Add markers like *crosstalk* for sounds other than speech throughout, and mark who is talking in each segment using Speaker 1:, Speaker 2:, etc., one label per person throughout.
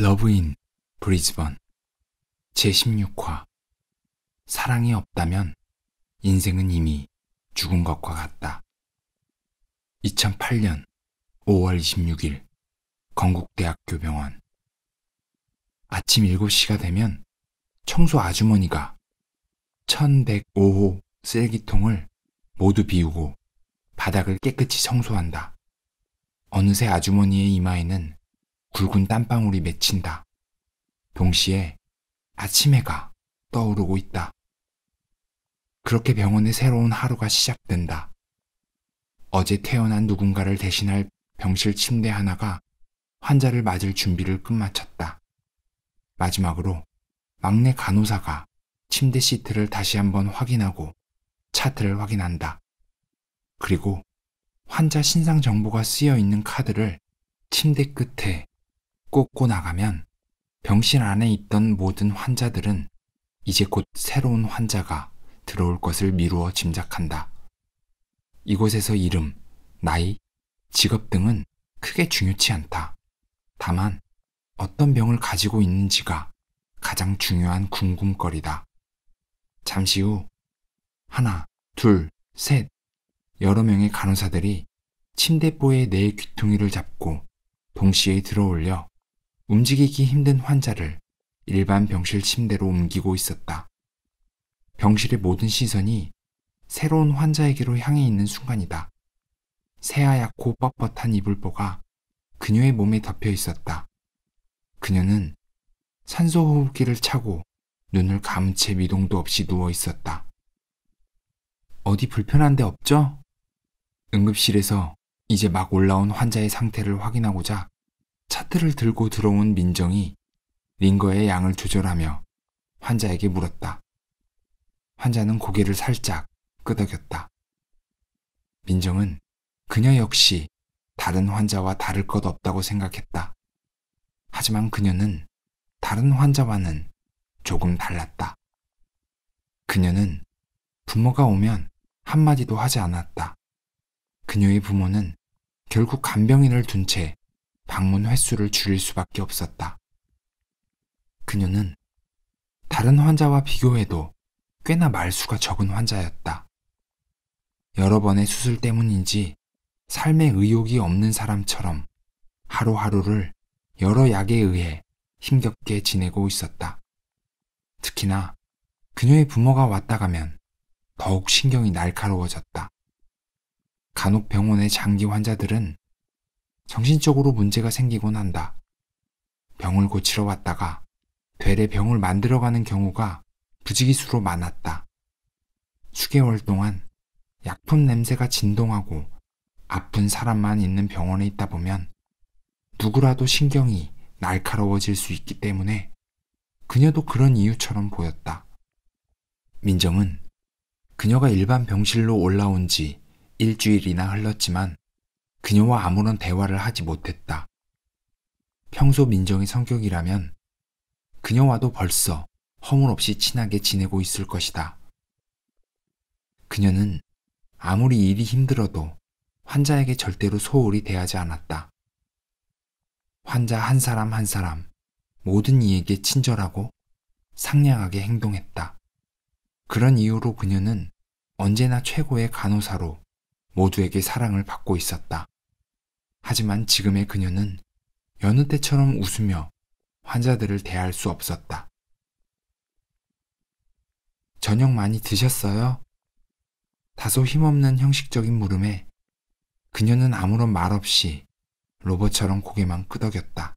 Speaker 1: 러브인 브리즈번 제16화 사랑이 없다면 인생은 이미 죽은 것과 같다. 2008년 5월 26일 건국대학교 병원 아침 7시가 되면 청소 아주머니가 1105호 쓰레기통을 모두 비우고 바닥을 깨끗이 청소한다. 어느새 아주머니의 이마에는 굵은 땀방울이 맺힌다. 동시에 아침해가 떠오르고 있다. 그렇게 병원의 새로운 하루가 시작된다. 어제 태어난 누군가를 대신할 병실 침대 하나가 환자를 맞을 준비를 끝마쳤다. 마지막으로 막내 간호사가 침대 시트를 다시 한번 확인하고 차트를 확인한다. 그리고 환자 신상 정보가 쓰여 있는 카드를 침대 끝에 꽂고 나가면 병실 안에 있던 모든 환자들은 이제 곧 새로운 환자가 들어올 것을 미루어 짐작한다. 이곳에서 이름, 나이, 직업 등은 크게 중요치 않다. 다만 어떤 병을 가지고 있는지가 가장 중요한 궁금거리다. 잠시 후 하나, 둘, 셋 여러 명의 간호사들이 침대보에내 귀퉁이를 잡고 동시에 들어올려 움직이기 힘든 환자를 일반 병실 침대로 옮기고 있었다. 병실의 모든 시선이 새로운 환자에게로 향해 있는 순간이다. 새하얗고 뻣뻣한 이불보가 그녀의 몸에 덮여 있었다. 그녀는 산소 호흡기를 차고 눈을 감은 채 미동도 없이 누워 있었다. 어디 불편한 데 없죠? 응급실에서 이제 막 올라온 환자의 상태를 확인하고자 차트를 들고 들어온 민정이 링거의 양을 조절하며 환자에게 물었다. 환자는 고개를 살짝 끄덕였다. 민정은 그녀 역시 다른 환자와 다를 것 없다고 생각했다. 하지만 그녀는 다른 환자와는 조금 달랐다. 그녀는 부모가 오면 한마디도 하지 않았다. 그녀의 부모는 결국 간병인을 둔채 방문 횟수를 줄일 수밖에 없었다. 그녀는 다른 환자와 비교해도 꽤나 말수가 적은 환자였다. 여러 번의 수술 때문인지 삶의 의욕이 없는 사람처럼 하루하루를 여러 약에 의해 힘겹게 지내고 있었다. 특히나 그녀의 부모가 왔다 가면 더욱 신경이 날카로워졌다. 간혹 병원의 장기 환자들은 정신적으로 문제가 생기곤 한다. 병을 고치러 왔다가 되레 병을 만들어가는 경우가 부지기수로 많았다. 수개월 동안 약품 냄새가 진동하고 아픈 사람만 있는 병원에 있다 보면 누구라도 신경이 날카로워질 수 있기 때문에 그녀도 그런 이유처럼 보였다. 민정은 그녀가 일반 병실로 올라온 지 일주일이나 흘렀지만 그녀와 아무런 대화를 하지 못했다. 평소 민정의 성격이라면 그녀와도 벌써 허물없이 친하게 지내고 있을 것이다. 그녀는 아무리 일이 힘들어도 환자에게 절대로 소홀히 대하지 않았다. 환자 한 사람 한 사람 모든 이에게 친절하고 상냥하게 행동했다. 그런 이유로 그녀는 언제나 최고의 간호사로 모두에게 사랑을 받고 있었다. 하지만 지금의 그녀는 여느 때처럼 웃으며 환자들을 대할 수 없었다. 저녁 많이 드셨어요? 다소 힘없는 형식적인 물음에 그녀는 아무런 말 없이 로봇처럼 고개만 끄덕였다.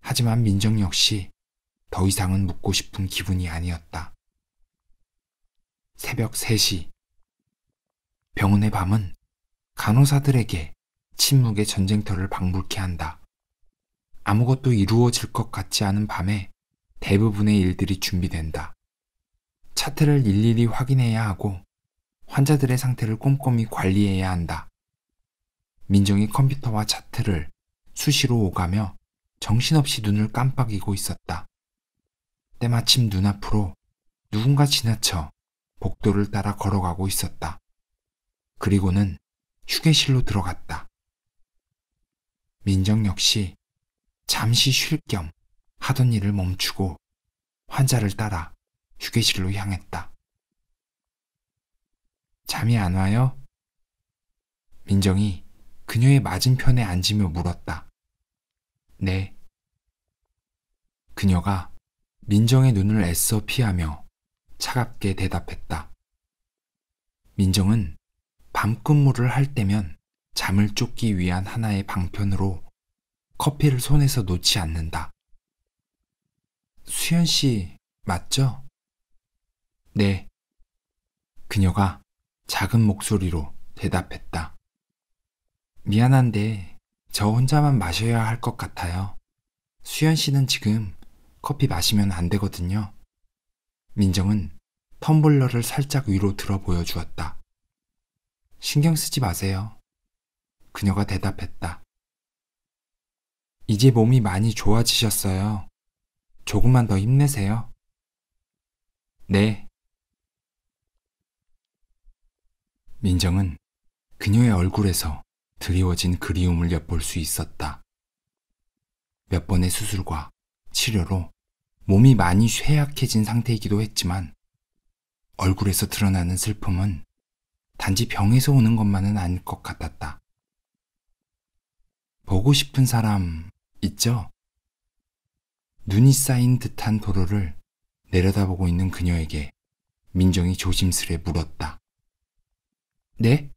Speaker 1: 하지만 민정 역시 더 이상은 묻고 싶은 기분이 아니었다. 새벽 3시. 병원의 밤은 간호사들에게 침묵의 전쟁터를 방불케 한다. 아무것도 이루어질 것 같지 않은 밤에 대부분의 일들이 준비된다. 차트를 일일이 확인해야 하고 환자들의 상태를 꼼꼼히 관리해야 한다. 민정이 컴퓨터와 차트를 수시로 오가며 정신없이 눈을 깜빡이고 있었다. 때마침 눈앞으로 누군가 지나쳐 복도를 따라 걸어가고 있었다. 그리고는 휴게실로 들어갔다. 민정 역시 잠시 쉴 겸 하던 일을 멈추고 환자를 따라 휴게실로 향했다. 잠이 안 와요? 민정이 그녀의 맞은편에 앉으며 물었다. 네. 그녀가 민정의 눈을 애써 피하며 차갑게 대답했다. 민정은 밤근무를 할 때면 잠을 쫓기 위한 하나의 방편으로 커피를 손에서 놓지 않는다. 수현 씨, 맞죠? 네. 그녀가 작은 목소리로 대답했다. 미안한데 저 혼자만 마셔야 할 것 같아요. 수현 씨는 지금 커피 마시면 안 되거든요. 민정은 텀블러를 살짝 위로 들어 보여주었다. 신경 쓰지 마세요. 그녀가 대답했다. 이제 몸이 많이 좋아지셨어요. 조금만 더 힘내세요. 네. 민정은 그녀의 얼굴에서 드리워진 그리움을 엿볼 수 있었다. 몇 번의 수술과 치료로 몸이 많이 쇠약해진 상태이기도 했지만 얼굴에서 드러나는 슬픔은 단지 병에서 오는 것만은 아닐 것 같았다. 보고 싶은 사람 있죠? 눈이 쌓인 듯한 도로를 내려다보고 있는 그녀에게 민정이 조심스레 물었다. 네?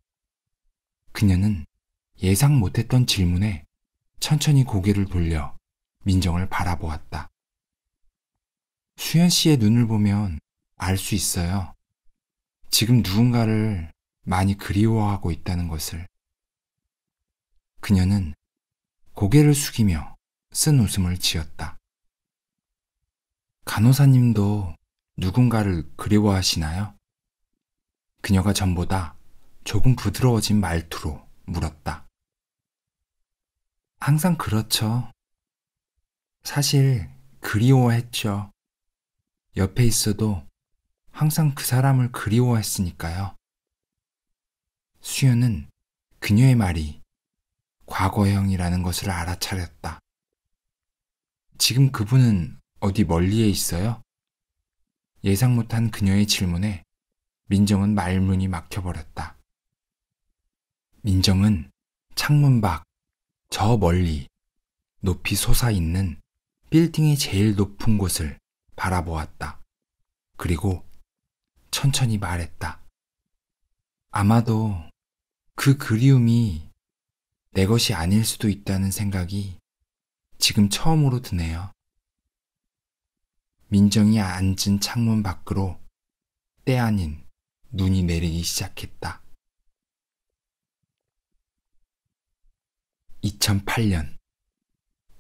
Speaker 1: 그녀는 예상 못했던 질문에 천천히 고개를 돌려 민정을 바라보았다. 수현 씨의 눈을 보면 알 수 있어요. 지금 누군가를 많이 그리워하고 있다는 것을. 그녀는 고개를 숙이며 쓴 웃음을 지었다. 간호사님도 누군가를 그리워하시나요? 그녀가 전보다 조금 부드러워진 말투로 물었다. 항상 그렇죠. 사실 그리워했죠. 옆에 있어도 항상 그 사람을 그리워했으니까요. 수연은 그녀의 말이 과거형이라는 것을 알아차렸다. 지금 그분은 어디 멀리에 있어요? 예상 못한 그녀의 질문에 민정은 말문이 막혀버렸다. 민정은 창문 밖, 저 멀리, 높이 솟아 있는 빌딩의 제일 높은 곳을 바라보았다. 그리고 천천히 말했다. 아마도 그 그리움이 내 것이 아닐 수도 있다는 생각이 지금 처음으로 드네요. 민정이 앉은 창문 밖으로 때 아닌 눈이 내리기 시작했다. 2008년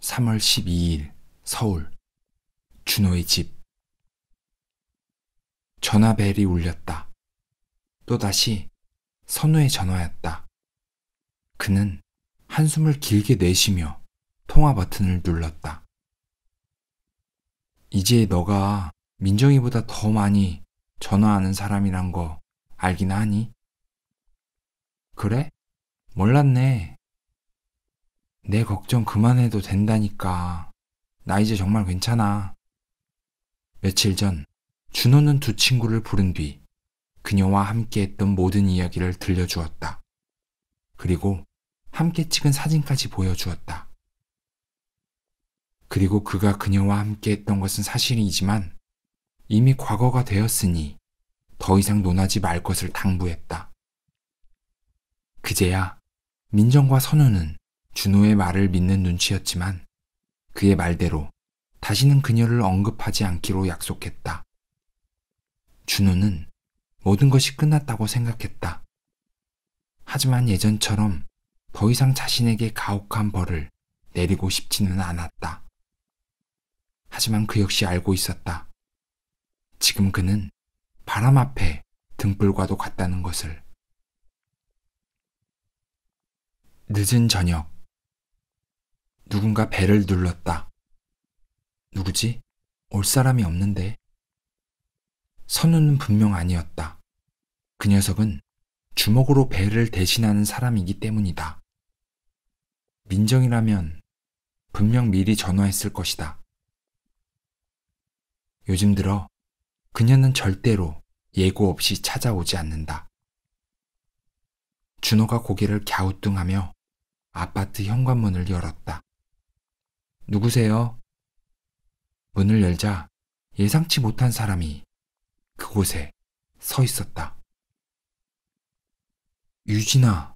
Speaker 1: 3월 12일 서울 준호의 집 전화벨이 울렸다. 또다시 선우의 전화였다. 그는 한숨을 길게 내쉬며 통화 버튼을 눌렀다. 이제 너가 민정이보다 더 많이 전화하는 사람이란 거 알긴 하니? 그래? 몰랐네. 내 걱정 그만해도 된다니까. 나 이제 정말 괜찮아. 며칠 전, 준호는 두 친구를 부른 뒤 그녀와 함께 했던 모든 이야기를 들려주었다. 그리고 함께 찍은 사진까지 보여주었다. 그리고 그가 그녀와 함께 했던 것은 사실이지만 이미 과거가 되었으니 더 이상 논하지 말 것을 당부했다. 그제야 민정과 선우는 준호의 말을 믿는 눈치였지만 그의 말대로 다시는 그녀를 언급하지 않기로 약속했다. 준호는 모든 것이 끝났다고 생각했다. 하지만 예전처럼 더 이상 자신에게 가혹한 벌을 내리고 싶지는 않았다. 하지만 그 역시 알고 있었다. 지금 그는 바람 앞에 등불과도 같다는 것을. 늦은 저녁. 누군가 배를 눌렀다. 누구지? 올 사람이 없는데. 선우는 분명 아니었다. 그 녀석은 주먹으로 배를 대신하는 사람이기 때문이다. 민정이라면 분명 미리 전화했을 것이다. 요즘 들어 그녀는 절대로 예고 없이 찾아오지 않는다. 준호가 고개를 갸우뚱하며 아파트 현관문을 열었다. 누구세요? 문을 열자 예상치 못한 사람이 그곳에 서 있었다. 유진아.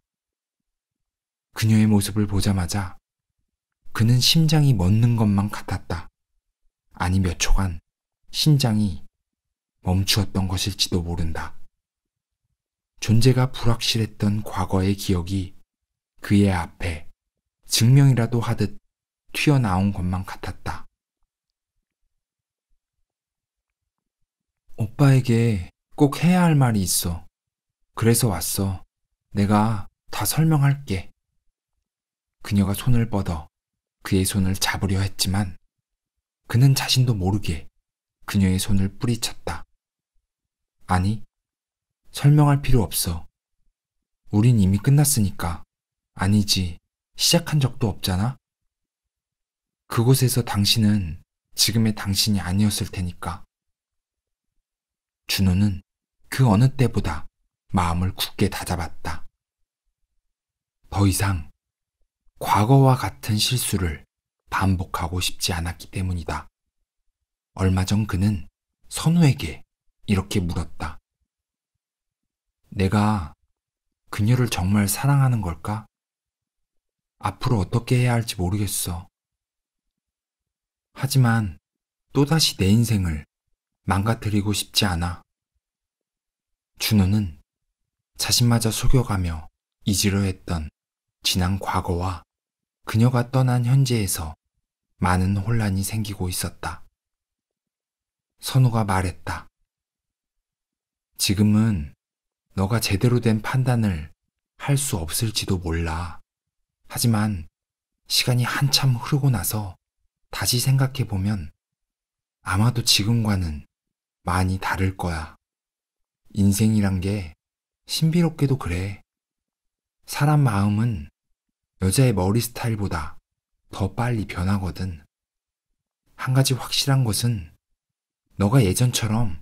Speaker 1: 그녀의 모습을 보자마자 그는 심장이 멎는 것만 같았다. 아니 몇 초간 심장이 멈추었던 것일지도 모른다. 존재가 불확실했던 과거의 기억이 그의 앞에 증명이라도 하듯 튀어나온 것만 같았다. 오빠에게 꼭 해야 할 말이 있어. 그래서 왔어. 내가 다 설명할게. 그녀가 손을 뻗어 그의 손을 잡으려 했지만 그는 자신도 모르게 그녀의 손을 뿌리쳤다. 아니, 설명할 필요 없어. 우린 이미 끝났으니까. 아니지, 시작한 적도 없잖아? 그곳에서 당신은 지금의 당신이 아니었을 테니까. 준호는 그 어느 때보다 마음을 굳게 다잡았다. 더 이상 과거와 같은 실수를 반복하고 싶지 않았기 때문이다. 얼마 전 그는 선우에게 이렇게 물었다. 내가 그녀를 정말 사랑하는 걸까? 앞으로 어떻게 해야 할지 모르겠어. 하지만 또다시 내 인생을 망가뜨리고 싶지 않아. 준호는 자신마저 속여가며 잊으려 했던 지난 과거와 그녀가 떠난 현지에서 많은 혼란이 생기고 있었다. 선우가 말했다. 지금은 너가 제대로 된 판단을 할 수 없을지도 몰라. 하지만 시간이 한참 흐르고 나서 다시 생각해보면 아마도 지금과는 많이 다를 거야. 인생이란 게 신비롭게도 그래. 사람 마음은 여자의 머리 스타일보다 더 빨리 변하거든. 한 가지 확실한 것은 너가 예전처럼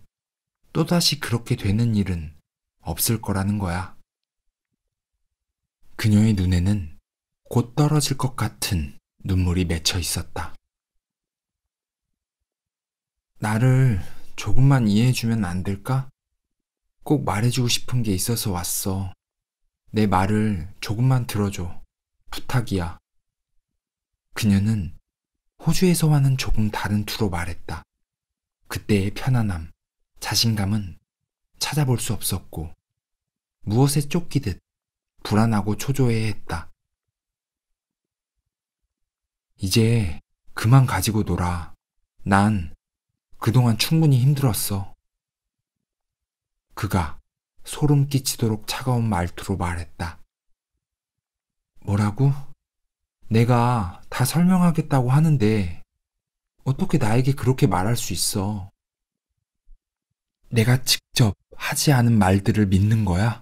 Speaker 1: 또다시 그렇게 되는 일은 없을 거라는 거야. 그녀의 눈에는 곧 떨어질 것 같은 눈물이 맺혀 있었다. 나를 조금만 이해해주면 안 될까? 꼭 말해주고 싶은 게 있어서 왔어. 내 말을 조금만 들어줘. 부탁이야. 그녀는 호주에서와는 조금 다른 투로 말했다. 그때의 편안함, 자신감은 찾아볼 수 없었고, 무엇에 쫓기듯 불안하고 초조해했다. 이제 그만 가지고 놀아. 난 그동안 충분히 힘들었어. 그가 소름 끼치도록 차가운 말투로 말했다. 뭐라고? 내가 다 설명하겠다고 하는데 어떻게 나에게 그렇게 말할 수 있어? 내가 직접 하지 않은 말들을 믿는 거야?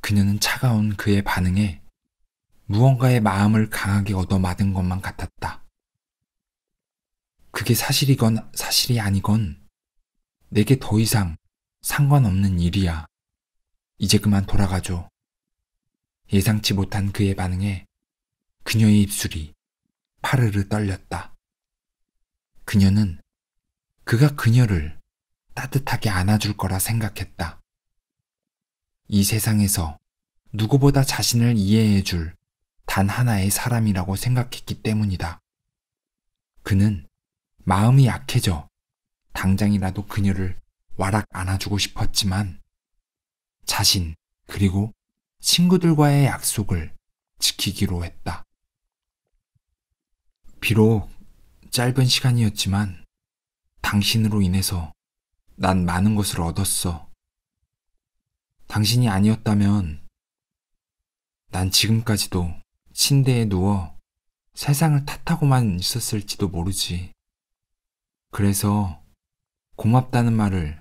Speaker 1: 그녀는 차가운 그의 반응에 무언가의 마음을 강하게 얻어맞은 것만 같았다. 그게 사실이건 사실이 아니건 내게 더 이상 상관없는 일이야. 이제 그만 돌아가줘. 예상치 못한 그의 반응에 그녀의 입술이 파르르 떨렸다. 그녀는 그가 그녀를 따뜻하게 안아줄 거라 생각했다. 이 세상에서 누구보다 자신을 이해해 줄 단 하나의 사람이라고 생각했기 때문이다. 그는 마음이 약해져 당장이라도 그녀를 와락 안아주고 싶었지만 자신 그리고 친구들과의 약속을 지키기로 했다. 비록 짧은 시간이었지만 당신으로 인해서 난 많은 것을 얻었어. 당신이 아니었다면 난 지금까지도 침대에 누워 세상을 탓하고만 있었을지도 모르지. 그래서 고맙다는 말을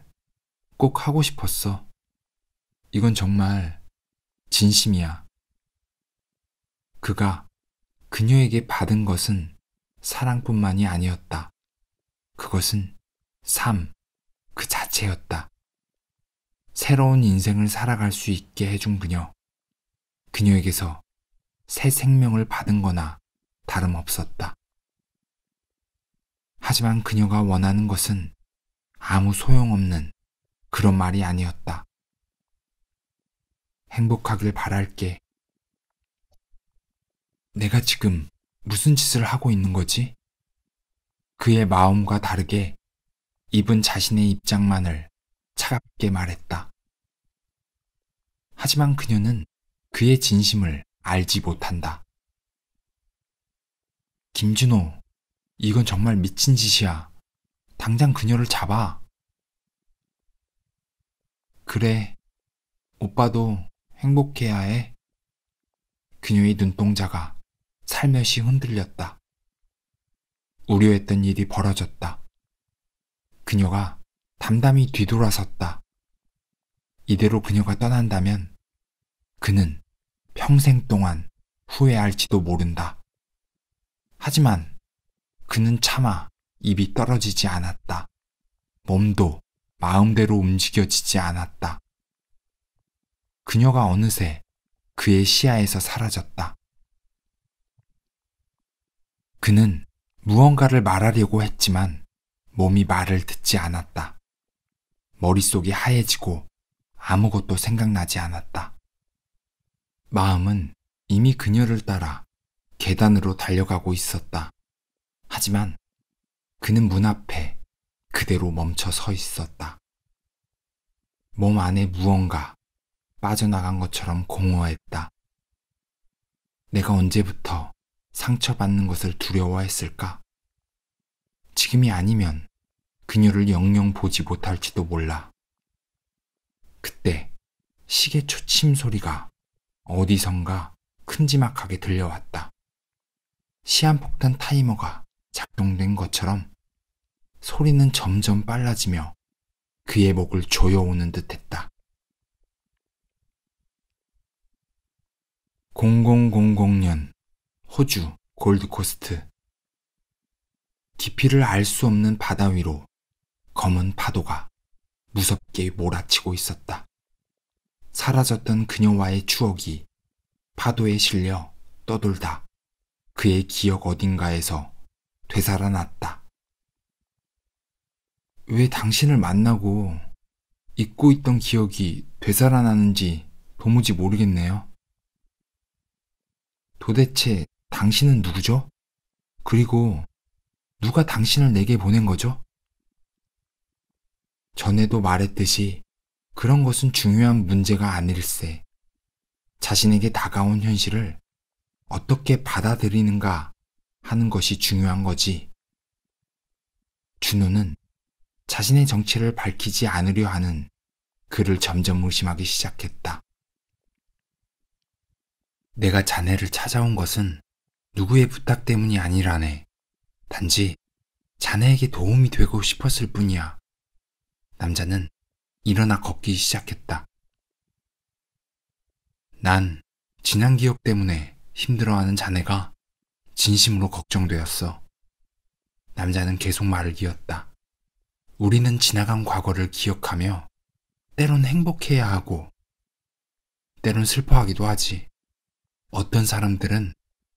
Speaker 1: 꼭 하고 싶었어. 이건 정말 진심이야. 그가 그녀에게 받은 것은 사랑뿐만이 아니었다. 그것은 삶 그 자체였다. 새로운 인생을 살아갈 수 있게 해준 그녀. 그녀에게서 새 생명을 받은 거나 다름없었다. 하지만 그녀가 원하는 것은 아무 소용없는 그런 말이 아니었다. 행복하길 바랄게. 내가 지금 무슨 짓을 하고 있는 거지? 그의 마음과 다르게 입은 자신의 입장만을 차갑게 말했다. 하지만 그녀는 그의 진심을 알지 못한다. 김준호, 이건 정말 미친 짓이야. 당장 그녀를 잡아. 그래, 오빠도 행복해야 해. 그녀의 눈동자가 살며시 흔들렸다. 우려했던 일이 벌어졌다. 그녀가 담담히 뒤돌아섰다. 이대로 그녀가 떠난다면 그는 평생 동안 후회할지도 모른다. 하지만 그는 차마 입이 떨어지지 않았다. 몸도 마음대로 움직여지지 않았다. 그녀가 어느새 그의 시야에서 사라졌다. 그는 무언가를 말하려고 했지만 몸이 말을 듣지 않았다. 머릿속이 하얘지고 아무것도 생각나지 않았다. 마음은 이미 그녀를 따라 계단으로 달려가고 있었다. 하지만 그는 문 앞에 그대로 멈춰 서 있었다. 몸 안에 무언가 빠져나간 것처럼 공허했다. 내가 언제부터 상처받는 것을 두려워했을까? 지금이 아니면 그녀를 영영 보지 못할지도 몰라. 그때 시계 초침 소리가 어디선가 큰지막하게 들려왔다. 시한폭탄 타이머가 작동된 것처럼 소리는 점점 빨라지며 그의 목을 조여오는 듯 했다. 0000년 호주 골드코스트 깊이를 알 수 없는 바다 위로 검은 파도가 무섭게 몰아치고 있었다. 사라졌던 그녀와의 추억이 파도에 실려 떠돌다 그의 기억 어딘가에서 되살아났다. 왜 당신을 만나고 잊고 있던 기억이 되살아나는지 도무지 모르겠네요. 도대체 당신은 누구죠? 그리고 누가 당신을 내게 보낸 거죠? 전에도 말했듯이 그런 것은 중요한 문제가 아닐세. 자신에게 다가온 현실을 어떻게 받아들이는가 하는 것이 중요한 거지. 준호는 자신의 정체를 밝히지 않으려 하는 그를 점점 의심하기 시작했다. 내가 자네를 찾아온 것은 누구의 부탁 때문이 아니라네. 단지 자네에게 도움이 되고 싶었을 뿐이야. 남자는 일어나 걷기 시작했다. 난 지난 기억 때문에 힘들어하는 자네가 진심으로 걱정되었어. 남자는 계속 말을 이었다. 우리는 지나간 과거를 기억하며 때론 행복해야 하고 때론 슬퍼하기도 하지. 어떤 사람들은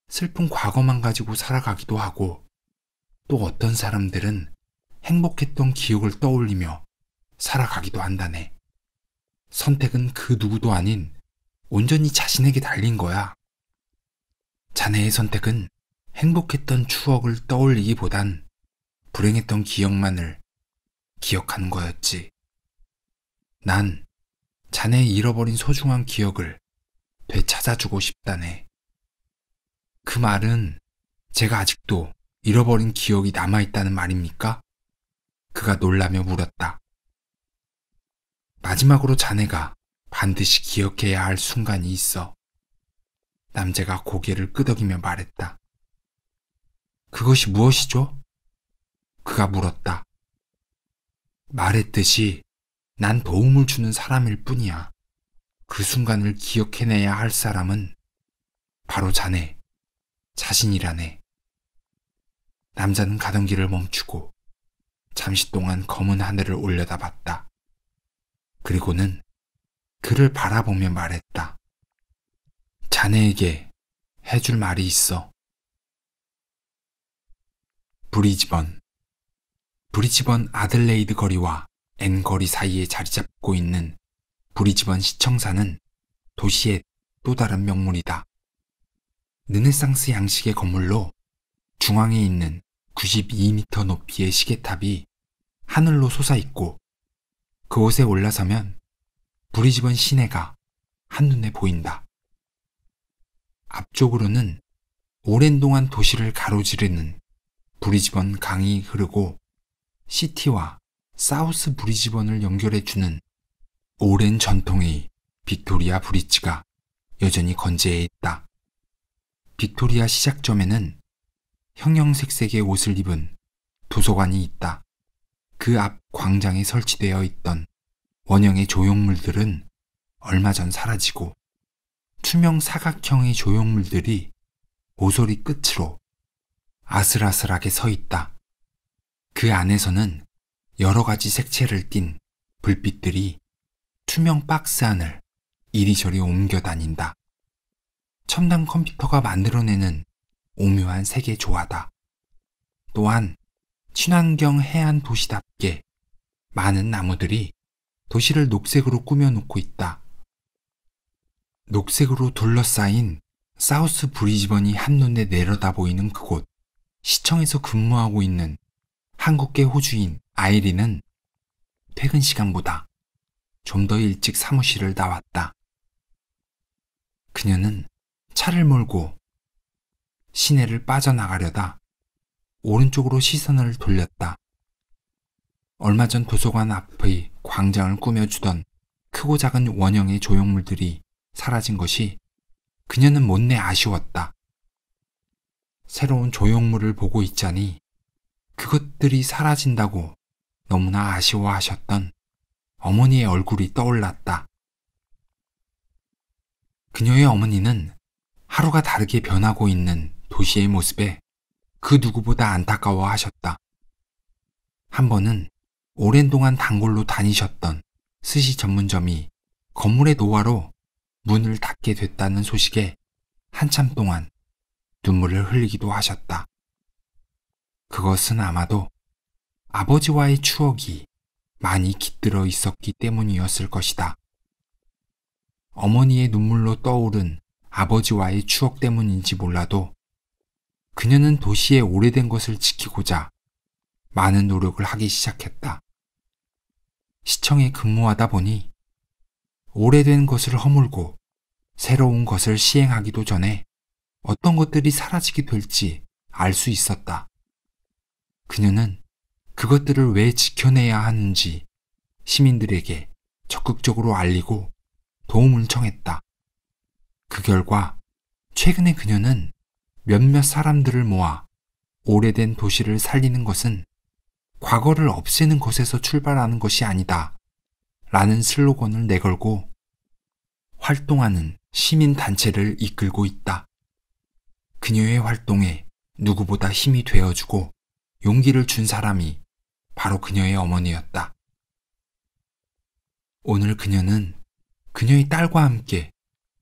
Speaker 1: 슬픈 과거만 가지고 살아가기도 하고 또 어떤 사람들은 행복했던 기억을 떠올리며 살아가기도 한다네. 선택은 그 누구도 아닌 온전히 자신에게 달린 거야. 자네의 선택은 행복했던 추억을 떠올리기보단 불행했던 기억만을 기억하는 거였지. 난 자네의 잃어버린 소중한 기억을 되찾아주고 싶다네. 그 말은 제가 아직도 잃어버린 기억이 남아있다는 말입니까? 그가 놀라며 물었다. 마지막으로 자네가 반드시 기억해야 할 순간이 있어. 남자가 고개를 끄덕이며 말했다. 그것이 무엇이죠? 그가 물었다. 말했듯이 난 도움을 주는 사람일 뿐이야. 그 순간을 기억해내야 할 사람은 바로 자네, 자신이라네. 남자는 가던 길을 멈추고 잠시 동안 검은 하늘을 올려다 봤다. 그리고는 그를 바라보며 말했다. 자네에게 해줄 말이 있어. 브리즈번. 브리즈번 아들레이드 거리와 엔 거리 사이에 자리 잡고 있는 브리집번 시청사는 도시의 또 다른 명물이다. 르네상스 양식의 건물로 중앙에 있는 92m 높이의 시계탑이 하늘로 솟아있고 그곳에 올라서면 브리즈번 시내가 한눈에 보인다. 앞쪽으로는 오랜 동안 도시를 가로지르는 브리즈번 강이 흐르고 시티와 사우스 브리즈번을 연결해주는 오랜 전통의 빅토리아 브릿지가 여전히 건재해 있다. 빅토리아 시작점에는 형형색색의 옷을 입은 도서관이 있다. 그 앞 광장에 설치되어 있던 원형의 조형물들은 얼마 전 사라지고 투명 사각형의 조형물들이 오소리 끝으로 아슬아슬하게 서 있다. 그 안에서는 여러 가지 색채를 띤 불빛들이 투명 박스 안을 이리저리 옮겨 다닌다. 첨단 컴퓨터가 만들어내는 오묘한 세계 조화다. 또한 친환경 해안 도시답게 많은 나무들이 도시를 녹색으로 꾸며놓고 있다. 녹색으로 둘러싸인 사우스 브리즈번이 한눈에 내려다 보이는 그곳, 시청에서 근무하고 있는 한국계 호주인 아이린은 퇴근 시간보다 좀더 일찍 사무실을 나왔다. 그녀는 차를 몰고 시내를 빠져나가려다 오른쪽으로 시선을 돌렸다. 얼마 전 도서관 앞의 광장을 꾸며주던 크고 작은 원형의 조형물들이 사라진 것이 그녀는 못내 아쉬웠다. 새로운 조형물을 보고 있자니 그것들이 사라진다고 너무나 아쉬워하셨던 어머니의 얼굴이 떠올랐다. 그녀의 어머니는 하루가 다르게 변하고 있는 도시의 모습에 그 누구보다 안타까워 하셨다. 한 번은 오랜 동안 단골로 다니셨던 스시 전문점이 건물의 노화로 문을 닫게 됐다는 소식에 한참 동안 눈물을 흘리기도 하셨다. 그것은 아마도 아버지와의 추억이 많이 깃들어 있었기 때문이었을 것이다. 어머니의 눈물로 떠오른 아버지와의 추억 때문인지 몰라도 그녀는 도시의 오래된 것을 지키고자 많은 노력을 하기 시작했다. 시청에 근무하다 보니 오래된 것을 허물고 새로운 것을 시행하기도 전에 어떤 것들이 사라지게 될지 알 수 있었다. 그녀는 그것들을 왜 지켜내야 하는지 시민들에게 적극적으로 알리고 도움을 청했다. 그 결과 최근에 그녀는 몇몇 사람들을 모아 오래된 도시를 살리는 것은 과거를 없애는 것에서 출발하는 것이 아니다. 라는 슬로건을 내걸고 활동하는 시민단체를 이끌고 있다. 그녀의 활동에 누구보다 힘이 되어주고 용기를 준 사람이 바로 그녀의 어머니였다. 오늘 그녀는 그녀의 딸과 함께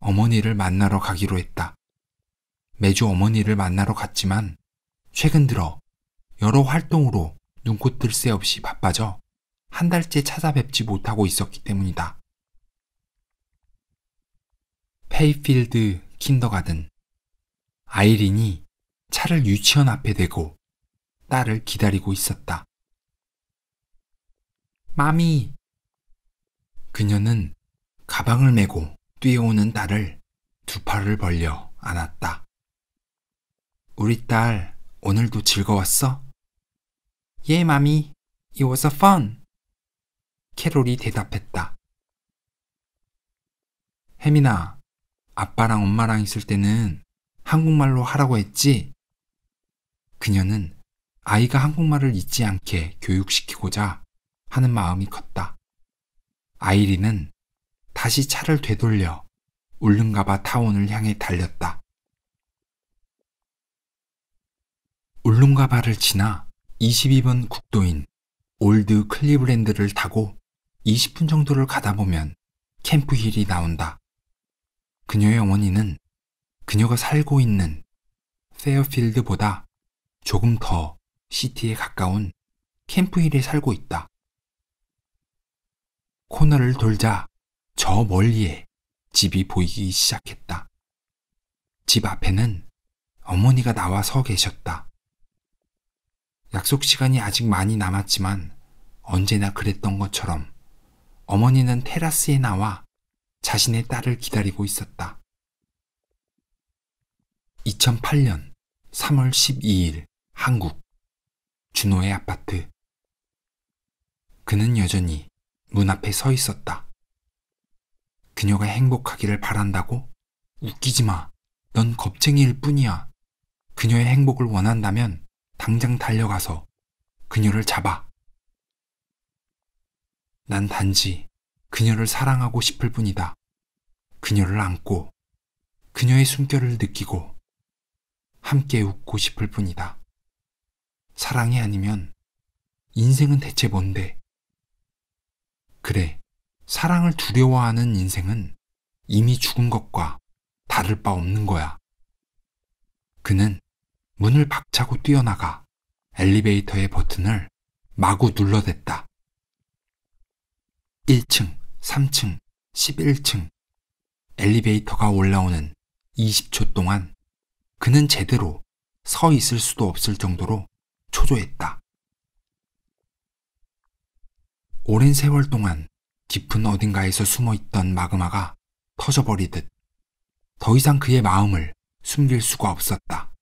Speaker 1: 어머니를 만나러 가기로 했다. 매주 어머니를 만나러 갔지만 최근 들어 여러 활동으로 눈코 뜰 새 없이 바빠져 한 달째 찾아뵙지 못하고 있었기 때문이다. 페이필드 킨더가든 아이린이 차를 유치원 앞에 대고 딸을 기다리고 있었다. 마미. 그녀는 가방을 메고 뛰어오는 딸을 두 팔을 벌려 안았다. 우리 딸, 오늘도 즐거웠어? 예, 마미. It was fun. 캐롤이 대답했다. 혜민아, 아빠랑 엄마랑 있을 때는 한국말로 하라고 했지? 그녀는 아이가 한국말을 잊지 않게 교육시키고자 하는 마음이 컸다. 아이린은 다시 차를 되돌려 울릉가바 타운을 향해 달렸다. 울릉가바를 지나 22번 국도인 올드 클리브랜드를 타고 20분 정도를 가다 보면 캠프힐이 나온다. 그녀의 어머니는 그녀가 살고 있는 페어필드보다 조금 더 시티에 가까운 캠프힐에 살고 있다. 코너를 돌자 저 멀리에 집이 보이기 시작했다. 집 앞에는 어머니가 나와 서 계셨다. 약속 시간이 아직 많이 남았지만 언제나 그랬던 것처럼 어머니는 테라스에 나와 자신의 딸을 기다리고 있었다. 2008년 3월 12일 한국 준호의 아파트. 그는 여전히 문 앞에 서 있었다. 그녀가 행복하기를 바란다고? 웃기지 마. 넌 겁쟁이일 뿐이야. 그녀의 행복을 원한다면 당장 달려가서 그녀를 잡아. 난 단지 그녀를 사랑하고 싶을 뿐이다. 그녀를 안고, 그녀의 숨결을 느끼고, 함께 웃고 싶을 뿐이다. 사랑이 아니면 인생은 대체 뭔데? 그래, 사랑을 두려워하는 인생은 이미 죽은 것과 다를 바 없는 거야. 그는 문을 박차고 뛰어나가 엘리베이터의 버튼을 마구 눌러댔다. 1층, 3층, 11층. 엘리베이터가 올라오는 20초 동안 그는 제대로 서 있을 수도 없을 정도로 초조했다. 오랜 세월 동안 깊은 어딘가에서 숨어 있던 마그마가 터져버리듯 더 이상 그의 마음을 숨길 수가 없었다.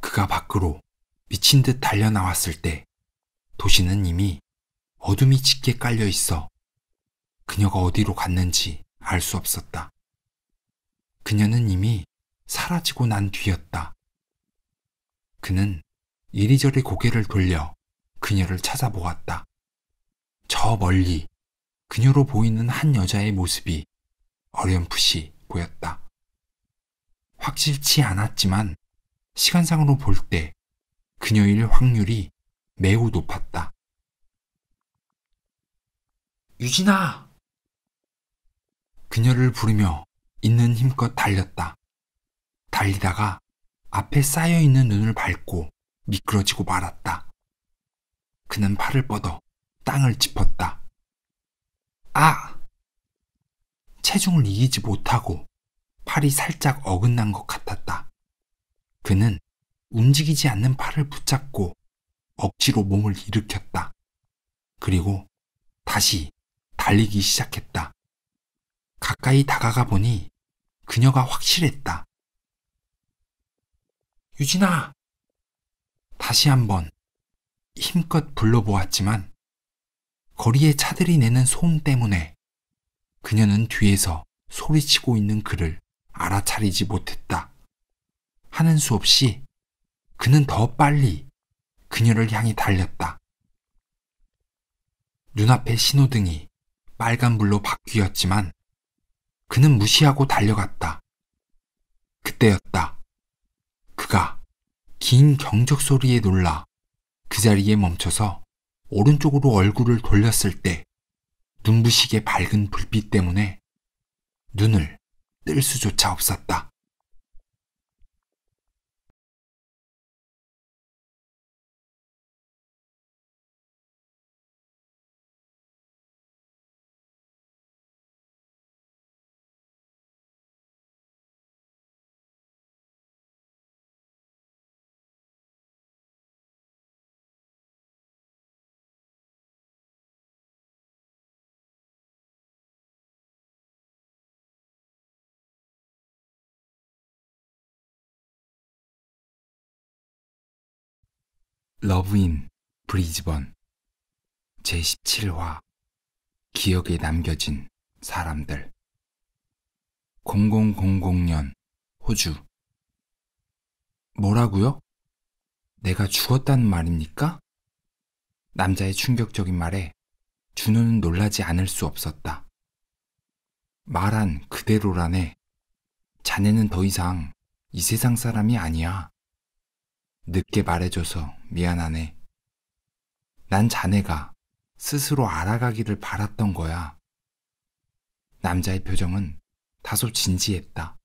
Speaker 1: 그가 밖으로 미친 듯 달려나왔을 때 도시는 이미 어둠이 짙게 깔려 있어 그녀가 어디로 갔는지 알 수 없었다. 그녀는 이미 사라지고 난 뒤였다. 그는 이리저리 고개를 돌려 그녀를 찾아보았다. 저 멀리 그녀로 보이는 한 여자의 모습이 어렴풋이 보였다. 확실치 않았지만 시간상으로 볼 때 그녀일 확률이 매우 높았다. 유진아! 그녀를 부르며 있는 힘껏 달렸다. 달리다가 앞에 쌓여있는 눈을 밟고 미끄러지고 말았다. 그는 팔을 뻗어 땅을 짚었다. 아! 체중을 이기지 못하고 팔이 살짝 어긋난 것 같았다. 그는 움직이지 않는 팔을 붙잡고 억지로 몸을 일으켰다. 그리고 다시 달리기 시작했다. 가까이 다가가 보니 그녀가 확실했다. 유진아! 다시 한번 힘껏 불러보았지만 거리에 차들이 내는 소음 때문에 그녀는 뒤에서 소리치고 있는 그를 알아차리지 못했다. 하는 수 없이 그는 더 빨리 그녀를 향해 달렸다. 눈앞의 신호등이 빨간불로 바뀌었지만 그는 무시하고 달려갔다. 그때였다. 그가 긴 경적 소리에 놀라 그 자리에 멈춰서 오른쪽으로 얼굴을 돌렸을 때 눈부시게 밝은 불빛 때문에 눈을 뜰 수조차 없었다. 러브인 브리즈번 제17화 기억에 남겨진 사람들 0000년 호주 뭐라고요? 내가 죽었다는 말입니까? 남자의 충격적인 말에 준호는 놀라지 않을 수 없었다. 말한 그대로라네. 자네는 더 이상 이 세상 사람이 아니야. 늦게 말해줘서 미안하네. 난 자네가 스스로 알아가기를 바랐던 거야. 남자의 표정은 다소 진지했다.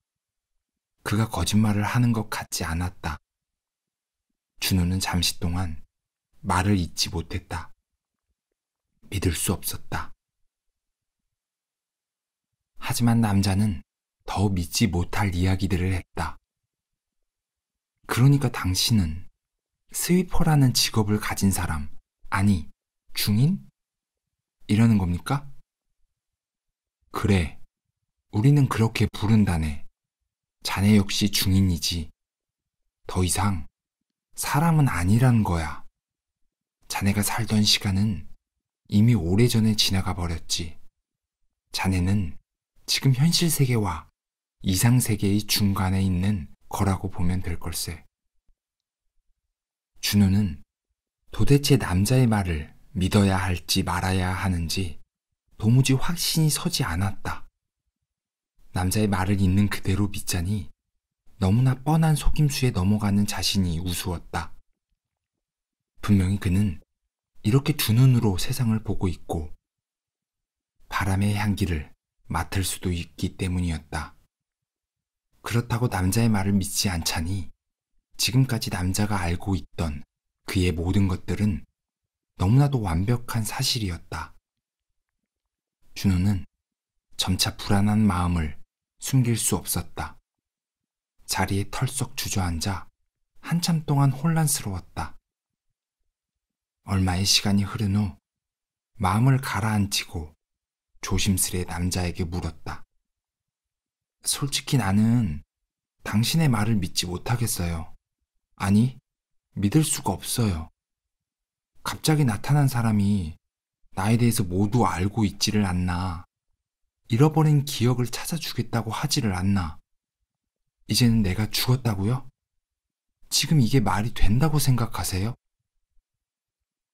Speaker 1: 그가 거짓말을 하는 것 같지 않았다. 준우는 잠시 동안 말을 잇지 못했다. 믿을 수 없었다. 하지만 남자는 더 믿지 못할 이야기들을 했다. 그러니까 당신은 스위퍼라는 직업을 가진 사람, 아니, 중인? 이러는 겁니까? 그래, 우리는 그렇게 부른다네. 자네 역시 중인이지. 더 이상 사람은 아니란 거야. 자네가 살던 시간은 이미 오래전에 지나가 버렸지. 자네는 지금 현실 세계와 이상 세계의 중간에 있는 거라고 보면 될 걸세. 준우는 도대체 남자의 말을 믿어야 할지 말아야 하는지 도무지 확신이 서지 않았다. 남자의 말을 있는 그대로 믿자니 너무나 뻔한 속임수에 넘어가는 자신이 우스웠다. 분명히 그는 이렇게 두 눈으로 세상을 보고 있고 바람의 향기를 맡을 수도 있기 때문이었다. 그렇다고 남자의 말을 믿지 않자니 지금까지 남자가 알고 있던 그의 모든 것들은 너무나도 완벽한 사실이었다. 준호는 점차 불안한 마음을 숨길 수 없었다. 자리에 털썩 주저앉아 한참 동안 혼란스러웠다. 얼마의 시간이 흐른 후 마음을 가라앉히고 조심스레 남자에게 물었다. 솔직히 나는 당신의 말을 믿지 못하겠어요. 아니, 믿을 수가 없어요. 갑자기 나타난 사람이 나에 대해서 모두 알고 있지를 않나. 잃어버린 기억을 찾아주겠다고 하지를 않나. 이제는 내가 죽었다고요? 지금 이게 말이 된다고 생각하세요?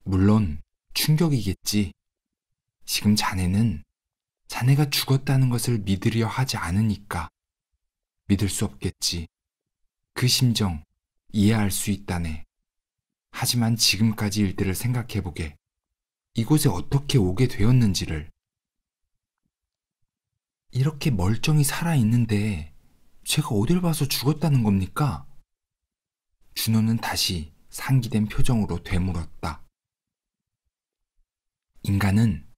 Speaker 1: 물론 충격이겠지. 지금 자네는 자네가 죽었다는 것을 믿으려 하지 않으니까 믿을 수 없겠지. 그 심정 이해할 수 있다네. 하지만 지금까지 일들을 생각해보게. 이곳에 어떻게 오게 되었는지를. 이렇게 멀쩡히 살아있는데 제가 어딜 봐서 죽었다는 겁니까? 준호는 다시 상기된 표정으로 되물었다. 인간은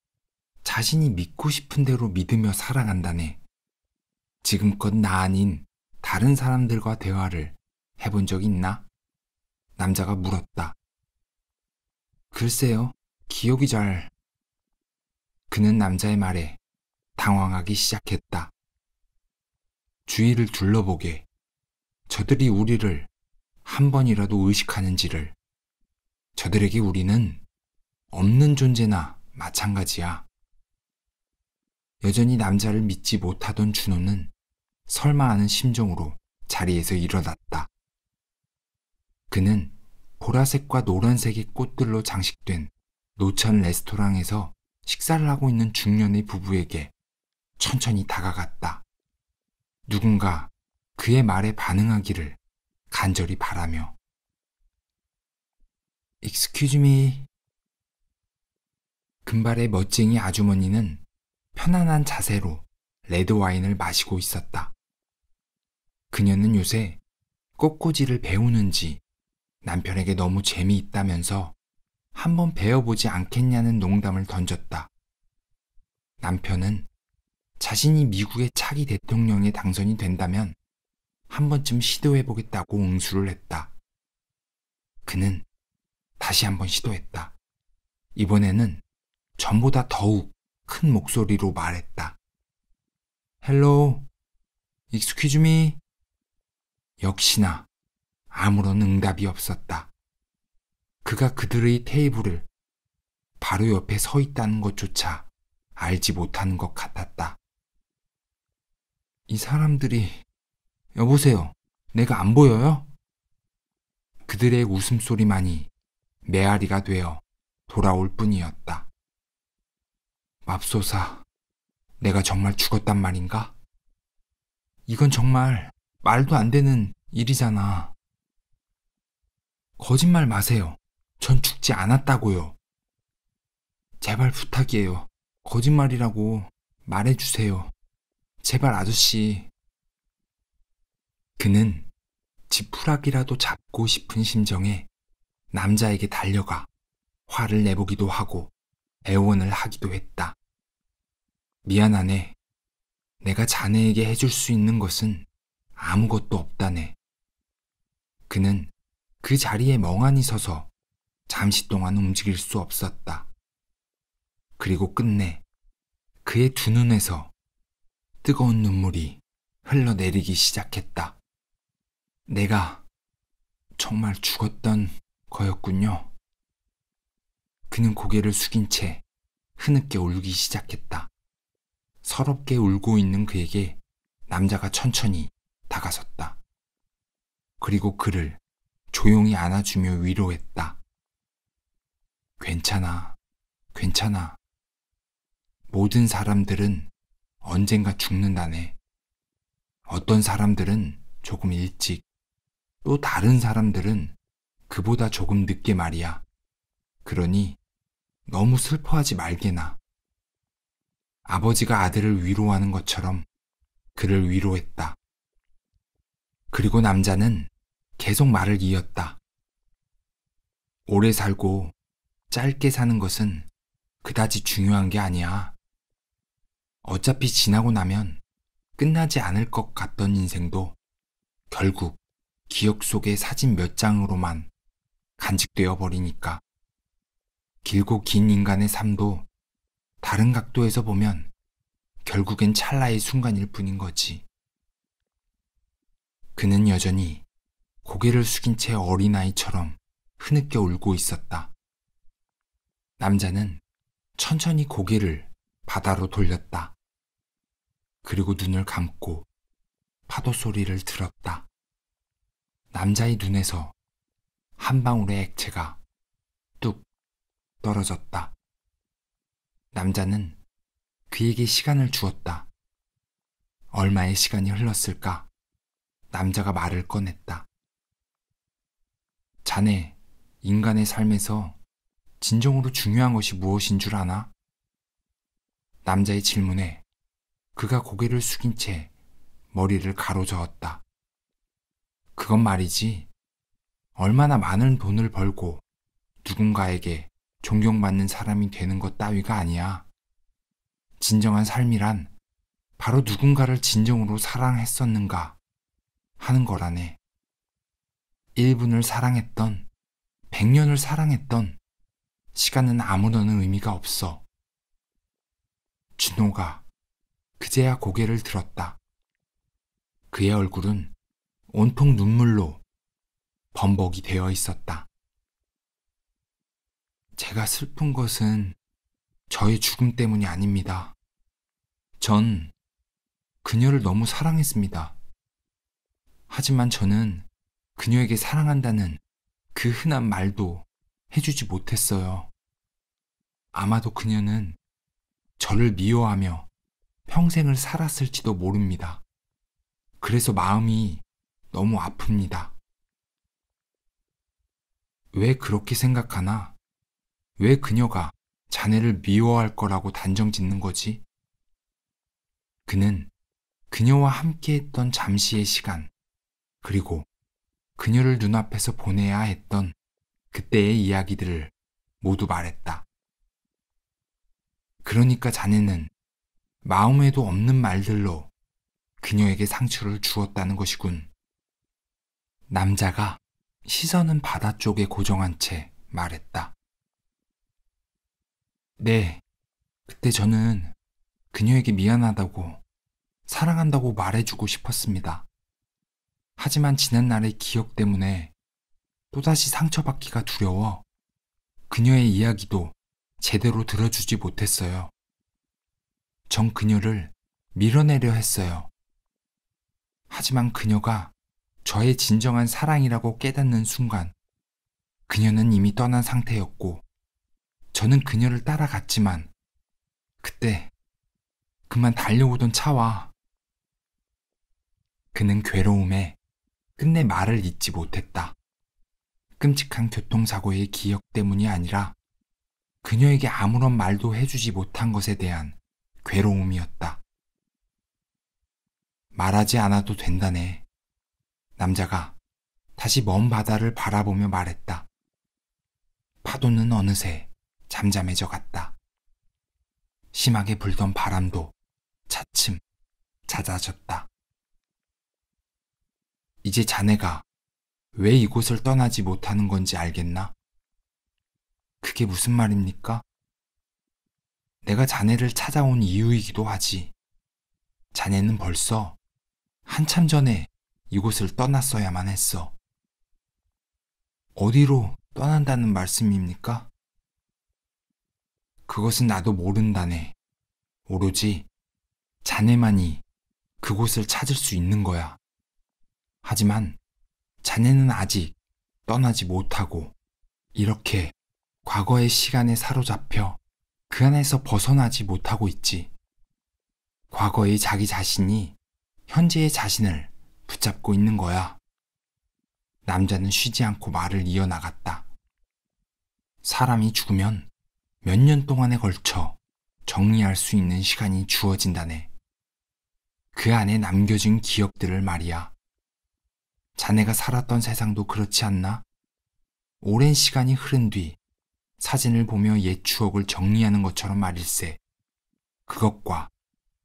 Speaker 1: 자신이 믿고 싶은 대로 믿으며 사랑한다네 지금껏 나 아닌 다른 사람들과 대화를 해본 적 있나? 남자가 물었다. 글쎄요, 기억이 잘. 그는 남자의 말에 당황하기 시작했다. 주위를 둘러보게 저들이 우리를 한 번이라도 의식하는지를 저들에게 우리는 없는 존재나 마찬가지야. 여전히 남자를 믿지 못하던 준호는 설마 하는 심정으로 자리에서 일어났다. 그는 보라색과 노란색의 꽃들로 장식된 노천 레스토랑에서 식사를 하고 있는 중년의 부부에게 천천히 다가갔다. 누군가 그의 말에 반응하기를 간절히 바라며 Excuse me. 금발의 멋쟁이 아주머니는 편안한 자세로 레드와인을 마시고 있었다. 그녀는 요새 꽃꽂이를 배우는지 남편에게 너무 재미있다면서 한번 배워보지 않겠냐는 농담을 던졌다. 남편은 자신이 미국의 차기 대통령에 당선이 된다면 한 번쯤 시도해보겠다고 응수를 했다. 그는 다시 한번 시도했다. 이번에는 전보다 더욱 큰 목소리로 말했다. 헬로, 익스퀴즈미. 역시나 아무런 응답이 없었다. 그가 그들의 테이블을 바로 옆에 서 있다는 것조차 알지 못하는 것 같았다. 이 사람들이, 여보세요. 내가 안 보여요? 그들의 웃음소리만이 메아리가 되어 돌아올 뿐이었다. 맙소사, 내가 정말 죽었단 말인가? 이건 정말 말도 안 되는 일이잖아. 거짓말 마세요. 전 죽지 않았다고요. 제발 부탁이에요. 거짓말이라고 말해주세요. 제발 아저씨. 그는 지푸라기라도 잡고 싶은 심정에 남자에게 달려가 화를 내보기도 하고 애원을 하기도 했다. 미안하네. 내가 자네에게 해줄 수 있는 것은 아무것도 없다네. 그는 그 자리에 멍하니 서서 잠시 동안 움직일 수 없었다. 그리고 끝내 그의 두 눈에서 뜨거운 눈물이 흘러내리기 시작했다. 내가 정말 죽었던 거였군요. 그는 고개를 숙인 채 흐느껴 울기 시작했다. 서럽게 울고 있는 그에게 남자가 천천히 다가섰다. 그리고 그를 조용히 안아주며 위로했다. 괜찮아, 괜찮아. 모든 사람들은 언젠가 죽는다네. 어떤 사람들은 조금 일찍, 또 다른 사람들은 그보다 조금 늦게 말이야. 그러니 너무 슬퍼하지 말게나. 아버지가 아들을 위로하는 것처럼 그를 위로했다. 그리고 남자는 계속 말을 이었다. 오래 살고 짧게 사는 것은 그다지 중요한 게 아니야. 어차피 지나고 나면 끝나지 않을 것 같던 인생도 결국 기억 속의 사진 몇 장으로만 간직되어 버리니까. 길고 긴 인간의 삶도 다른 각도에서 보면 결국엔 찰나의 순간일 뿐인 거지. 그는 여전히 고개를 숙인 채 어린아이처럼 흐느껴 울고 있었다. 남자는 천천히 고개를 바다로 돌렸다. 그리고 눈을 감고 파도 소리를 들었다. 남자의 눈에서 한 방울의 액체가 뚝 떨어졌다. 남자는 그에게 시간을 주었다. 얼마의 시간이 흘렀을까? 남자가 말을 꺼냈다. 자네, 인간의 삶에서 진정으로 중요한 것이 무엇인 줄 아나? 남자의 질문에 그가 고개를 숙인 채 머리를 가로저었다. 그건 말이지. 얼마나 많은 돈을 벌고 누군가에게 존경받는 사람이 되는 것 따위가 아니야. 진정한 삶이란 바로 누군가를 진정으로 사랑했었는가 하는 거라네. 1분을 사랑했던, 100년을 사랑했던, 시간은 아무런 의미가 없어. 준호가 그제야 고개를 들었다. 그의 얼굴은 온통 눈물로 범벅이 되어 있었다. 제가 슬픈 것은 저의 죽음 때문이 아닙니다. 전 그녀를 너무 사랑했습니다. 하지만 저는 그녀에게 사랑한다는 그 흔한 말도 해주지 못했어요. 아마도 그녀는 저를 미워하며 평생을 살았을지도 모릅니다. 그래서 마음이 너무 아픕니다. 왜 그렇게 생각하나? 왜 그녀가 자네를 미워할 거라고 단정 짓는 거지? 그는 그녀와 함께 했던 잠시의 시간, 그리고 그녀를 눈앞에서 보내야 했던 그때의 이야기들을 모두 말했다. 그러니까 자네는 마음에도 없는 말들로 그녀에게 상처를 주었다는 것이군. 남자가 시선은 바다 쪽에 고정한 채 말했다. 네. 그때 저는 그녀에게 미안하다고, 사랑한다고 말해주고 싶었습니다. 하지만 지난날의 기억 때문에 또다시 상처받기가 두려워 그녀의 이야기도 제대로 들어주지 못했어요. 전 그녀를 밀어내려 했어요. 하지만 그녀가 저의 진정한 사랑이라고 깨닫는 순간 그녀는 이미 떠난 상태였고 저는 그녀를 따라갔지만 그때 그만 달려오던 차와 그는 괴로움에 끝내 말을 잇지 못했다. 끔찍한 교통사고의 기억 때문이 아니라 그녀에게 아무런 말도 해주지 못한 것에 대한 괴로움이었다. 말하지 않아도 된다네. 남자가 다시 먼 바다를 바라보며 말했다. 파도는 어느새 잠잠해져 갔다. 심하게 불던 바람도 차츰 잦아졌다. 이제 자네가 왜 이곳을 떠나지 못하는 건지 알겠나? 그게 무슨 말입니까? 내가 자네를 찾아온 이유이기도 하지. 자네는 벌써 한참 전에 이곳을 떠났어야만 했어. 어디로 떠난다는 말씀입니까? 그것은 나도 모른다네. 오로지 자네만이 그곳을 찾을 수 있는 거야. 하지만 자네는 아직 떠나지 못하고 이렇게 과거의 시간에 사로잡혀 그 안에서 벗어나지 못하고 있지. 과거의 자기 자신이 현재의 자신을 붙잡고 있는 거야. 남자는 쉬지 않고 말을 이어나갔다. 사람이 죽으면 몇년 동안에 걸쳐 정리할 수 있는 시간이 주어진다네. 그 안에 남겨진 기억들을 말이야. 자네가 살았던 세상도 그렇지 않나? 오랜 시간이 흐른 뒤 사진을 보며 옛 추억을 정리하는 것처럼 말일세. 그것과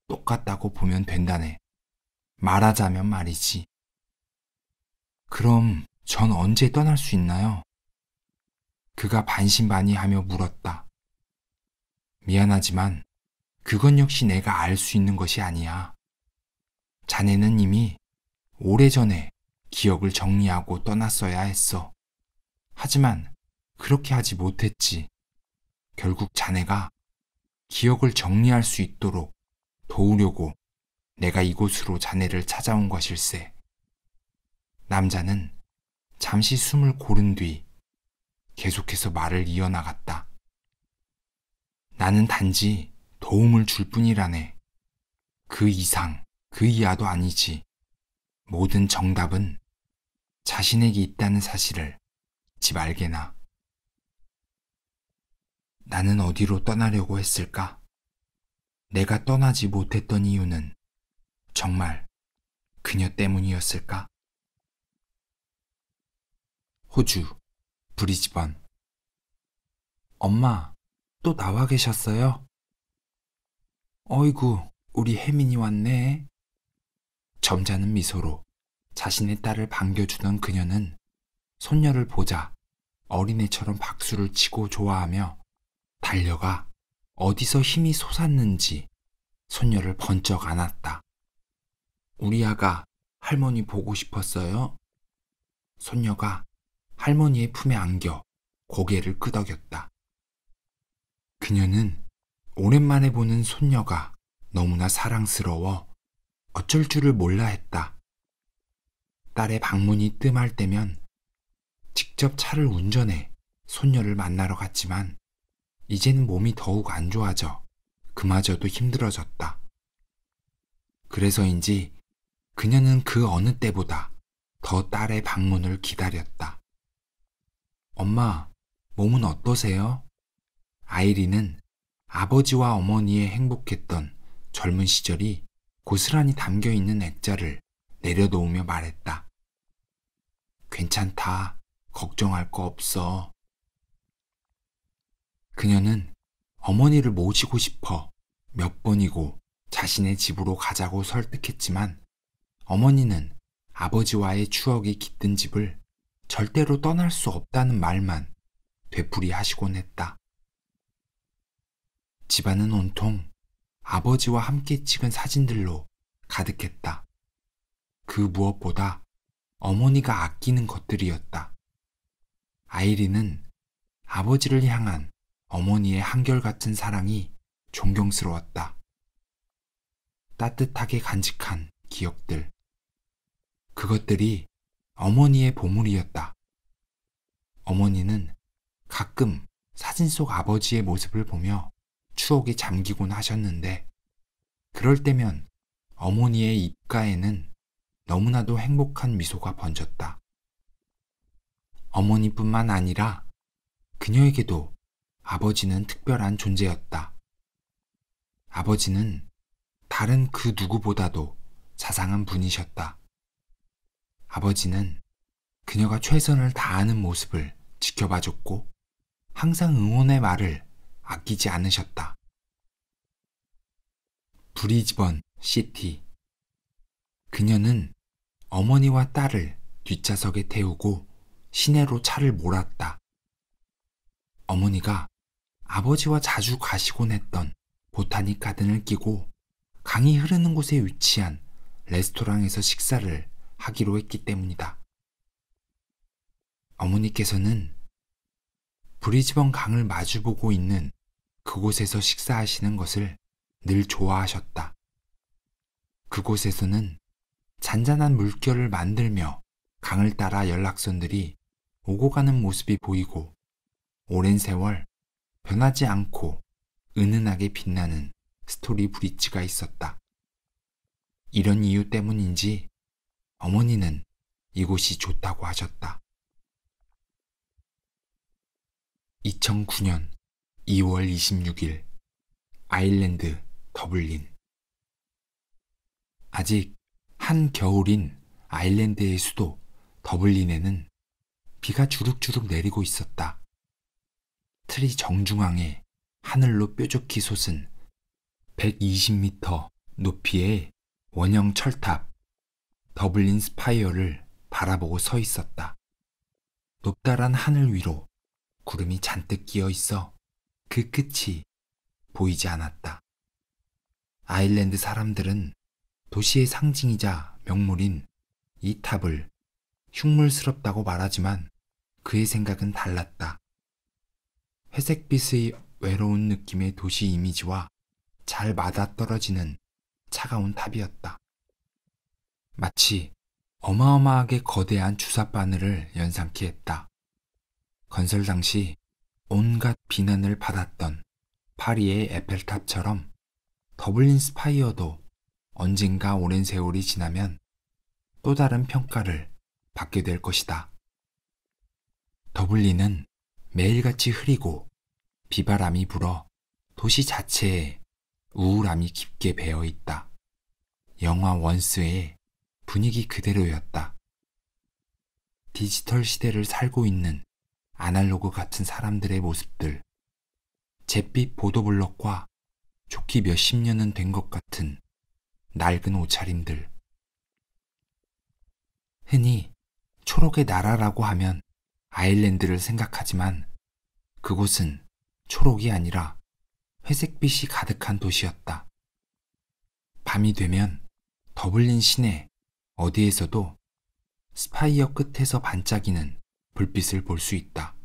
Speaker 1: 똑같다고 보면 된다네. 말하자면 말이지. 그럼 전 언제 떠날 수 있나요? 그가 반신반의하며 물었다. 미안하지만 그건 역시 내가 알 수 있는 것이 아니야. 자네는 이미 오래전에 기억을 정리하고 떠났어야 했어. 하지만 그렇게 하지 못했지. 결국 자네가 기억을 정리할 수 있도록 도우려고 내가 이곳으로 자네를 찾아온 것일세. 남자는 잠시 숨을 고른 뒤 계속해서 말을 이어나갔다. 나는 단지 도움을 줄 뿐이라네. 그 이상, 그 이하도 아니지. 모든 정답은 자신에게 있다는 사실을 집 알게나. 나는 어디로 떠나려고 했을까? 내가 떠나지 못했던 이유는 정말 그녀 때문이었을까? 호주, 브리즈번. 엄마, 또 나와 계셨어요? 어이구, 우리 혜민이 왔네. 점잖은 미소로 자신의 딸을 반겨주던 그녀는 손녀를 보자 어린애처럼 박수를 치고 좋아하며 달려가 어디서 힘이 솟았는지 손녀를 번쩍 안았다. 우리 아가 할머니 보고 싶었어요? 손녀가 할머니의 품에 안겨 고개를 끄덕였다. 그녀는 오랜만에 보는 손녀가 너무나 사랑스러워 어쩔 줄을 몰라 했다. 딸의 방문이 뜸할 때면 직접 차를 운전해 손녀를 만나러 갔지만 이제는 몸이 더욱 안 좋아져 그마저도 힘들어졌다. 그래서인지 그녀는 그 어느 때보다 더 딸의 방문을 기다렸다. 엄마, 몸은 어떠세요? 아이린은 아버지와 어머니의 행복했던 젊은 시절이 고스란히 담겨 있는 액자를 내려놓으며 말했다. 괜찮다. 걱정할 거 없어. 그녀는 어머니를 모시고 싶어 몇 번이고 자신의 집으로 가자고 설득했지만 어머니는 아버지와의 추억이 깃든 집을 절대로 떠날 수 없다는 말만 되풀이 하시곤 했다. 집안은 온통 아버지와 함께 찍은 사진들로 가득했다. 그 무엇보다 어머니가 아끼는 것들이었다. 아이린은 아버지를 향한 어머니의 한결같은 사랑이 존경스러웠다. 따뜻하게 간직한 기억들. 그것들이 어머니의 보물이었다. 어머니는 가끔 사진 속 아버지의 모습을 보며 추억에 잠기곤 하셨는데 그럴 때면 어머니의 입가에는 너무나도 행복한 미소가 번졌다. 어머니뿐만 아니라 그녀에게도 아버지는 특별한 존재였다. 아버지는 다른 그 누구보다도 자상한 분이셨다. 아버지는 그녀가 최선을 다하는 모습을 지켜봐줬고 항상 응원의 말을 아끼지 않으셨다. 브리즈번 시티 그녀는 어머니와 딸을 뒷좌석에 태우고 시내로 차를 몰았다. 어머니가 아버지와 자주 가시곤 했던 보타닉 가든을 끼고 강이 흐르는 곳에 위치한 레스토랑에서 식사를 하기로 했기 때문이다. 어머니께서는 브리즈번 강을 마주보고 있는 그곳에서 식사하시는 것을 늘 좋아하셨다. 그곳에서는 잔잔한 물결을 만들며 강을 따라 연락선들이 오고 가는 모습이 보이고 오랜 세월 변하지 않고 은은하게 빛나는 스토리 브릿지가 있었다. 이런 이유 때문인지 어머니는 이곳이 좋다고 하셨다. 2009년 2월 26일 아일랜드 더블린 아직 한 겨울인 아일랜드의 수도 더블린에는 비가 주룩주룩 내리고 있었다. 트리 정중앙에 하늘로 뾰족히 솟은 120m 높이의 원형 철탑 더블린 스파이어를 바라보고 서 있었다. 높다란 하늘 위로 구름이 잔뜩 끼어 있어 그 끝이 보이지 않았다. 아일랜드 사람들은 도시의 상징이자 명물인 이 탑을 흉물스럽다고 말하지만 그의 생각은 달랐다. 회색빛의 외로운 느낌의 도시 이미지와 잘 맞아떨어지는 차가운 탑이었다. 마치 어마어마하게 거대한 주사바늘을 연상케 했다. 건설 당시 온갖 비난을 받았던 파리의 에펠탑처럼 더블린 스파이어도 언젠가 오랜 세월이 지나면 또 다른 평가를 받게 될 것이다. 더블린은 매일같이 흐리고 비바람이 불어 도시 자체에 우울함이 깊게 배어 있다. 영화 원스의 분위기 그대로였다. 디지털 시대를 살고 있는 아날로그 같은 사람들의 모습들, 잿빛 보도블럭과 좋기 몇십 년은 된 것 같은 낡은 옷차림들. 흔히 초록의 나라라고 하면 아일랜드를 생각하지만 그곳은 초록이 아니라 회색빛이 가득한 도시였다. 밤이 되면 더블린 시내 어디에서도 스파이어 끝에서 반짝이는 불빛을 볼 수 있다.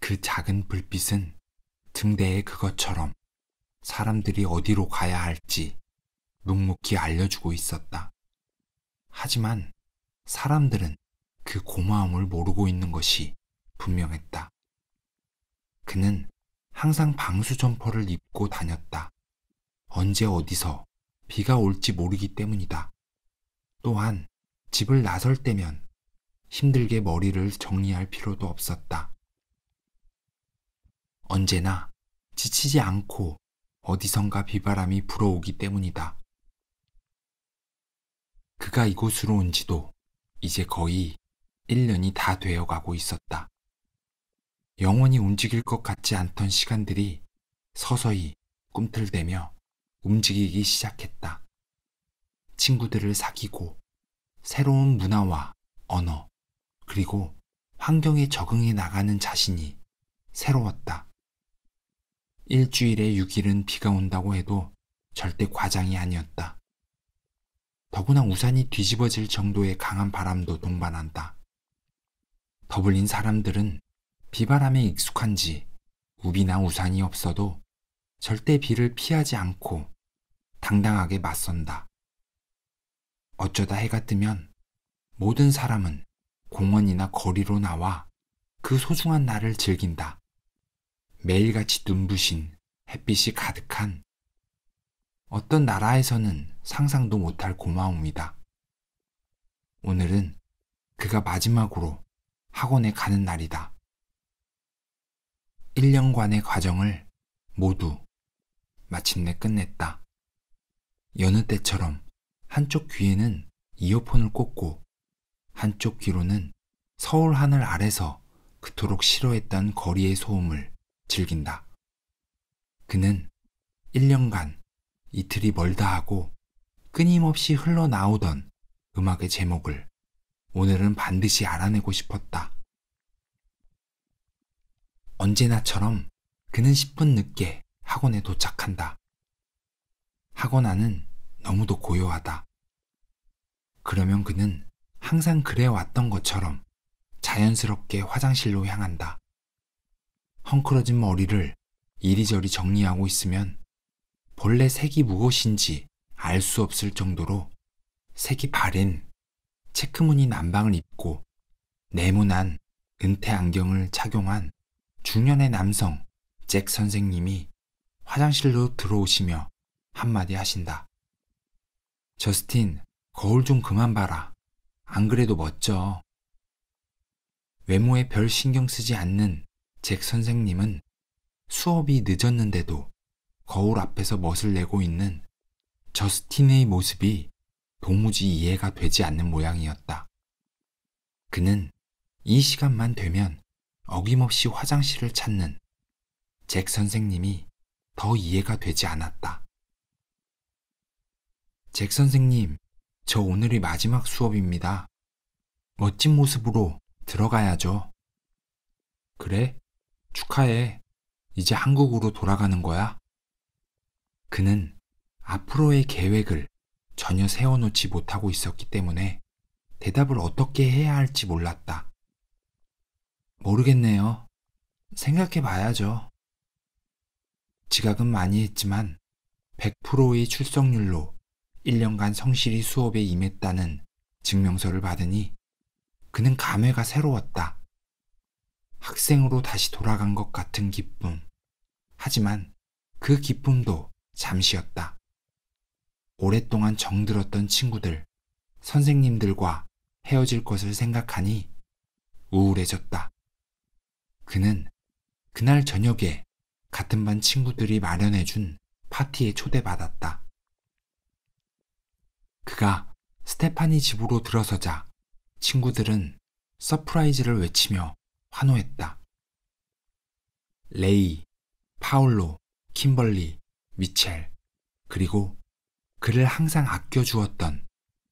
Speaker 1: 그 작은 불빛은 등대의 그것처럼 사람들이 어디로 가야 할지 묵묵히 알려주고 있었다. 하지만 사람들은 그 고마움을 모르고 있는 것이 분명했다. 그는 항상 방수 점퍼를 입고 다녔다. 언제 어디서 비가 올지 모르기 때문이다. 또한 집을 나설 때면 힘들게 머리를 정리할 필요도 없었다. 언제나 지치지 않고 어디선가 비바람이 불어오기 때문이다. 그가 이곳으로 온 지도 이제 거의 1년이 다 되어 가고 있었다. 영원히 움직일 것 같지 않던 시간들이 서서히 꿈틀대며 움직이기 시작했다. 친구들을 사귀고 새로운 문화와 언어, 그리고 환경에 적응해 나가는 자신이 새로웠다. 일주일에 6일은 비가 온다고 해도 절대 과장이 아니었다. 더구나 우산이 뒤집어질 정도의 강한 바람도 동반한다. 더블린 사람들은 비바람에 익숙한지 우비나 우산이 없어도 절대 비를 피하지 않고 당당하게 맞선다. 어쩌다 해가 뜨면 모든 사람은 공원이나 거리로 나와 그 소중한 날을 즐긴다. 매일같이 눈부신 햇빛이 가득한 어떤 나라에서는 상상도 못할 고마움이다. 오늘은 그가 마지막으로 학원에 가는 날이다. 1년간의 과정을 모두 마침내 끝냈다. 여느 때처럼 한쪽 귀에는 이어폰을 꽂고 한쪽 귀로는 서울 하늘 아래서 그토록 싫어했던 거리의 소음을 즐긴다. 그는 1년간 이틀이 멀다 하고 끊임없이 흘러나오던 음악의 제목을 오늘은 반드시 알아내고 싶었다. 언제나처럼 그는 10분 늦게 학원에 도착한다. 학원 안은 너무도 고요하다. 그러면 그는 항상 그래왔던 것처럼 자연스럽게 화장실로 향한다. 헝클어진 머리를 이리저리 정리하고 있으면 본래 색이 무엇인지 알 수 없을 정도로 색이 바랜 체크무늬 남방을 입고 네모난 은퇴 안경을 착용한 중년의 남성 잭 선생님이 화장실로 들어오시며 한마디 하신다. 저스틴, 거울 좀 그만 봐라. 안 그래도 멋져. 외모에 별 신경 쓰지 않는 잭 선생님은 수업이 늦었는데도 거울 앞에서 멋을 내고 있는 저스틴의 모습이 도무지 이해가 되지 않는 모양이었다. 그는 이 시간만 되면 어김없이 화장실을 찾는 잭 선생님이 더 이해가 되지 않았다. 잭 선생님, 저 오늘이 마지막 수업입니다. 멋진 모습으로 들어가야죠. 그래, 축하해. 이제 한국으로 돌아가는 거야. 그는 앞으로의 계획을 전혀 세워놓지 못하고 있었기 때문에 대답을 어떻게 해야 할지 몰랐다. 모르겠네요. 생각해 봐야죠. 지각은 많이 했지만 100%의 출석률로 1년간 성실히 수업에 임했다는 증명서를 받으니 그는 감회가 새로웠다. 학생으로 다시 돌아간 것 같은 기쁨. 하지만 그 기쁨도 잠시였다. 오랫동안 정들었던 친구들, 선생님들과 헤어질 것을 생각하니 우울해졌다. 그는 그날 저녁에 같은 반 친구들이 마련해준 파티에 초대받았다. 그가 스테파니 집으로 들어서자 친구들은 서프라이즈를 외치며 환호했다. 레이, 파울로, 킴벌리, 미첼, 그리고 그를 항상 아껴주었던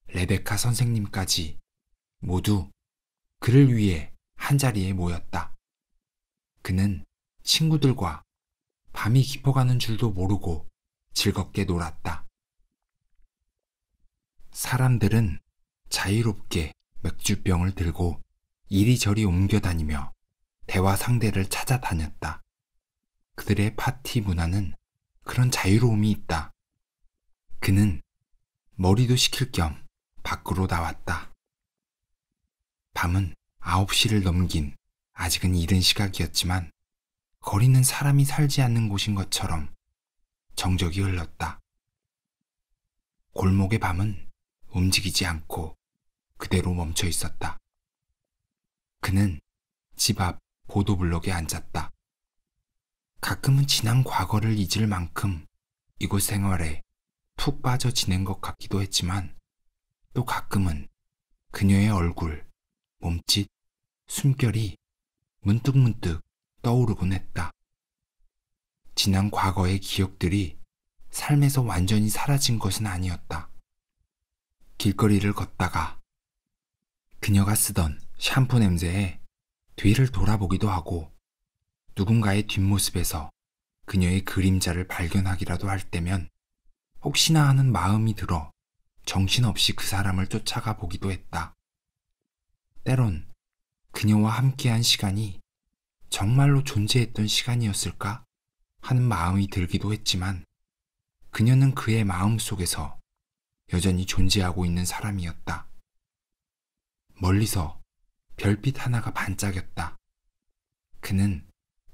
Speaker 1: 레베카 선생님까지 모두 그를 위해 한자리에 모였다. 그는 친구들과 밤이 깊어가는 줄도 모르고 즐겁게 놀았다. 사람들은 자유롭게 맥주병을 들고 이리저리 옮겨다니며 대화 상대를 찾아다녔다. 그들의 파티 문화는 그런 자유로움이 있다. 그는 머리도 식힐 겸 밖으로 나왔다. 밤은 9시를 넘긴 아직은 이른 시각이었지만 거리는 사람이 살지 않는 곳인 것처럼 정적이 흘렀다. 골목의 밤은 움직이지 않고 그대로 멈춰 있었다. 그는 집 앞 보도블록에 앉았다. 가끔은 지난 과거를 잊을 만큼 이곳 생활에 푹 빠져 지낸 것 같기도 했지만 또 가끔은 그녀의 얼굴, 몸짓, 숨결이 문득문득 떠오르곤 했다. 지난 과거의 기억들이 삶에서 완전히 사라진 것은 아니었다. 길거리를 걷다가 그녀가 쓰던 샴푸 냄새에 뒤를 돌아보기도 하고 누군가의 뒷모습에서 그녀의 그림자를 발견하기라도 할 때면 혹시나 하는 마음이 들어 정신없이 그 사람을 쫓아가 보기도 했다. 때론 그녀와 함께한 시간이 정말로 존재했던 시간이었을까 하는 마음이 들기도 했지만 그녀는 그의 마음 속에서 여전히 존재하고 있는 사람이었다. 멀리서 별빛 하나가 반짝였다. 그는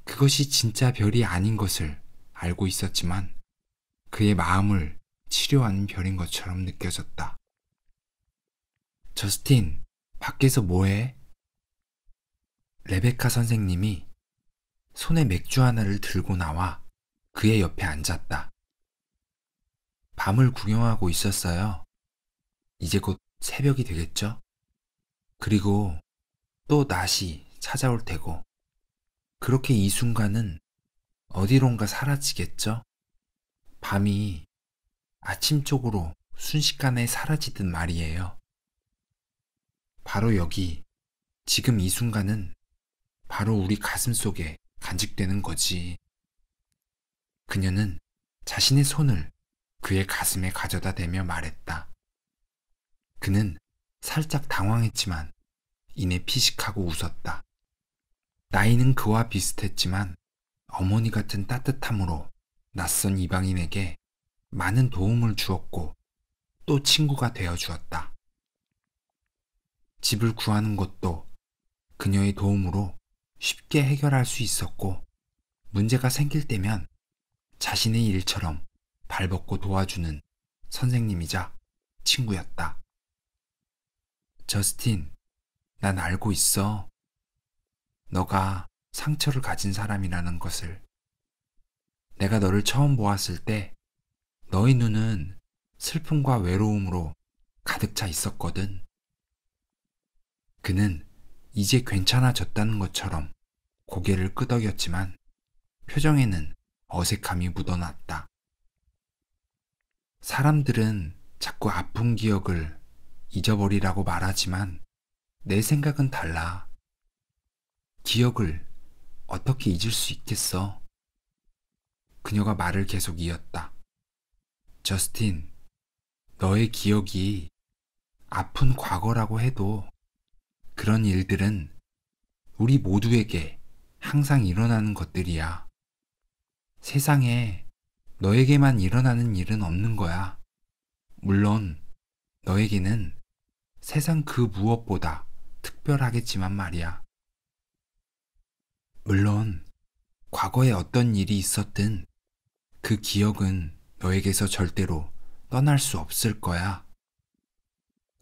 Speaker 1: 그것이 진짜 별이 아닌 것을 알고 있었지만 그의 마음을 치료하는 별인 것처럼 느껴졌다. 저스틴, 밖에서 뭐해? 레베카 선생님이 손에 맥주 하나를 들고 나와 그의 옆에 앉았다. 밤을 구경하고 있었어요. 이제 곧 새벽이 되겠죠? 그리고 또 낮이 찾아올 테고, 그렇게 이 순간은 어디론가 사라지겠죠? 밤이 아침 쪽으로 순식간에 사라지듯 말이에요. 바로 여기, 지금 이 순간은 바로 우리 가슴 속에 간직되는 거지. 그녀는 자신의 손을 그의 가슴에 가져다 대며 말했다. 그는 살짝 당황했지만 이내 피식하고 웃었다. 나이는 그와 비슷했지만 어머니 같은 따뜻함으로 낯선 이방인에게 많은 도움을 주었고 또 친구가 되어 주었다. 집을 구하는 것도 그녀의 도움으로 쉽게 해결할 수 있었고 문제가 생길 때면 자신의 일처럼 발벗고 도와주는 선생님이자 친구였다. 저스틴, 난 알고 있어. 너가 상처를 가진 사람이라는 것을. 내가 너를 처음 보았을 때 너의 눈은 슬픔과 외로움으로 가득 차 있었거든. 그는 이제 괜찮아졌다는 것처럼 고개를 끄덕였지만 표정에는 어색함이 묻어났다. 사람들은 자꾸 아픈 기억을 잊어버리라고 말하지만 내 생각은 달라. 기억을 어떻게 잊을 수 있겠어? 그녀가 말을 계속 이었다. 저스틴, 너의 기억이 아픈 과거라고 해도 그런 일들은 우리 모두에게 항상 일어나는 것들이야. 세상에 너에게만 일어나는 일은 없는 거야. 물론 너에게는 세상 그 무엇보다 특별하겠지만 말이야. 물론 과거에 어떤 일이 있었든 그 기억은 너에게서 절대로 떠날 수 없을 거야.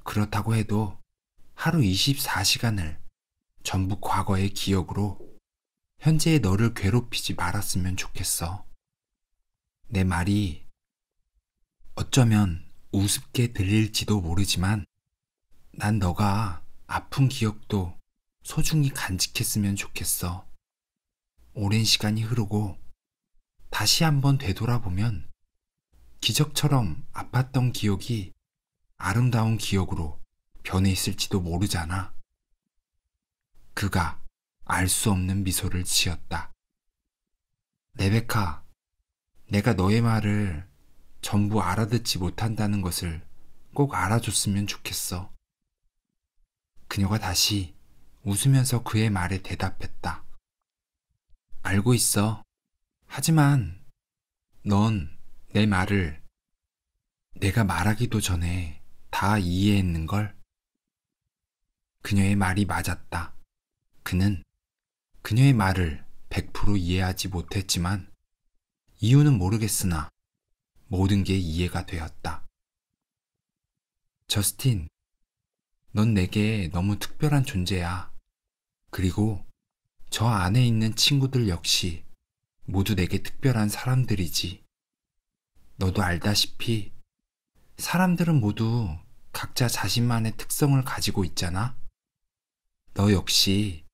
Speaker 1: 그렇다고 해도 하루 24시간을 전부 과거의 기억으로 현재의 너를 괴롭히지 말았으면 좋겠어. 내 말이 어쩌면 우습게 들릴지도 모르지만 난 너가 아픈 기억도 소중히 간직했으면 좋겠어. 오랜 시간이 흐르고 다시 한번 되돌아보면 기적처럼 아팠던 기억이 아름다운 기억으로 변해 있을지도 모르잖아. 그가 알 수 없는 미소를 지었다. 레베카, 내가 너의 말을 전부 알아듣지 못한다는 것을 꼭 알아줬으면 좋겠어. 그녀가 다시 웃으면서 그의 말에 대답했다. 알고 있어. 하지만 넌 내 말을 내가 말하기도 전에 다 이해했는 걸? 그녀의 말이 맞았다. 그는 그녀의 말을 100% 이해하지 못했지만 이유는 모르겠으나 모든 게 이해가 되었다. 저스틴, 넌 내게 너무 특별한 존재야. 그리고 저 안에 있는 친구들 역시 모두 내게 특별한 사람들이지. 너도 알다시피 사람들은 모두 각자 자신만의 특성을 가지고 있잖아. 너 역시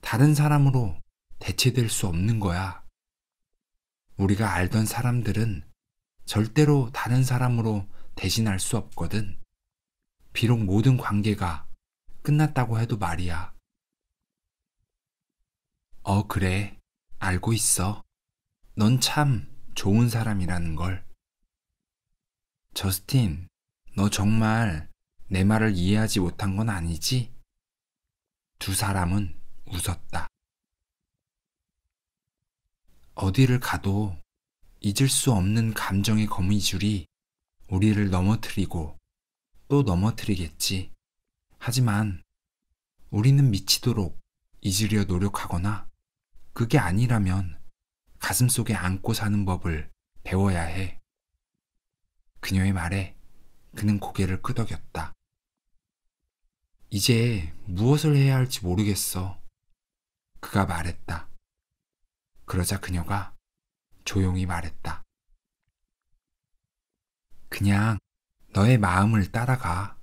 Speaker 1: 다른 사람으로 대체될 수 없는 거야. 우리가 알던 사람들은 절대로 다른 사람으로 대신할 수 없거든. 비록 모든 관계가 끝났다고 해도 말이야. 어, 그래. 알고 있어. 넌 참 좋은 사람이라는 걸. 저스틴, 너 정말 내 말을 이해하지 못한 건 아니지? 두 사람은 웃었다. 어디를 가도 잊을 수 없는 감정의 거미줄이 우리를 넘어뜨리고 또 넘어뜨리겠지. 하지만 우리는 미치도록 잊으려 노력하거나 그게 아니라면 가슴 속에 안고 사는 법을 배워야 해. 그녀의 말에 그는 고개를 끄덕였다. 이제 무엇을 해야 할지 모르겠어. 그가 말했다. 그러자 그녀가 조용히 말했다. 그냥 너의 마음을 따라가.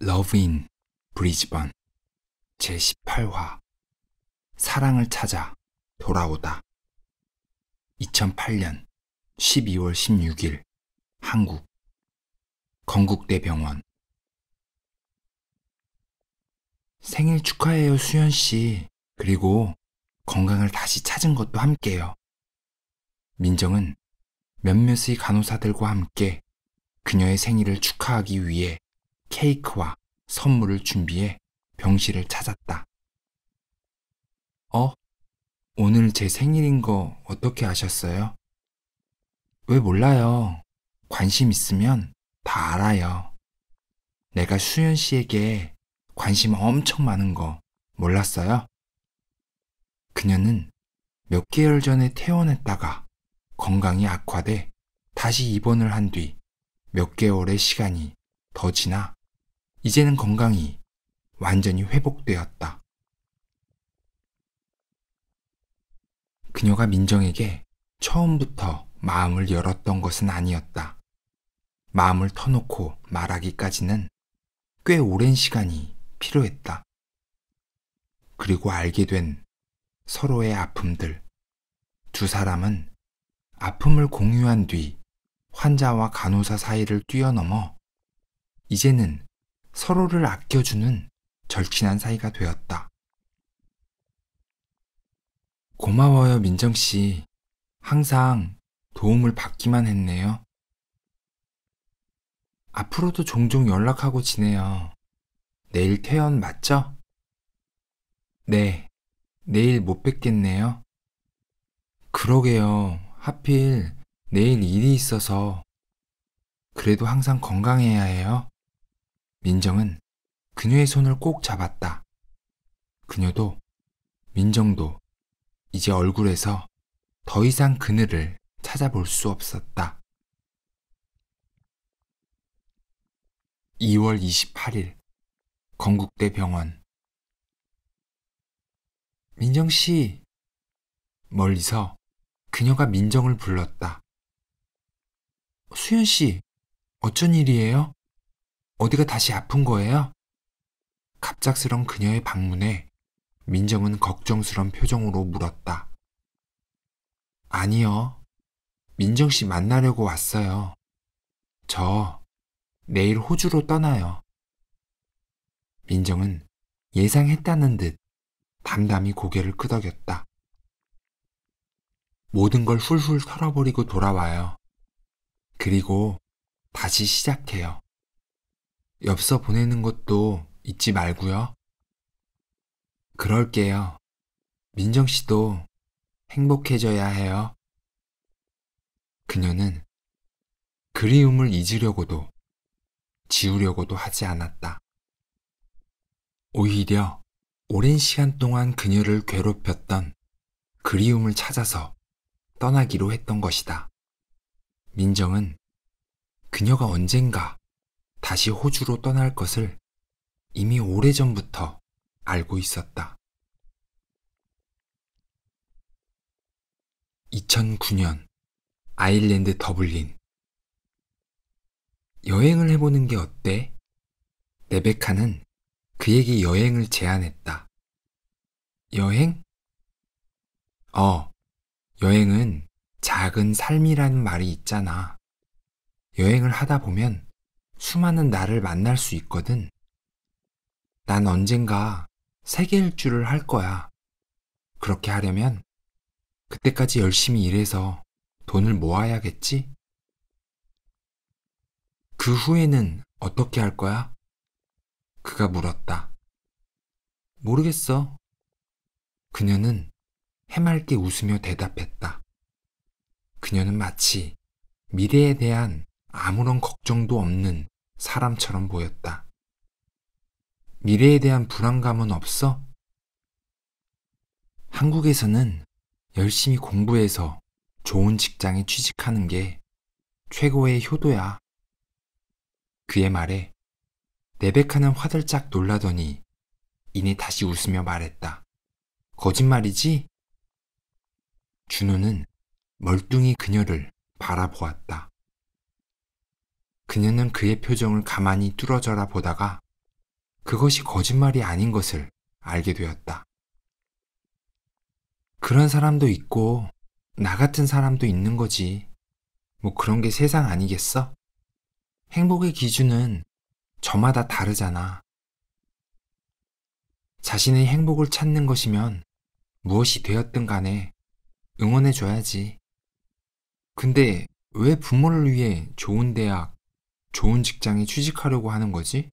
Speaker 1: 러브 인 브리즈번 제18화 사랑을 찾아 돌아오다 2008년 12월 16일 한국 건국대병원 생일 축하해요, 수현 씨. 그리고 건강을 다시 찾은 것도 함께요. 민정은 몇몇의 간호사들과 함께 그녀의 생일을 축하하기 위해 케이크와 선물을 준비해 병실을 찾았다. 어? 오늘 제 생일인 거 어떻게 아셨어요? 왜 몰라요? 관심 있으면 다 알아요. 내가 수현 씨에게 관심 엄청 많은 거 몰랐어요? 그녀는 몇 개월 전에 퇴원했다가 건강이 악화돼 다시 입원을 한 뒤 몇 개월의 시간이 더 지나 이제는 건강이 완전히 회복되었다. 그녀가 민정에게 처음부터 마음을 열었던 것은 아니었다. 마음을 터놓고 말하기까지는 꽤 오랜 시간이 필요했다. 그리고 알게 된 서로의 아픔들. 두 사람은 아픔을 공유한 뒤 환자와 간호사 사이를 뛰어넘어 이제는 서로를 아껴주는 절친한 사이가 되었다. 고마워요, 민정 씨. 항상 도움을 받기만 했네요. 앞으로도 종종 연락하고 지내요. 내일 퇴원 맞죠? 네, 내일 못 뵙겠네요. 그러게요. 하필 내일 일이 있어서. 그래도 항상 건강해야 해요. 민정은 그녀의 손을 꼭 잡았다. 그녀도, 민정도 이제 얼굴에서 더 이상 그늘을 찾아볼 수 없었다. 2월 28일 건국대 병원. 민정 씨! 멀리서 그녀가 민정을 불렀다. 수연 씨, 어쩐 일이에요? 어디가 다시 아픈 거예요? 갑작스런 그녀의 방문에 민정은 걱정스런 표정으로 물었다. 아니요. 민정 씨 만나려고 왔어요. 저 내일 호주로 떠나요. 민정은 예상했다는 듯 담담히 고개를 끄덕였다. 모든 걸 훌훌 털어버리고 돌아와요. 그리고 다시 시작해요. 엽서 보내는 것도 잊지 말고요. 그럴게요. 민정 씨도 행복해져야 해요. 그녀는 그리움을 잊으려고도 지우려고도 하지 않았다. 오히려 오랜 시간 동안 그녀를 괴롭혔던 그리움을 찾아서 떠나기로 했던 것이다. 민정은 그녀가 언젠가 다시 호주로 떠날 것을 이미 오래전부터 알고 있었다. 2009년 아일랜드 더블린 여행을 해보는 게 어때? 레베카는 그에게 여행을 제안했다. 여행? 어, 여행은 작은 삶이라는 말이 있잖아. 여행을 하다 보면 수많은 나를 만날 수 있거든. 난 언젠가 세계 일주를 할 거야. 그렇게 하려면 그때까지 열심히 일해서 돈을 모아야겠지? 그 후에는 어떻게 할 거야? 그가 물었다. 모르겠어. 그녀는 해맑게 웃으며 대답했다. 그녀는 마치 미래에 대한 아무런 걱정도 없는 사람처럼 보였다. 미래에 대한 불안감은 없어? 한국에서는 열심히 공부해서 좋은 직장에 취직하는 게 최고의 효도야. 그의 말에 레베카는 화들짝 놀라더니 이내 다시 웃으며 말했다. 거짓말이지? 준호는 멀뚱히 그녀를 바라보았다. 그녀는 그의 표정을 가만히 뚫어져라 보다가 그것이 거짓말이 아닌 것을 알게 되었다. 그런 사람도 있고, 나 같은 사람도 있는 거지. 뭐 그런 게 세상 아니겠어? 행복의 기준은 저마다 다르잖아. 자신의 행복을 찾는 것이면 무엇이 되었든 간에 응원해줘야지. 근데 왜 부모를 위해 좋은 대학, 좋은 직장에 취직하려고 하는 거지?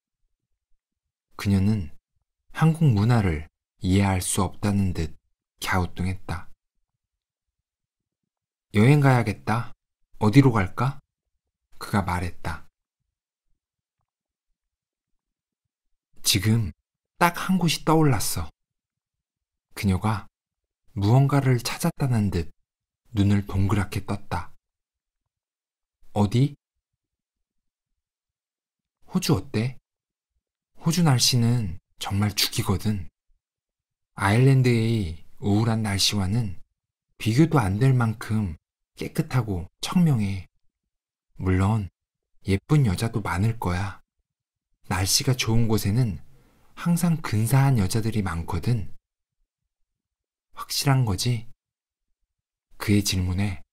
Speaker 1: 그녀는 한국 문화를 이해할 수 없다는 듯 갸우뚱했다. 여행 가야겠다. 어디로 갈까? 그가 말했다. 지금 딱 한 곳이 떠올랐어. 그녀가 무언가를 찾았다는 듯 눈을 동그랗게 떴다. 어디? 호주 어때? 호주 날씨는 정말 죽이거든. 아일랜드의 우울한 날씨와는 비교도 안 될 만큼 깨끗하고 청명해. 물론 예쁜 여자도 많을 거야. 날씨가 좋은 곳에는 항상 근사한 여자들이 많거든. 확실한 거지? 그의 질문에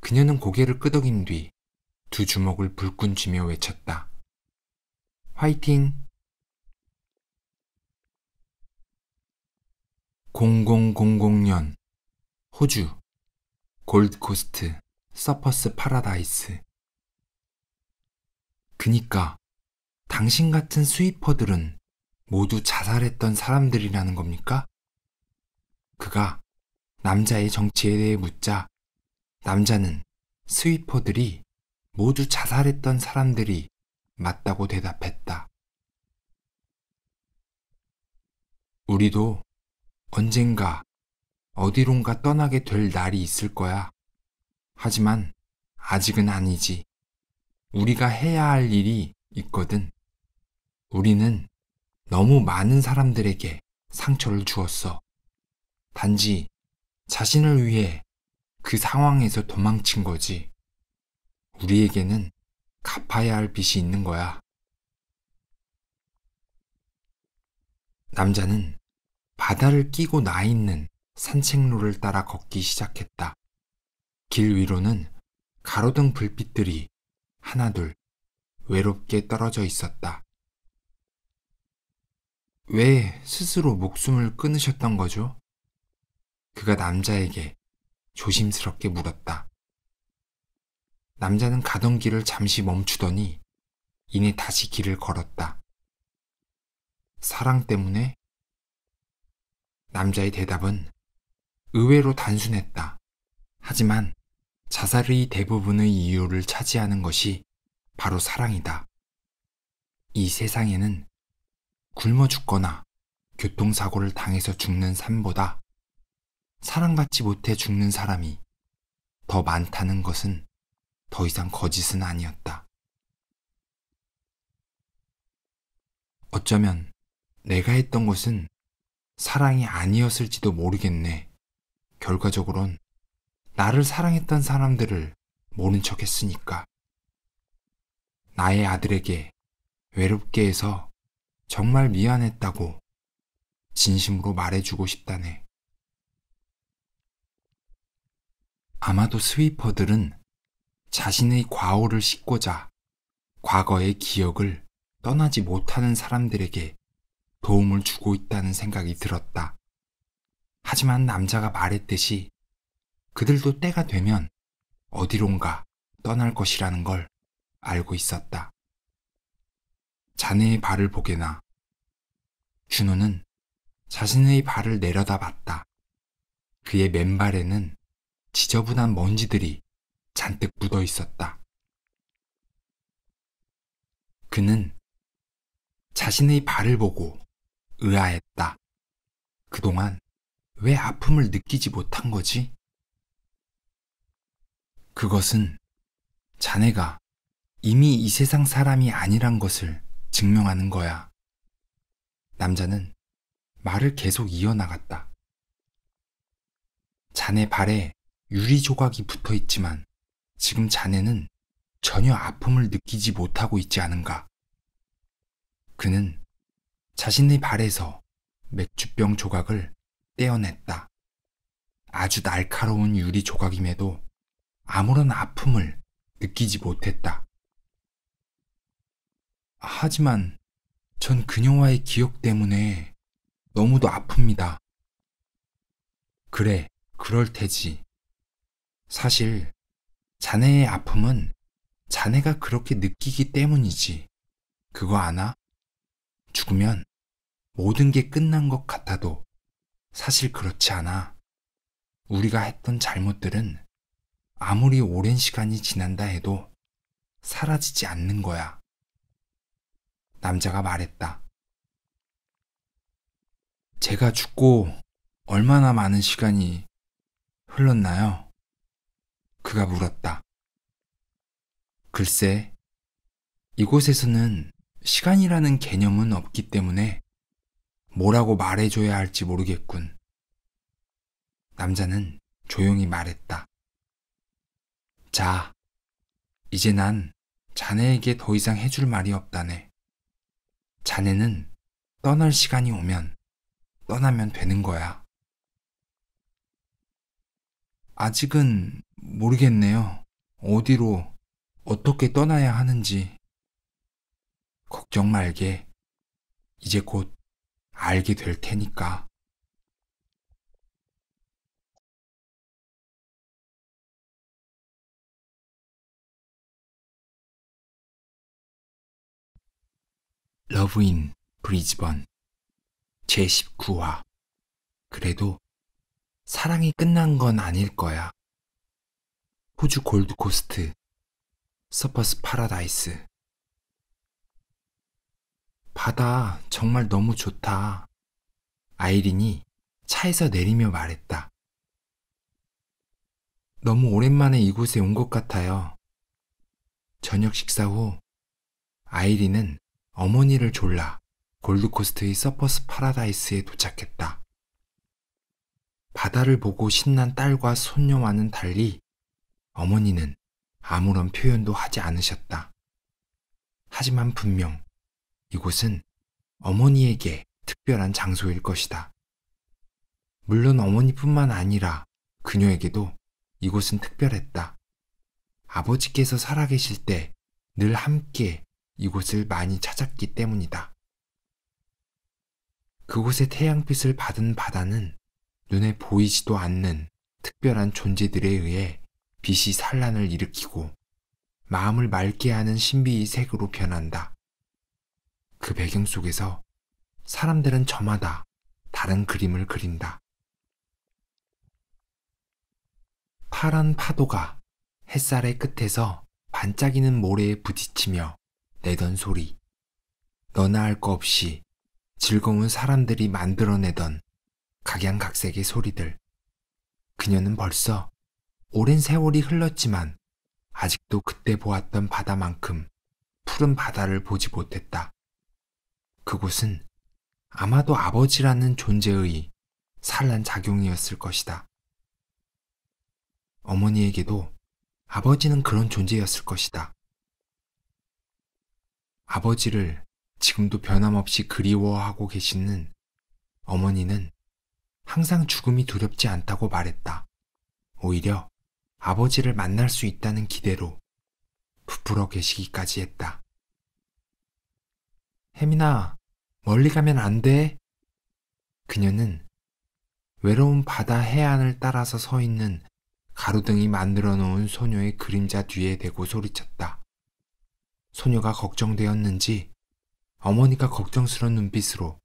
Speaker 1: 그녀는 고개를 끄덕인 뒤 두 주먹을 불끈 쥐며 외쳤다. 화이팅! 0000년 호주 골드코스트 서퍼스 파라다이스 그니까 당신 같은 스위퍼들은 모두 자살했던 사람들이라는 겁니까? 그가 남자의 정치에 대해 묻자 남자는 스위퍼들이 모두 자살했던 사람들이 맞다고 대답했다. 우리도 언젠가 어디론가 떠나게 될 날이 있을 거야. 하지만 아직은 아니지. 우리가 해야 할 일이 있거든. 우리는 너무 많은 사람들에게 상처를 주었어. 단지 자신을 위해 그 상황에서 도망친 거지. 우리에게는 갚아야 할 빚이 있는 거야. 남자는 바다를 끼고 나 있는 산책로를 따라 걷기 시작했다. 길 위로는 가로등 불빛들이 하나둘 외롭게 떨어져 있었다. 왜 스스로 목숨을 끊으셨던 거죠? 그가 남자에게 조심스럽게 물었다. 남자는 가던 길을 잠시 멈추더니 이내 다시 길을 걸었다. 사랑 때문에? 남자의 대답은 의외로 단순했다. 하지만 자살의 대부분의 이유를 차지하는 것이 바로 사랑이다. 이 세상에는 굶어 죽거나 교통사고를 당해서 죽는 삶보다 사랑받지 못해 죽는 사람이 더 많다는 것은 더 이상 거짓은 아니었다. 어쩌면 내가 했던 것은 사랑이 아니었을지도 모르겠네. 결과적으론 나를 사랑했던 사람들을 모른 척 했으니까. 나의 아들에게 외롭게 해서 정말 미안했다고 진심으로 말해주고 싶다네. 아마도 스위퍼들은 자신의 과오를 씻고자 과거의 기억을 떠나지 못하는 사람들에게 도움을 주고 있다는 생각이 들었다. 하지만 남자가 말했듯이 그들도 때가 되면 어디론가 떠날 것이라는 걸 알고 있었다. 자네의 발을 보게나. 준호는 자신의 발을 내려다 봤다. 그의 맨발에는 지저분한 먼지들이 잔뜩 묻어 있었다. 그는 자신의 발을 보고 의아했다. 그동안 왜 아픔을 느끼지 못한 거지? 그것은 자네가 이미 이 세상 사람이 아니란 것을 증명하는 거야. 남자는 말을 계속 이어나갔다. 자네 발에 유리 조각이 붙어 있지만 지금 자네는 전혀 아픔을 느끼지 못하고 있지 않은가. 그는 자신의 발에서 맥주병 조각을 떼어냈다. 아주 날카로운 유리 조각임에도 아무런 아픔을 느끼지 못했다. 하지만 전 그녀와의 기억 때문에 너무도 아픕니다. 그래, 그럴 테지. 사실 자네의 아픔은 자네가 그렇게 느끼기 때문이지. 그거 아나? 죽으면 모든 게 끝난 것 같아도 사실 그렇지 않아. 우리가 했던 잘못들은 아무리 오랜 시간이 지난다 해도 사라지지 않는 거야. 남자가 말했다. 제가 죽고 얼마나 많은 시간이 흘렀나요? 그가 물었다. 글쎄, 이곳에서는 시간이라는 개념은 없기 때문에 뭐라고 말해줘야 할지 모르겠군. 남자는 조용히 말했다. 자, 이제 난 자네에게 더 이상 해줄 말이 없다네. 자네는 떠날 시간이 오면 떠나면 되는 거야. 아직은 모르겠네요. 어디로, 어떻게 떠나야 하는지. 걱정 말게. 이제 곧 알게 될 테니까. 러브인 브리즈번 제19화 그래도 사랑이 끝난 건 아닐 거야. 호주 골드코스트 서퍼스 파라다이스 바다 정말 너무 좋다. 아이린이 차에서 내리며 말했다. 너무 오랜만에 이곳에 온 것 같아요. 저녁 식사 후 아이린은 어머니를 졸라 골드코스트의 서퍼스 파라다이스에 도착했다. 바다를 보고 신난 딸과 손녀와는 달리 어머니는 아무런 표현도 하지 않으셨다. 하지만 분명 이곳은 어머니에게 특별한 장소일 것이다. 물론 어머니뿐만 아니라 그녀에게도 이곳은 특별했다. 아버지께서 살아계실 때 늘 함께 이곳을 많이 찾았기 때문이다. 그곳의 태양빛을 받은 바다는 눈에 보이지도 않는 특별한 존재들에 의해 빛이 산란을 일으키고 마음을 맑게 하는 신비의 색으로 변한다. 그 배경 속에서 사람들은 저마다 다른 그림을 그린다. 파란 파도가 햇살의 끝에서 반짝이는 모래에 부딪히며 내던 소리, 너나 할 거 없이 즐거운 사람들이 만들어내던 각양각색의 소리들. 그녀는 벌써 오랜 세월이 흘렀지만 아직도 그때 보았던 바다만큼 푸른 바다를 보지 못했다. 그곳은 아마도 아버지라는 존재의 산란 작용이었을 것이다. 어머니에게도 아버지는 그런 존재였을 것이다. 아버지를 지금도 변함없이 그리워하고 계시는 어머니는 항상 죽음이 두렵지 않다고 말했다. 오히려 아버지를 만날 수 있다는 기대로 부풀어 계시기까지 했다. 혜민아, 멀리 가면 안 돼. 그녀는 외로운 바다 해안을 따라서 서 있는 가로등이 만들어 놓은 소녀의 그림자 뒤에 대고 소리쳤다. 소녀가 걱정되었는지 어머니가 걱정스러운 눈빛으로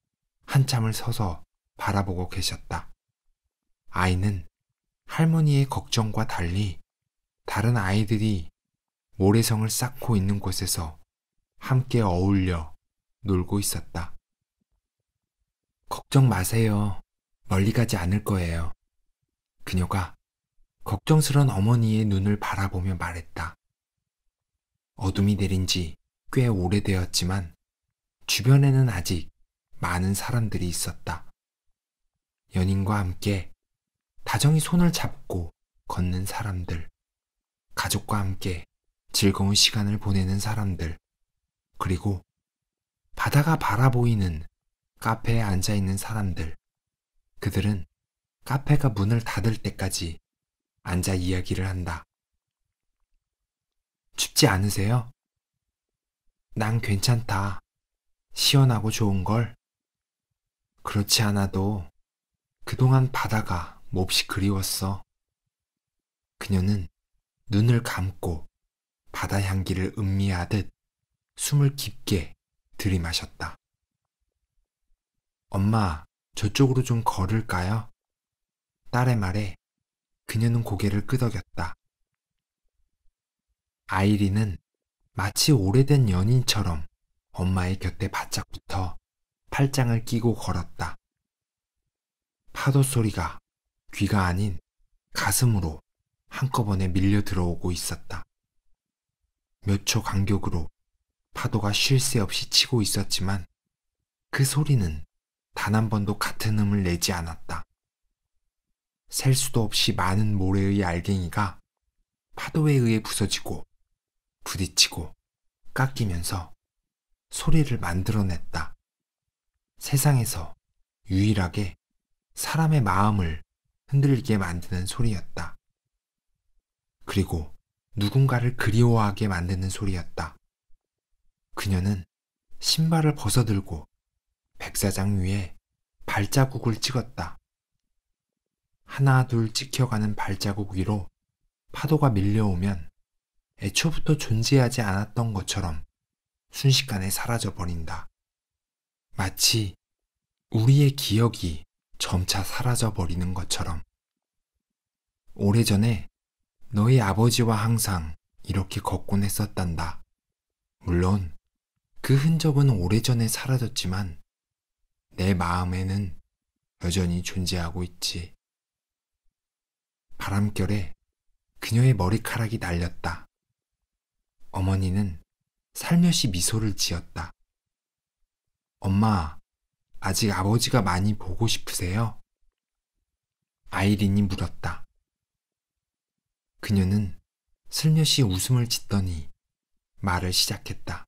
Speaker 1: 한참을 서서 바라보고 계셨다. 아이는 할머니의 걱정과 달리 다른 아이들이 모래성을 쌓고 있는 곳에서 함께 어울려 놀고 있었다. 걱정 마세요. 멀리 가지 않을 거예요. 그녀가 걱정스러운 어머니의 눈을 바라보며 말했다. 어둠이 내린 지 꽤 오래되었지만 주변에는 아직 많은 사람들이 있었다. 연인과 함께 다정히 손을 잡고 걷는 사람들, 가족과 함께 즐거운 시간을 보내는 사람들, 그리고 바다가 바라보이는 카페에 앉아 있는 사람들. 그들은 카페가 문을 닫을 때까지 앉아 이야기를 한다. 춥지 않으세요? 난 괜찮다. 시원하고 좋은 걸. 그렇지 않아도 그동안 바다가 몹시 그리웠어. 그녀는 눈을 감고 바다 향기를 음미하듯 숨을 깊게 들이마셨다. 엄마, 저쪽으로 좀 걸을까요? 딸의 말에 그녀는 고개를 끄덕였다. 아이린은 마치 오래된 연인처럼 엄마의 곁에 바짝 붙어 팔짱을 끼고 걸었다. 파도 소리가 귀가 아닌 가슴으로 한꺼번에 밀려 들어오고 있었다. 몇 초 간격으로 파도가 쉴 새 없이 치고 있었지만 그 소리는 단 한 번도 같은 음을 내지 않았다. 셀 수도 없이 많은 모래의 알갱이가 파도에 의해 부서지고 부딪히고 깎이면서 소리를 만들어냈다. 세상에서 유일하게 사람의 마음을 흔들게 만드는 소리였다. 그리고 누군가를 그리워하게 만드는 소리였다. 그녀는 신발을 벗어들고 백사장 위에 발자국을 찍었다. 하나 둘 찍혀가는 발자국 위로 파도가 밀려오면 애초부터 존재하지 않았던 것처럼 순식간에 사라져 버린다. 마치 우리의 기억이 점차 사라져 버리는 것처럼. 오래전에 너희 아버지와 항상 이렇게 걷곤 했었단다. 물론 그 흔적은 오래전에 사라졌지만 내 마음에는 여전히 존재하고 있지. 바람결에 그녀의 머리카락이 날렸다. 어머니는 살며시 미소를 지었다. 엄마, 아직 아버지가 많이 보고 싶으세요? 아이린이 물었다. 그녀는 슬며시 웃음을 짓더니 말을 시작했다.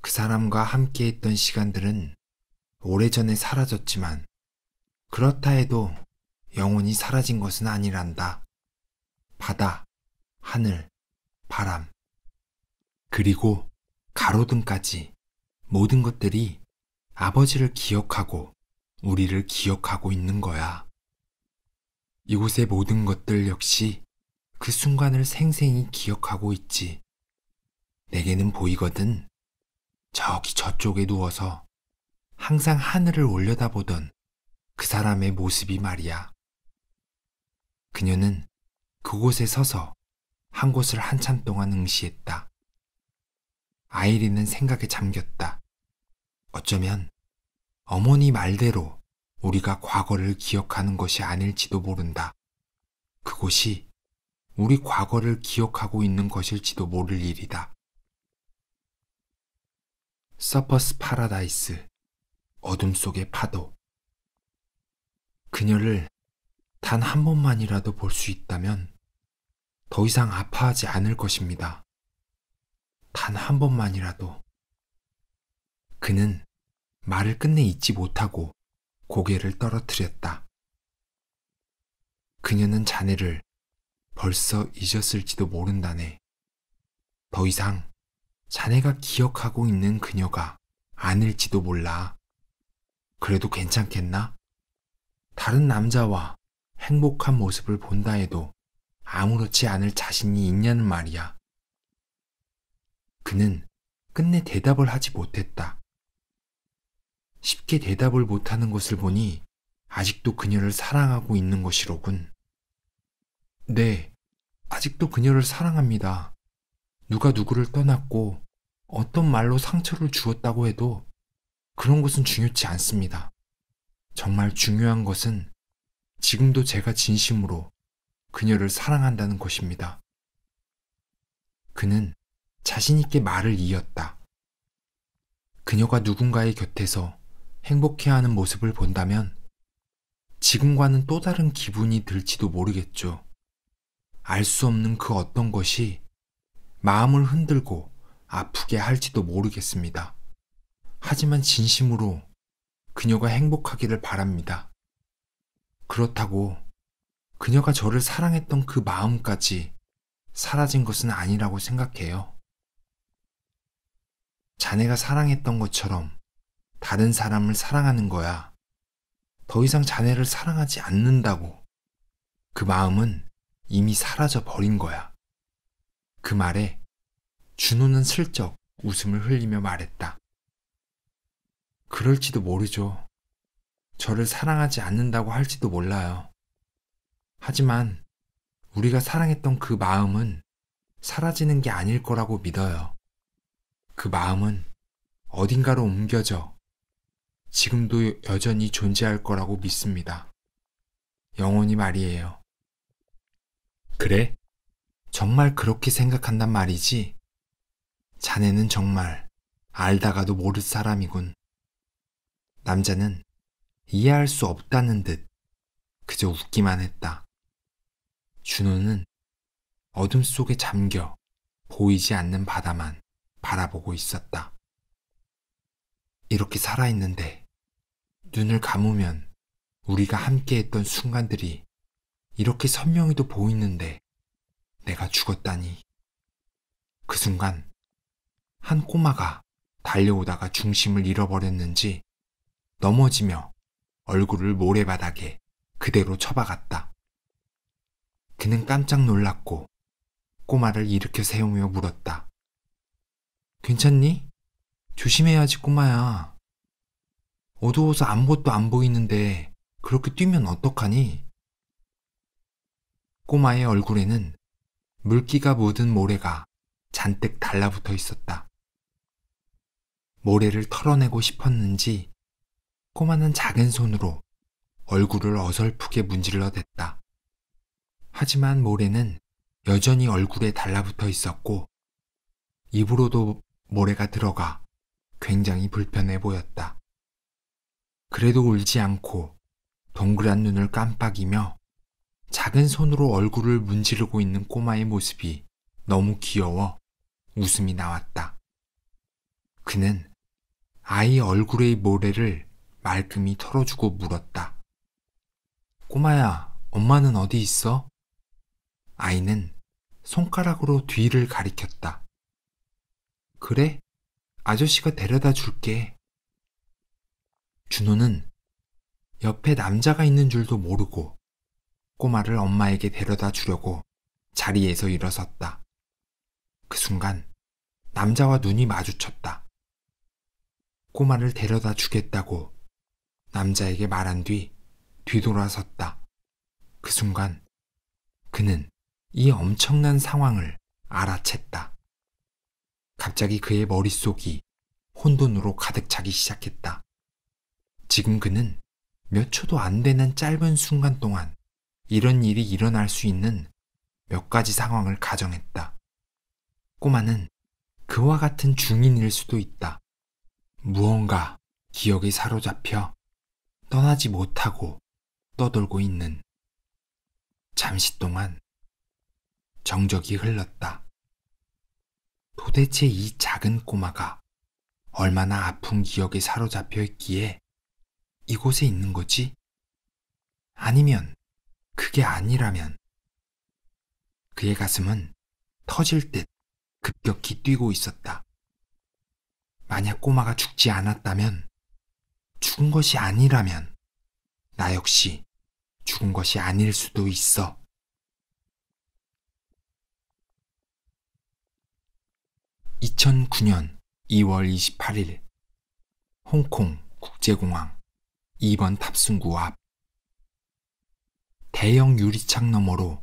Speaker 1: 그 사람과 함께 했던 시간들은 오래전에 사라졌지만 그렇다 해도 영원히 사라진 것은 아니란다. 바다, 하늘, 바람, 그리고 가로등까지 모든 것들이 아버지를 기억하고 우리를 기억하고 있는 거야. 이곳의 모든 것들 역시 그 순간을 생생히 기억하고 있지. 내게는 보이거든. 저기 저쪽에 누워서 항상 하늘을 올려다보던 그 사람의 모습이 말이야. 그녀는 그곳에 서서 한 곳을 한참 동안 응시했다. 아이린은 생각에 잠겼다. 어쩌면 어머니 말대로 우리가 과거를 기억하는 것이 아닐지도 모른다. 그곳이 우리 과거를 기억하고 있는 것일지도 모를 일이다. 서퍼스 파라다이스 어둠 속의 파도 그녀를 단 한 번만이라도 볼 수 있다면 더 이상 아파하지 않을 것입니다. 단 한 번만이라도. 그는 말을 끝내 잊지 못하고 고개를 떨어뜨렸다. 그녀는 자네를 벌써 잊었을지도 모른다네. 더 이상 자네가 기억하고 있는 그녀가 아닐지도 몰라. 그래도 괜찮겠나? 다른 남자와 행복한 모습을 본다 해도 아무렇지 않을 자신이 있냐는 말이야. 그는 끝내 대답을 하지 못했다. 쉽게 대답을 못하는 것을 보니 아직도 그녀를 사랑하고 있는 것이로군. 네, 아직도 그녀를 사랑합니다. 누가 누구를 떠났고 어떤 말로 상처를 주었다고 해도 그런 것은 중요치 않습니다. 정말 중요한 것은 지금도 제가 진심으로 그녀를 사랑한다는 것입니다. 그는 자신있게 말을 이었다. 그녀가 누군가의 곁에서 행복해하는 모습을 본다면 지금과는 또 다른 기분이 들지도 모르겠죠. 알 수 없는 그 어떤 것이 마음을 흔들고 아프게 할지도 모르겠습니다. 하지만 진심으로 그녀가 행복하기를 바랍니다. 그렇다고 그녀가 저를 사랑했던 그 마음까지 사라진 것은 아니라고 생각해요. 자네가 사랑했던 것처럼 다른 사람을 사랑하는 거야. 더 이상 자네를 사랑하지 않는다고. 그 마음은 이미 사라져 버린 거야. 그 말에 준호는 슬쩍 웃음을 흘리며 말했다. 그럴지도 모르죠. 저를 사랑하지 않는다고 할지도 몰라요. 하지만 우리가 사랑했던 그 마음은 사라지는 게 아닐 거라고 믿어요. 그 마음은 어딘가로 옮겨져 지금도 여전히 존재할 거라고 믿습니다. 영원히 말이에요. 그래? 정말 그렇게 생각한단 말이지? 자네는 정말 알다가도 모를 사람이군. 남자는 이해할 수 없다는 듯 그저 웃기만 했다. 준호는 어둠 속에 잠겨 보이지 않는 바다만 바라보고 있었다. 이렇게 살아있는데 눈을 감으면 우리가 함께 했던 순간들이 이렇게 선명히도 보이는데 내가 죽었다니. 그 순간 한 꼬마가 달려오다가 중심을 잃어버렸는지 넘어지며 얼굴을 모래바닥에 그대로 쳐박았다. 그는 깜짝 놀랐고 꼬마를 일으켜 세우며 물었다. 괜찮니? 조심해야지 꼬마야. 어두워서 아무것도 안 보이는데 그렇게 뛰면 어떡하니? 꼬마의 얼굴에는 물기가 묻은 모래가 잔뜩 달라붙어 있었다. 모래를 털어내고 싶었는지 꼬마는 작은 손으로 얼굴을 어설프게 문질러 댔다. 하지만 모래는 여전히 얼굴에 달라붙어 있었고 입으로도 모래가 들어가 굉장히 불편해 보였다. 그래도 울지 않고 동그란 눈을 깜빡이며 작은 손으로 얼굴을 문지르고 있는 꼬마의 모습이 너무 귀여워 웃음이 나왔다. 그는 아이 얼굴의 모래를 말끔히 털어주고 물었다. 꼬마야, 엄마는 어디 있어? 아이는 손가락으로 뒤를 가리켰다. 그래, 아저씨가 데려다 줄게. 준호는 옆에 남자가 있는 줄도 모르고 꼬마를 엄마에게 데려다 주려고 자리에서 일어섰다. 그 순간 남자와 눈이 마주쳤다. 꼬마를 데려다 주겠다고 남자에게 말한 뒤 뒤돌아섰다. 그 순간 그는 이 엄청난 상황을 알아챘다. 갑자기 그의 머릿속이 혼돈으로 가득 차기 시작했다. 지금 그는 몇 초도 안 되는 짧은 순간 동안 이런 일이 일어날 수 있는 몇 가지 상황을 가정했다. 꼬마는 그와 같은 중인일 수도 있다. 무언가 기억이 사로잡혀 떠나지 못하고 떠돌고 있는 잠시 동안 정적이 흘렀다. 도대체 이 작은 꼬마가 얼마나 아픈 기억에 사로잡혀 있기에 이곳에 있는 거지? 아니면 그게 아니라면 그의 가슴은 터질 듯 급격히 뛰고 있었다. 만약 꼬마가 죽지 않았다면 죽은 것이 아니라면 나 역시 죽은 것이 아닐 수도 있어. 2009년 2월 28일 홍콩 국제공항 2번 탑승구 앞 대형 유리창 너머로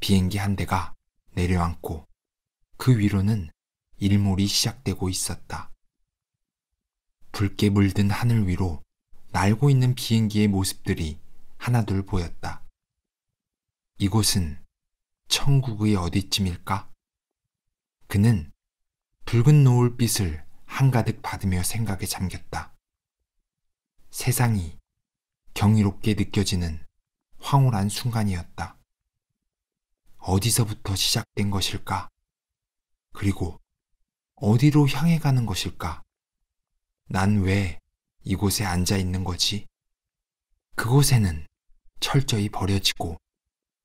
Speaker 1: 비행기 한 대가 내려앉고 그 위로는 일몰이 시작되고 있었다. 붉게 물든 하늘 위로 날고 있는 비행기의 모습들이 하나둘 보였다. 이곳은 천국의 어디쯤일까? 그는 붉은 노을빛을 한가득 받으며 생각에 잠겼다. 세상이 경이롭게 느껴지는 황홀한 순간이었다. 어디서부터 시작된 것일까? 그리고 어디로 향해 가는 것일까? 난 왜 이곳에 앉아 있는 거지? 그곳에는 철저히 버려지고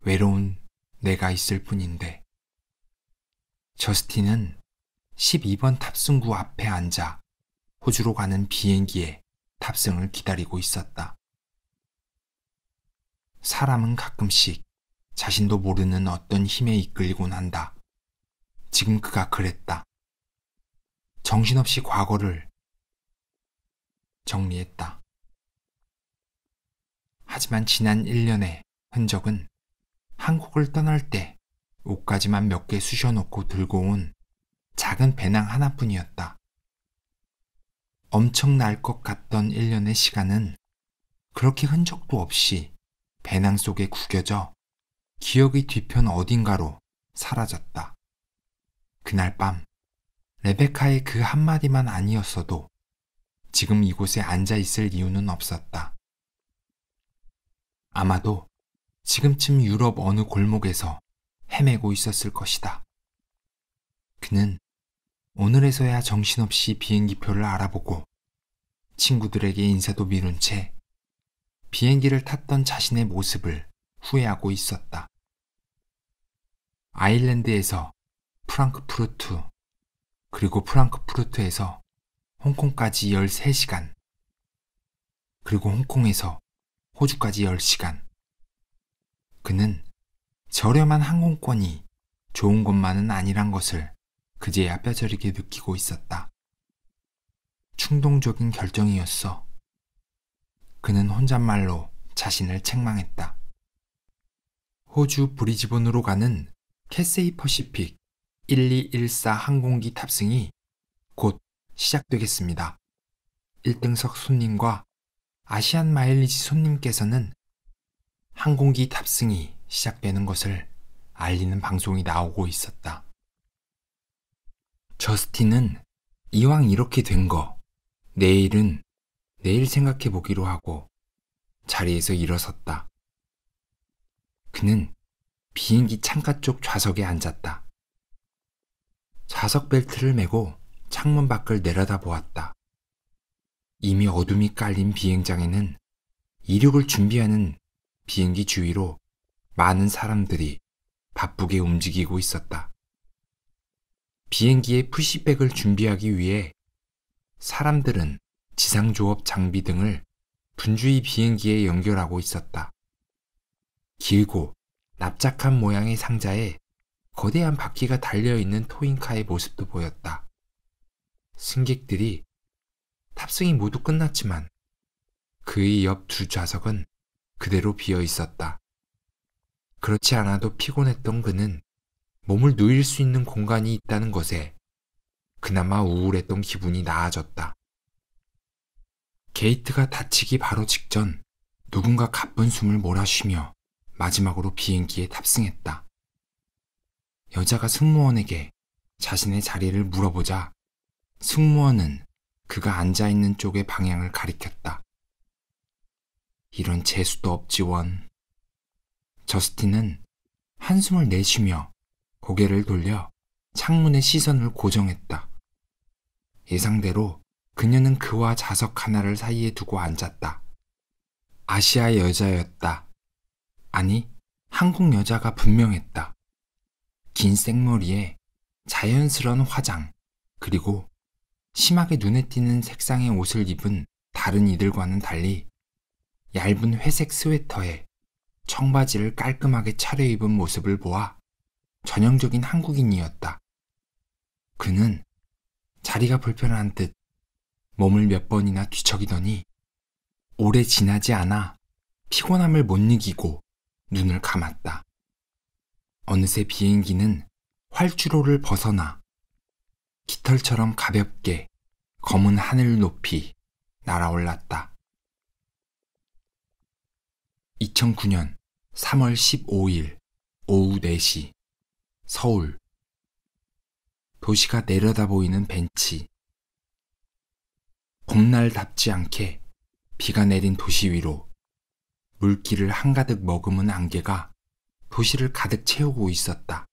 Speaker 1: 외로운 내가 있을 뿐인데. 저스틴은 12번 탑승구 앞에 앉아 호주로 가는 비행기에 탑승을 기다리고 있었다. 사람은 가끔씩 자신도 모르는 어떤 힘에 이끌리곤 한다. 지금 그가 그랬다. 정신없이 과거를 정리했다. 하지만 지난 1년의 흔적은 한국을 떠날 때 옷까지만 몇 개 쑤셔놓고 들고 온 작은 배낭 하나뿐이었다. 엄청날 것 같던 1년의 시간은 그렇게 흔적도 없이 배낭 속에 구겨져 기억의 뒤편 어딘가로 사라졌다. 그날 밤, 레베카의 그 한마디만 아니었어도 지금 이곳에 앉아 있을 이유는 없었다. 아마도 지금쯤 유럽 어느 골목에서 헤매고 있었을 것이다. 그는 오늘에서야 정신없이 비행기표를 알아보고 친구들에게 인사도 미룬 채 비행기를 탔던 자신의 모습을 후회하고 있었다. 아일랜드에서 프랑크푸르트, 그리고 프랑크푸르트에서 홍콩까지 13시간, 그리고 홍콩에서 호주까지 10시간. 그는 저렴한 항공권이 좋은 것만은 아니란 것을 그제야 뼈저리게 느끼고 있었다. 충동적인 결정이었어. 그는 혼잣말로 자신을 책망했다. 호주 브리즈번으로 가는 캐세이 퍼시픽 1214 항공기 탑승이 곧 시작되겠습니다. 1등석 손님과 아시안 마일리지 손님께서는 항공기 탑승이 시작되는 것을 알리는 방송이 나오고 있었다. 저스틴은 이왕 이렇게 된 거, 내일은 내일 생각해 보기로 하고 자리에서 일어섰다. 그는 비행기 창가 쪽 좌석에 앉았다. 좌석 벨트를 메고 창문 밖을 내려다 보았다. 이미 어둠이 깔린 비행장에는 이륙을 준비하는 비행기 주위로 많은 사람들이 바쁘게 움직이고 있었다. 비행기의 푸시백을 준비하기 위해 사람들은 지상 조업 장비 등을 분주히 비행기에 연결하고 있었다. 길고 납작한 모양의 상자에 거대한 바퀴가 달려있는 토잉카의 모습도 보였다. 승객들이 탑승이 모두 끝났지만 그의 옆 두 좌석은 그대로 비어 있었다. 그렇지 않아도 피곤했던 그는 몸을 누일 수 있는 공간이 있다는 것에 그나마 우울했던 기분이 나아졌다. 게이트가 닫히기 바로 직전 누군가 가쁜 숨을 몰아쉬며 마지막으로 비행기에 탑승했다. 여자가 승무원에게 자신의 자리를 물어보자 승무원은 그가 앉아있는 쪽의 방향을 가리켰다. 이런 재수도 없지원. 저스틴은 한숨을 내쉬며 고개를 돌려 창문의 시선을 고정했다. 예상대로 그녀는 그와 자석 하나를 사이에 두고 앉았다. 아시아 여자였다. 아니, 한국 여자가 분명했다. 긴 생머리에 자연스러운 화장, 그리고 심하게 눈에 띄는 색상의 옷을 입은 다른 이들과는 달리 얇은 회색 스웨터에 청바지를 깔끔하게 차려입은 모습을 보아 전형적인 한국인이었다. 그는 자리가 불편한 듯 몸을 몇 번이나 뒤척이더니 오래 지나지 않아 피곤함을 못 이기고 눈을 감았다. 어느새 비행기는 활주로를 벗어나 깃털처럼 가볍게 검은 하늘 높이 날아올랐다. 2009년 3월 15일 오후 4시 서울. 도시가 내려다 보이는 벤치. 봄날답지 않게 비가 내린 도시 위로 물기를 한가득 머금은 안개가 도시를 가득 채우고 있었다.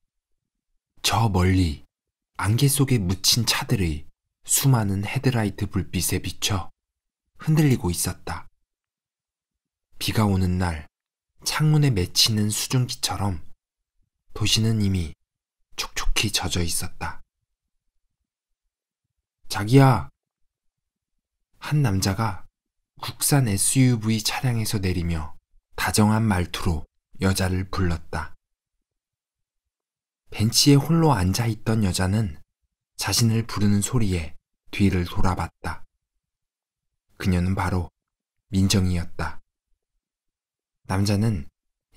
Speaker 1: 저 멀리 안개 속에 묻힌 차들의 수많은 헤드라이트 불빛에 비쳐 흔들리고 있었다. 비가 오는 날 창문에 맺히는 수증기처럼 도시는 이미 촉촉히 젖어 있었다. 자기야! 한 남자가 국산 SUV 차량에서 내리며 다정한 말투로 여자를 불렀다. 벤치에 홀로 앉아 있던 여자는 자신을 부르는 소리에 뒤를 돌아봤다. 그녀는 바로 민정이었다. 남자는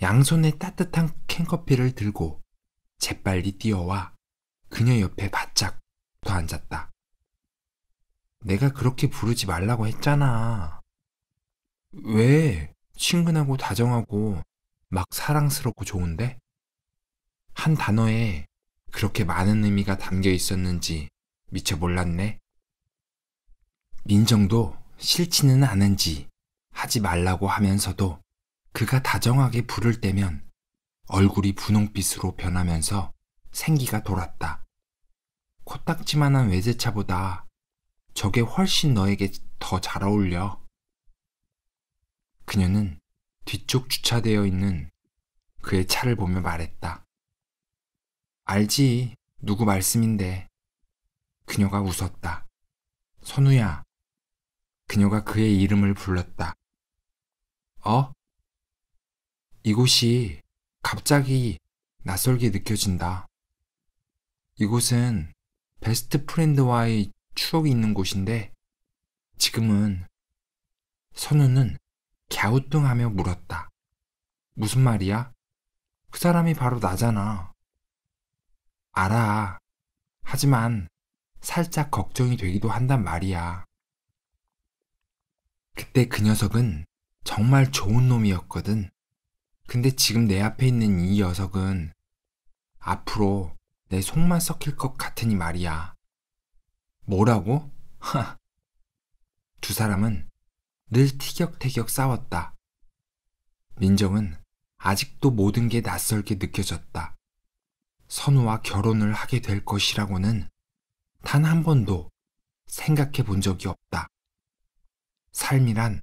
Speaker 1: 양손에 따뜻한 캔커피를 들고 재빨리 뛰어와 그녀 옆에 바짝 붙 앉았다. 내가 그렇게 부르지 말라고 했잖아. 왜 친근하고 다정하고 막 사랑스럽고 좋은데? 한 단어에 그렇게 많은 의미가 담겨 있었는지 미처 몰랐네. 민정도 싫지는 않은지 하지 말라고 하면서도 그가 다정하게 부를 때면 얼굴이 분홍빛으로 변하면서 생기가 돌았다. 코딱지만한 외제차보다 저게 훨씬 너에게 더 잘 어울려. 그녀는 뒤쪽 주차되어 있는 그의 차를 보며 말했다. 알지, 누구 말씀인데. 그녀가 웃었다. 선우야. 그녀가 그의 이름을 불렀다. 어? 이곳이 갑자기 낯설게 느껴진다. 이곳은 베스트 프렌드와의 추억이 있는 곳인데 지금은 선우는 갸우뚱하며 물었다. 무슨 말이야? 그 사람이 바로 나잖아. 알아. 하지만 살짝 걱정이 되기도 한단 말이야. 그때 그 녀석은 정말 좋은 놈이었거든. 근데 지금 내 앞에 있는 이 녀석은 앞으로 내 속만 썩힐 것 같으니 말이야. 뭐라고? 하. *laughs* 두 사람은 늘 티격태격 싸웠다. 민정은 아직도 모든 게 낯설게 느껴졌다. 선우와 결혼을 하게 될 것이라고는 단 한 번도 생각해 본 적이 없다. 삶이란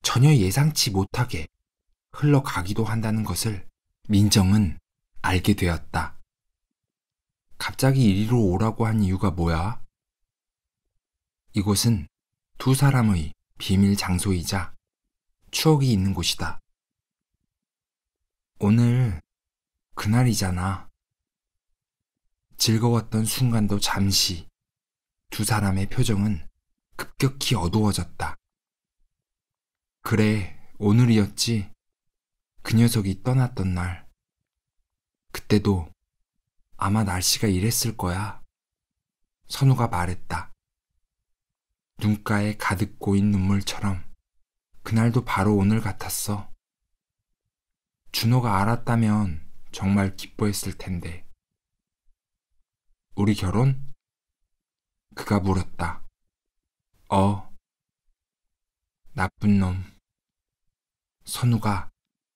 Speaker 1: 전혀 예상치 못하게 흘러가기도 한다는 것을 민정은 알게 되었다. 갑자기 이리로 오라고 한 이유가 뭐야? 이곳은 두 사람의 비밀 장소이자 추억이 있는 곳이다. 오늘 그날이잖아. 즐거웠던 순간도 잠시 두 사람의 표정은 급격히 어두워졌다. 그래, 오늘이었지. 그 녀석이 떠났던 날. 그때도 아마 날씨가 이랬을 거야. 선우가 말했다. 눈가에 가득 고인 눈물처럼 그날도 바로 오늘 같았어. 준호가 알았다면 정말 기뻐했을 텐데. 우리 결혼? 그가 물었다. 어. 나쁜 놈. 선우가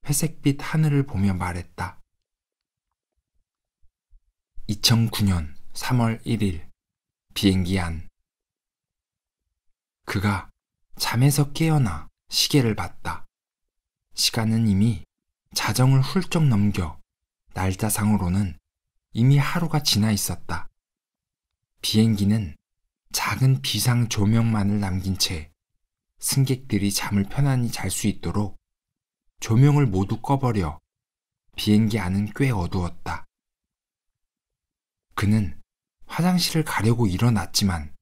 Speaker 1: 회색빛 하늘을 보며 말했다. 2009년 3월 1일 비행기 안 그가 잠에서 깨어나 시계를 봤다. 시간은 이미 자정을 훌쩍 넘겨 날짜상으로는 이미 하루가 지나 있었다. 비행기는 작은 비상 조명만을 남긴 채 승객들이 잠을 편안히 잘 수 있도록 조명을 모두 꺼버려 비행기 안은 꽤 어두웠다. 그는 화장실을 가려고 일어났지만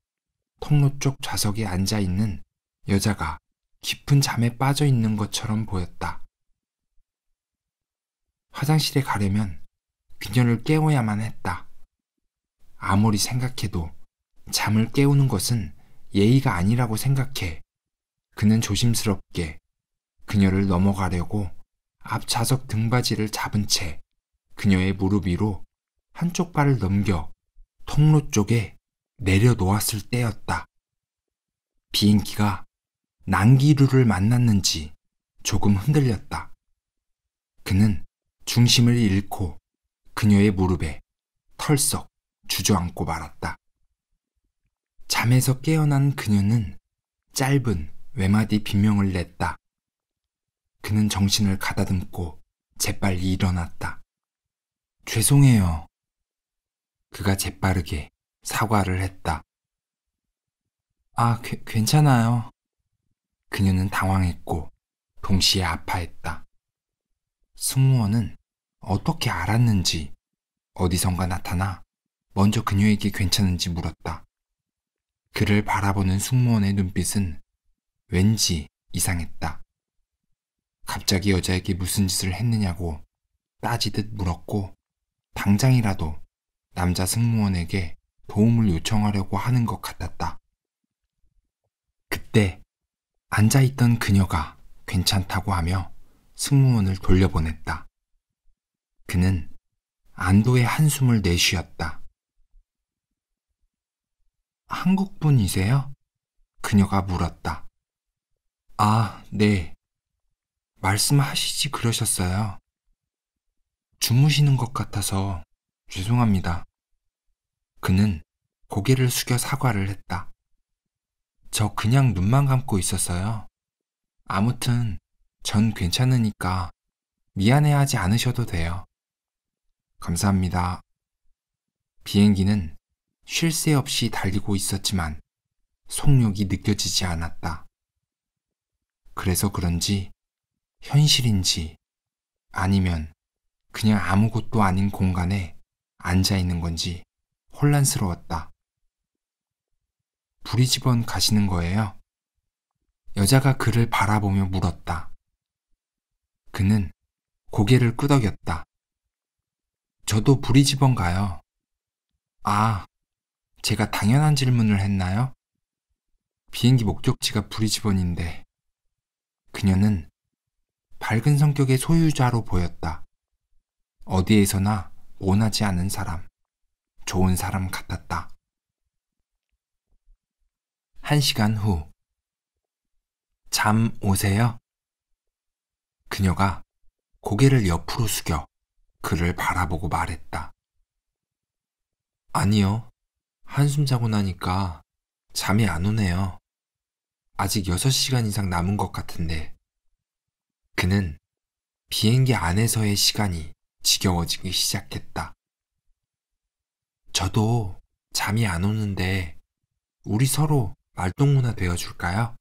Speaker 1: 통로 쪽 좌석에 앉아 있는 여자가 깊은 잠에 빠져 있는 것처럼 보였다. 화장실에 가려면 그녀를 깨워야만 했다. 아무리 생각해도 잠을 깨우는 것은 예의가 아니라고 생각해 그는 조심스럽게 그녀를 넘어가려고 앞 좌석 등받이를 잡은 채 그녀의 무릎 위로 한쪽 발을 넘겨 통로 쪽에 내려놓았을 때였다. 비행기가 난기류를 만났는지 조금 흔들렸다. 그는 중심을 잃고 그녀의 무릎에 털썩 주저앉고 말았다. 잠에서 깨어난 그녀는 짧은 외마디 비명을 냈다. 그는 정신을 가다듬고 재빨리 일어났다. 죄송해요. 그가 재빠르게 사과를 했다. 아, 괴, 괜찮아요. 그녀는 당황했고 동시에 아파했다. 승무원은 어떻게 알았는지 어디선가 나타나 먼저 그녀에게 괜찮은지 물었다. 그를 바라보는 승무원의 눈빛은 왠지 이상했다. 갑자기 여자에게 무슨 짓을 했느냐고 따지듯 물었고 당장이라도 남자 승무원에게 도움을 요청하려고 하는 것 같았다. 그때 앉아있던 그녀가 괜찮다고 하며 승무원을 돌려보냈다. 그는 안도의 한숨을 내쉬었다. 한국분이세요? 그녀가 물었다. 아, 네. 말씀하시지 그러셨어요. 주무시는 것 같아서 죄송합니다. 그는 고개를 숙여 사과를 했다. 저 그냥 눈만 감고 있었어요. 아무튼 전 괜찮으니까 미안해하지 않으셔도 돼요. 감사합니다. 비행기는 쉴 새 없이 달리고 있었지만 속력이 느껴지지 않았다. 그래서 그런지 현실인지 아니면 그냥 아무것도 아닌 공간에 앉아 있는 건지 혼란스러웠다. 브리집번 가시는 거예요? 여자가 그를 바라보며 물었다. 그는 고개를 끄덕였다. 저도 브리집번 가요. 아, 제가 당연한 질문을 했나요? 비행기 목적지가 브리집번인데 그녀는 밝은 성격의 소유자로 보였다. 어디에서나 원하지 않은 사람, 좋은 사람 같았다. 한 시간 후. 잠 오세요? 그녀가 고개를 옆으로 숙여 그를 바라보고 말했다. 아니요. 한숨 자고 나니까 잠이 안 오네요. 아직 6시간 이상 남은 것 같은데. 그는 비행기 안에서의 시간이 지겨워지기 시작했다. 저도 잠이 안 오는데 우리 서로 말동무나 되어줄까요?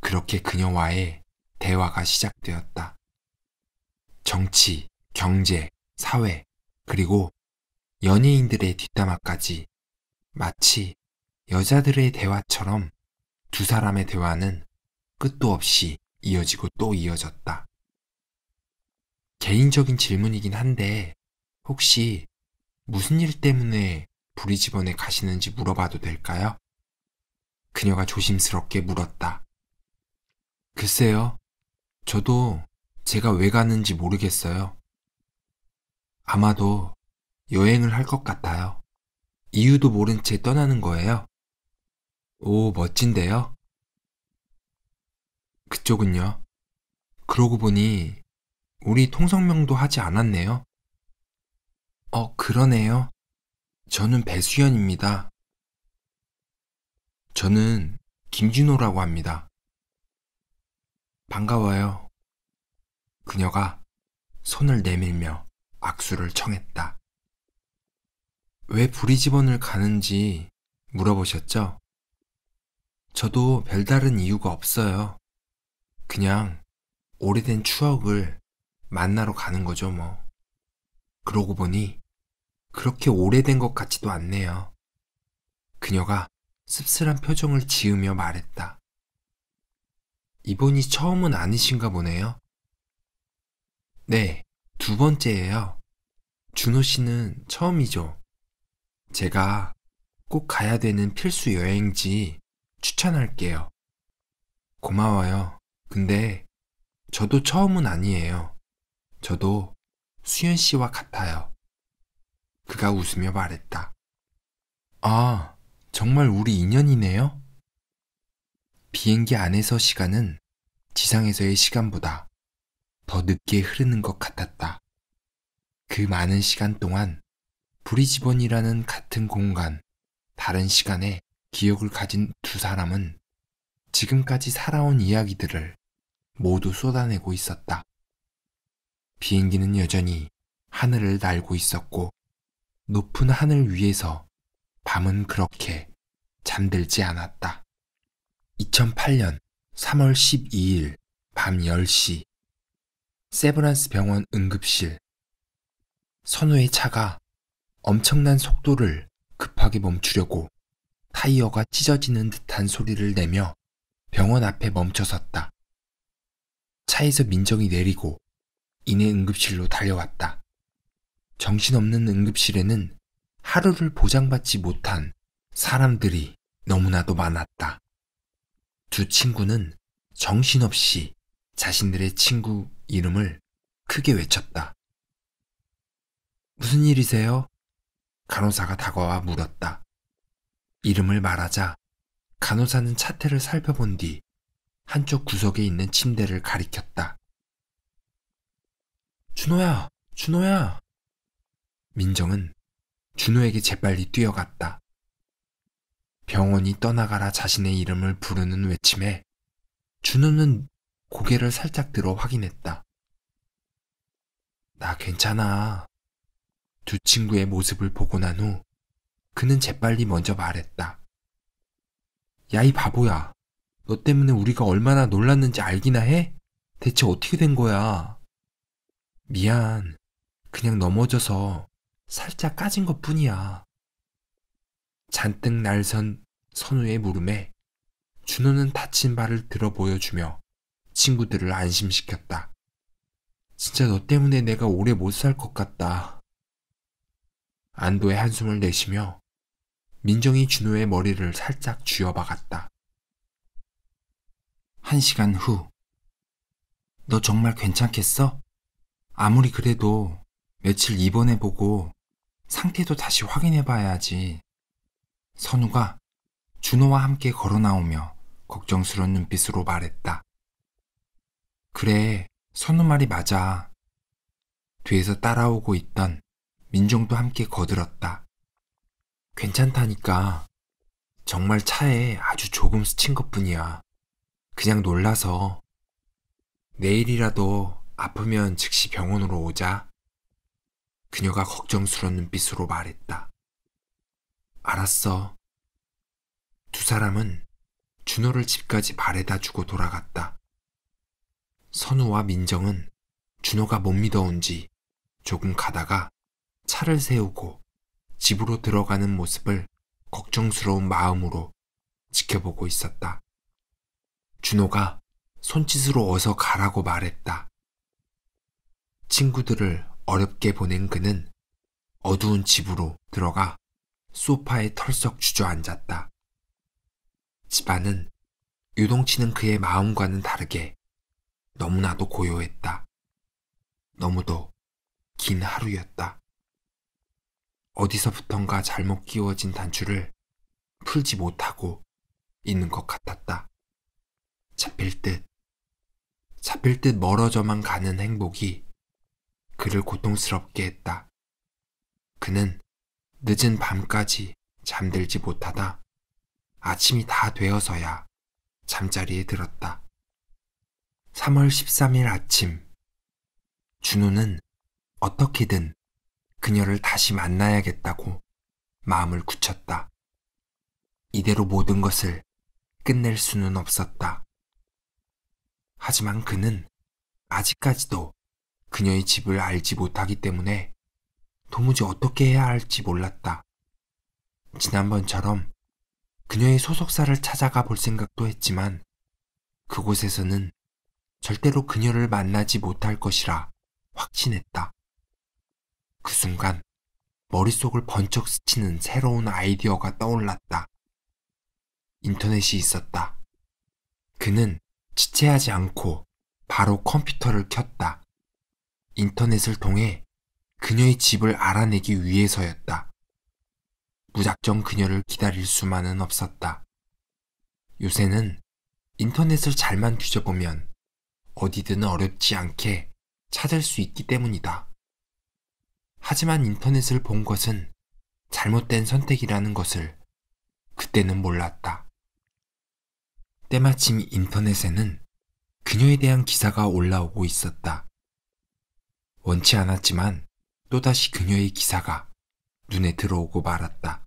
Speaker 1: 그렇게 그녀와의 대화가 시작되었다. 정치, 경제, 사회, 그리고 연예인들의 뒷담화까지 마치 여자들의 대화처럼 두 사람의 대화는 끝도 없이 이어지고 또 이어졌다. 개인적인 질문이긴 한데 혹시 무슨 일 때문에 부리집번에 가시는지 물어봐도 될까요? 그녀가 조심스럽게 물었다. 글쎄요. 저도 제가 왜 가는지 모르겠어요. 아마도 여행을 할 것 같아요. 이유도 모른 채 떠나는 거예요. 오, 멋진데요? 그쪽은요? 그러고 보니 우리 통성명도 하지 않았네요. 어, 그러네요. 저는 배수연입니다. 저는 김준호라고 합니다. 반가워요. 그녀가 손을 내밀며 악수를 청했다. 왜부리집원을 가는지 물어보셨죠? 저도 별다른 이유가 없어요. 그냥 오래된 추억을 만나러 가는 거죠, 뭐. 그러고 보니 그렇게 오래된 것 같지도 않네요. 그녀가 씁쓸한 표정을 지으며 말했다. 이번이 처음은 아니신가 보네요. 네, 두 번째예요. 준호 씨는 처음이죠. 제가 꼭 가야 되는 필수 여행지 추천할게요. 고마워요. 근데 저도 처음은 아니에요. 저도 수현 씨와 같아요. 그가 웃으며 말했다. 아, 정말 우리 인연이네요? 비행기 안에서 시간은 지상에서의 시간보다 더 늦게 흐르는 것 같았다. 그 많은 시간 동안 브리즈번이라는 같은 공간, 다른 시간에 기억을 가진 두 사람은 지금까지 살아온 이야기들을 모두 쏟아내고 있었다. 비행기는 여전히 하늘을 날고 있었고 높은 하늘 위에서 밤은 그렇게 잠들지 않았다. 2008년 3월 12일 밤 10시 세브란스 병원 응급실 선우의 차가 엄청난 속도를 급하게 멈추려고 타이어가 찢어지는 듯한 소리를 내며 병원 앞에 멈춰섰다. 차에서 민정이 내리고 이내 응급실로 달려왔다. 정신없는 응급실에는 하루를 보장받지 못한 사람들이 너무나도 많았다. 두 친구는 정신없이 자신들의 친구 이름을 크게 외쳤다. 무슨 일이세요? 간호사가 다가와 물었다. 이름을 말하자 간호사는 차태를 살펴본 뒤 한쪽 구석에 있는 침대를 가리켰다. 준호야, 준호야. 민정은 준호에게 재빨리 뛰어갔다. 병원이 떠나가라 자신의 이름을 부르는 외침에 준호는 고개를 살짝 들어 확인했다. 나 괜찮아. 두 친구의 모습을 보고 난 후 그는 재빨리 먼저 말했다. 야, 이 바보야. 너 때문에 우리가 얼마나 놀랐는지 알기나 해? 대체 어떻게 된 거야? 미안. 그냥 넘어져서 살짝 까진 것 뿐이야. 잔뜩 날선 선우의 물음에 준호는 다친 발을 들어 보여주며 친구들을 안심시켰다. 진짜 너 때문에 내가 오래 못 살 것 같다. 안도의 한숨을 내쉬며 민정이 준호의 머리를 살짝 쥐어박았다. 한 시간 후. 너 정말 괜찮겠어? 아무리 그래도 며칠 입원해보고 상태도 다시 확인해봐야지. 선우가 준호와 함께 걸어 나오며 걱정스러운 눈빛으로 말했다. 그래, 선우 말이 맞아. 뒤에서 따라오고 있던 민종도 함께 거들었다. 괜찮다니까. 정말 차에 아주 조금 스친 것 뿐이야. 그냥 놀라서 내일이라도 아프면 즉시 병원으로 오자. 그녀가 걱정스러운 눈빛으로 말했다. 알았어. 두 사람은 준호를 집까지 바래다 주고 돌아갔다. 선우와 민정은 준호가 못 믿어온지 조금 가다가 차를 세우고 집으로 들어가는 모습을 걱정스러운 마음으로 지켜보고 있었다. 준호가 손짓으로 어서 가라고 말했다. 친구들을 어렵게 보낸 그는 어두운 집으로 들어가 소파에 털썩 주저앉았다. 집안은 유동치는 그의 마음과는 다르게 너무나도 고요했다. 너무도 긴 하루였다. 어디서부턴가 잘못 끼워진 단추를 풀지 못하고 있는 것 같았다. 잡힐 듯, 잡힐 듯 멀어져만 가는 행복이 그를 고통스럽게 했다. 그는 늦은 밤까지 잠들지 못하다 아침이 다 되어서야 잠자리에 들었다. 3월 13일 아침, 준우는 어떻게든 그녀를 다시 만나야겠다고 마음을 굳혔다. 이대로 모든 것을 끝낼 수는 없었다. 하지만 그는 아직까지도 그녀의 집을 알지 못하기 때문에 도무지 어떻게 해야 할지 몰랐다. 지난번처럼 그녀의 소속사를 찾아가 볼 생각도 했지만 그곳에서는 절대로 그녀를 만나지 못할 것이라 확신했다. 그 순간 머릿속을 번쩍 스치는 새로운 아이디어가 떠올랐다. 인터넷이 있었다. 그는 지체하지 않고 바로 컴퓨터를 켰다. 인터넷을 통해 그녀의 집을 알아내기 위해서였다. 무작정 그녀를 기다릴 수만은 없었다. 요새는 인터넷을 잘만 뒤져보면 어디든 어렵지 않게 찾을 수 있기 때문이다. 하지만 인터넷을 본 것은 잘못된 선택이라는 것을 그때는 몰랐다. 때마침 인터넷에는 그녀에 대한 기사가 올라오고 있었다. 원치 않았지만 또다시 그녀의 기사가 눈에 들어오고 말았다.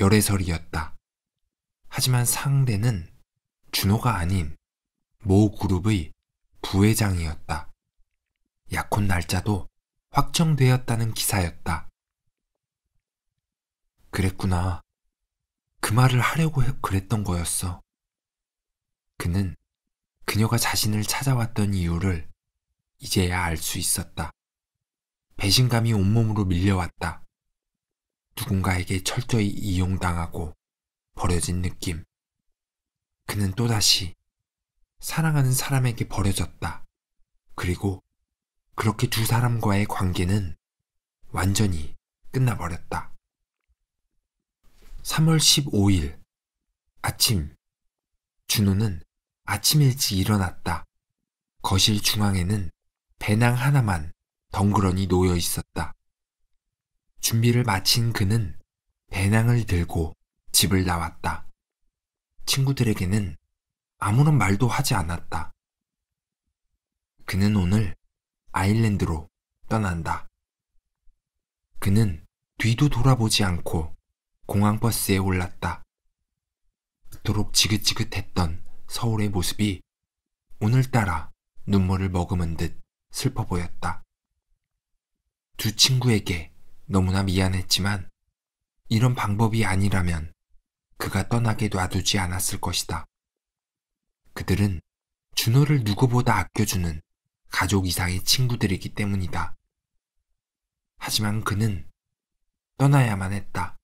Speaker 1: 열애설이었다. 하지만 상대는 준호가 아닌 모 그룹의 부회장이었다. 약혼 날짜도 확정되었다는 기사였다. 그랬구나. 그 말을 하려고 그랬던 거였어. 그는 그녀가 자신을 찾아왔던 이유를 이제야 알 수 있었다. 배신감이 온몸으로 밀려왔다. 누군가에게 철저히 이용당하고 버려진 느낌. 그는 또다시 사랑하는 사람에게 버려졌다. 그리고 그렇게 두 사람과의 관계는 완전히 끝나버렸다. 3월 15일 아침 준호는 아침 일찍 일어났다. 거실 중앙에는 배낭 하나만 덩그러니 놓여 있었다. 준비를 마친 그는 배낭을 들고 집을 나왔다. 친구들에게는 아무런 말도 하지 않았다. 그는 오늘 아일랜드로 떠난다. 그는 뒤도 돌아보지 않고 공항버스에 올랐다. 닳도록 지긋지긋했던 서울의 모습이 오늘따라 눈물을 머금은 듯 슬퍼 보였다. 두 친구에게 너무나 미안했지만 이런 방법이 아니라면 그가 떠나게 놔두지 않았을 것이다. 그들은 준호를 누구보다 아껴주는 가족 이상의 친구들이기 때문이다. 하지만 그는 떠나야만 했다.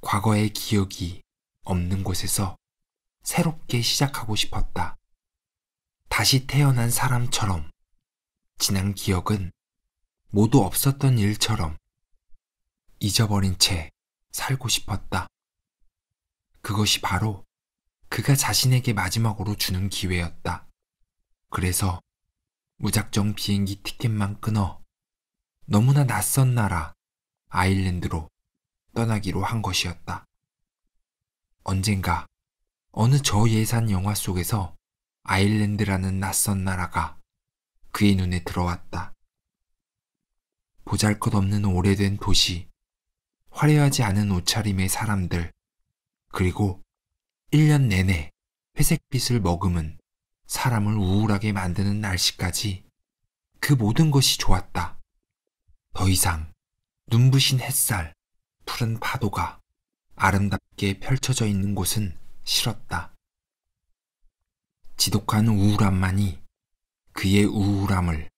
Speaker 1: 과거의 기억이 없는 곳에서 새롭게 시작하고 싶었다. 다시 태어난 사람처럼 지난 기억은 모두 없었던 일처럼 잊어버린 채 살고 싶었다. 그것이 바로 그가 자신에게 마지막으로 주는 기회였다. 그래서 무작정 비행기 티켓만 끊어 너무나 낯선 나라 아일랜드로 떠나기로 한 것이었다. 언젠가 어느 저예산 영화 속에서 아일랜드라는 낯선 나라가 그의 눈에 들어왔다. 보잘 것 없는 오래된 도시, 화려하지 않은 옷차림의 사람들, 그리고 1년 내내 회색빛을 머금은 사람을 우울하게 만드는 날씨까지 그 모든 것이 좋았다. 더 이상 눈부신 햇살, 푸른 파도가 아름답게 펼쳐져 있는 곳은 싫었다. 지독한 우울함만이 그의 우울함을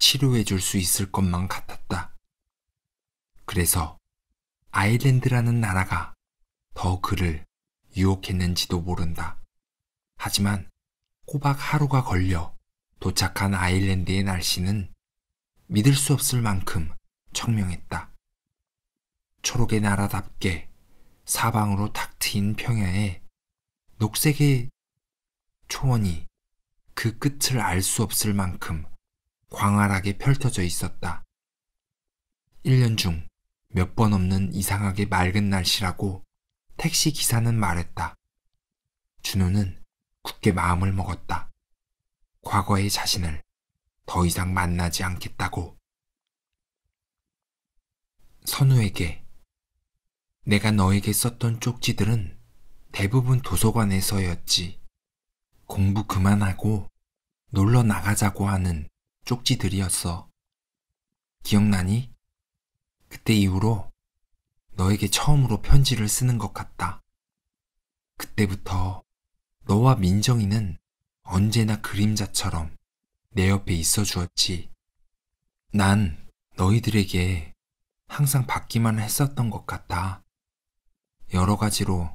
Speaker 1: 치료해 줄 수 있을 것만 같았다. 그래서 아일랜드라는 나라가 더 그를 유혹했는지도 모른다. 하지만 꼬박 하루가 걸려 도착한 아일랜드의 날씨는 믿을 수 없을 만큼 청명했다. 초록의 나라답게 사방으로 탁 트인 평야에 녹색의 초원이 그 끝을 알 수 없을 만큼 광활하게 펼쳐져 있었다. 1년 중 몇 번 없는 이상하게 맑은 날씨라고 택시 기사는 말했다. 준호는 굳게 마음을 먹었다. 과거의 자신을 더 이상 만나지 않겠다고. 선우에게 내가 너에게 썼던 쪽지들은 대부분 도서관에서였지. 공부 그만하고 놀러 나가자고 하는 쪽지들이었어. 기억나니? 그때 이후로 너에게 처음으로 편지를 쓰는 것 같다. 그때부터 너와 민정이는 언제나 그림자처럼 내 옆에 있어 주었지. 난 너희들에게 항상 받기만 했었던 것 같아. 여러 가지로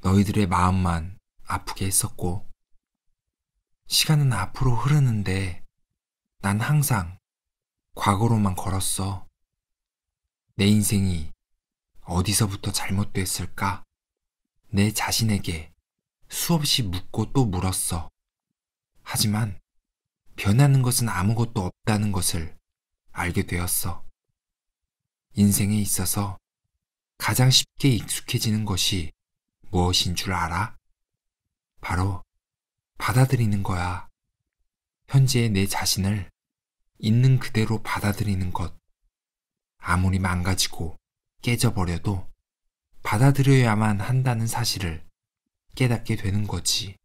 Speaker 1: 너희들의 마음만 아프게 했었고, 시간은 앞으로 흐르는데 난 항상 과거로만 걸었어. 내 인생이 어디서부터 잘못됐을까? 내 자신에게 수없이 묻고 또 물었어. 하지만 변하는 것은 아무것도 없다는 것을 알게 되었어. 인생에 있어서 가장 쉽게 익숙해지는 것이 무엇인 줄 알아? 바로 받아들이는 거야. 현재의 내 자신을 있는 그대로 받아들이는 것. 아무리 망가지고 깨져버려도 받아들여야만 한다는 사실을 깨닫게 되는 거지.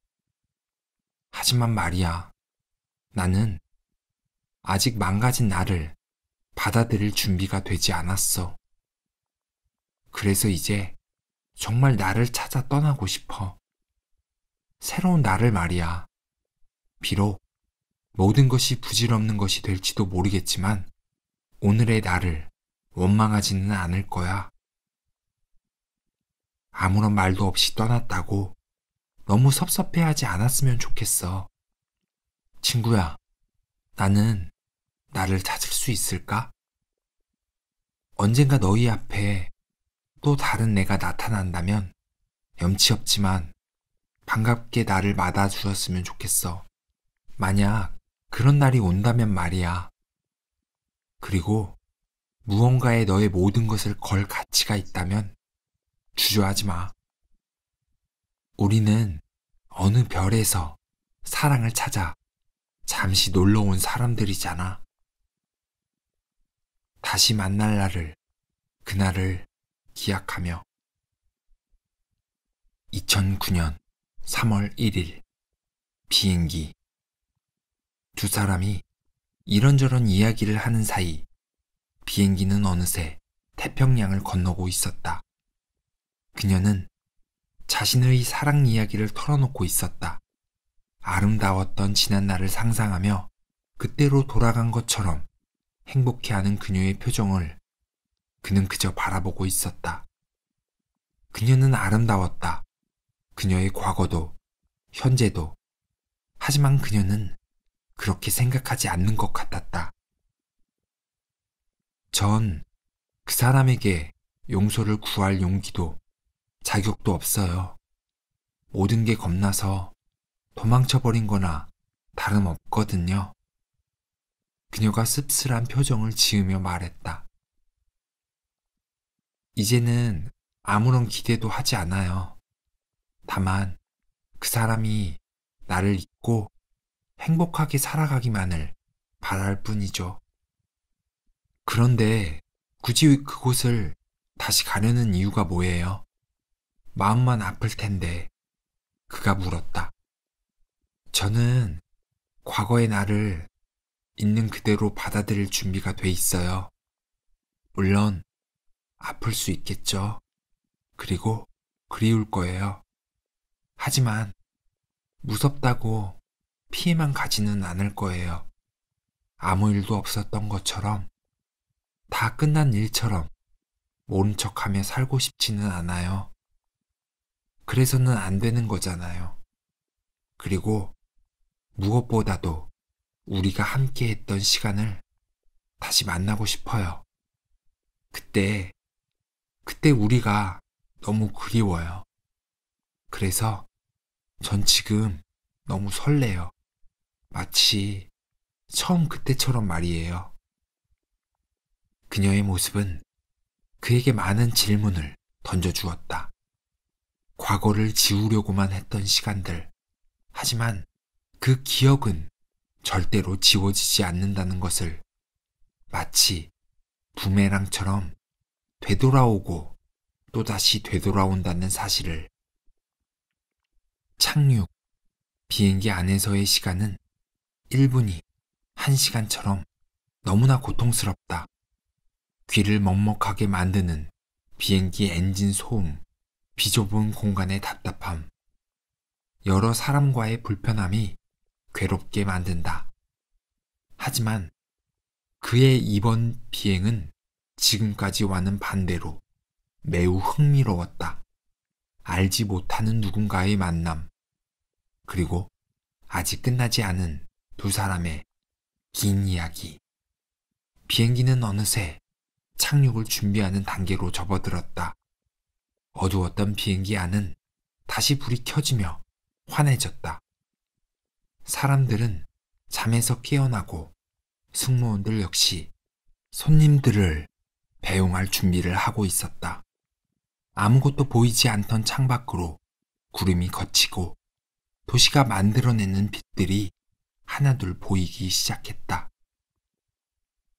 Speaker 1: 하지만 말이야. 나는 아직 망가진 나를 받아들일 준비가 되지 않았어. 그래서 이제 정말 나를 찾아 떠나고 싶어. 새로운 나를 말이야. 비록 모든 것이 부질없는 것이 될지도 모르겠지만 오늘의 나를 원망하지는 않을 거야. 아무런 말도 없이 떠났다고 너무 섭섭해하지 않았으면 좋겠어. 친구야, 나는 나를 찾을 수 있을까? 언젠가 너희 앞에 또 다른 내가 나타난다면 염치 없지만 반갑게 나를 맞아주셨으면 좋겠어. 만약 그런 날이 온다면 말이야. 그리고 무언가에 너의 모든 것을 걸 가치가 있다면 주저하지 마. 우리는 어느 별에서 사랑을 찾아 잠시 놀러 온 사람들이잖아. 다시 만날 날을, 그날을 기약하며 2009년 3월 1일 비행기 두 사람이 이런저런 이야기를 하는 사이 비행기는 어느새 태평양을 건너고 있었다. 그녀는 자신의 사랑 이야기를 털어놓고 있었다. 아름다웠던 지난 날을 상상하며 그때로 돌아간 것처럼 행복해하는 그녀의 표정을 그는 그저 바라보고 있었다. 그녀는 아름다웠다. 그녀의 과거도, 현재도. 하지만 그녀는 그렇게 생각하지 않는 것 같았다. 전 그 사람에게 용서를 구할 용기도 자격도 없어요. 모든 게 겁나서 도망쳐버린 거나 다름없거든요. 그녀가 씁쓸한 표정을 지으며 말했다. 이제는 아무런 기대도 하지 않아요. 다만 그 사람이 나를 잊고 행복하게 살아가기만을 바랄 뿐이죠. 그런데 굳이 그곳을 다시 가려는 이유가 뭐예요? 마음만 아플 텐데. 그가 물었다. 저는 과거의 나를 있는 그대로 받아들일 준비가 돼 있어요. 물론 아플 수 있겠죠. 그리고 그리울 거예요. 하지만 무섭다고 피해만 가지는 않을 거예요. 아무 일도 없었던 것처럼 다 끝난 일처럼 모른 척하며 살고 싶지는 않아요. 그래서는 안 되는 거잖아요. 그리고 무엇보다도 우리가 함께 했던 시간을 다시 만나고 싶어요. 그때 그때 우리가 너무 그리워요. 그래서 전 지금 너무 설레요. 마치 처음 그때처럼 말이에요. 그녀의 모습은 그에게 많은 질문을 던져주었다. 과거를 지우려고만 했던 시간들. 하지만 그 기억은 절대로 지워지지 않는다는 것을 마치 부메랑처럼 되돌아오고 또다시 되돌아온다는 사실을 착륙, 비행기 안에서의 시간은 1분이 1시간처럼 너무나 고통스럽다. 귀를 먹먹하게 만드는 비행기 엔진 소음, 비좁은 공간의 답답함, 여러 사람과의 불편함이 괴롭게 만든다. 하지만 그의 이번 비행은 지금까지와는 반대로 매우 흥미로웠다. 알지 못하는 누군가의 만남, 그리고 아직 끝나지 않은 두 사람의 긴 이야기. 비행기는 어느새 착륙을 준비하는 단계로 접어들었다. 어두웠던 비행기 안은 다시 불이 켜지며 환해졌다. 사람들은 잠에서 깨어나고 승무원들 역시 손님들을 배웅할 준비를 하고 있었다. 아무것도 보이지 않던 창밖으로 구름이 걷히고 도시가 만들어내는 빛들이 하나둘 보이기 시작했다.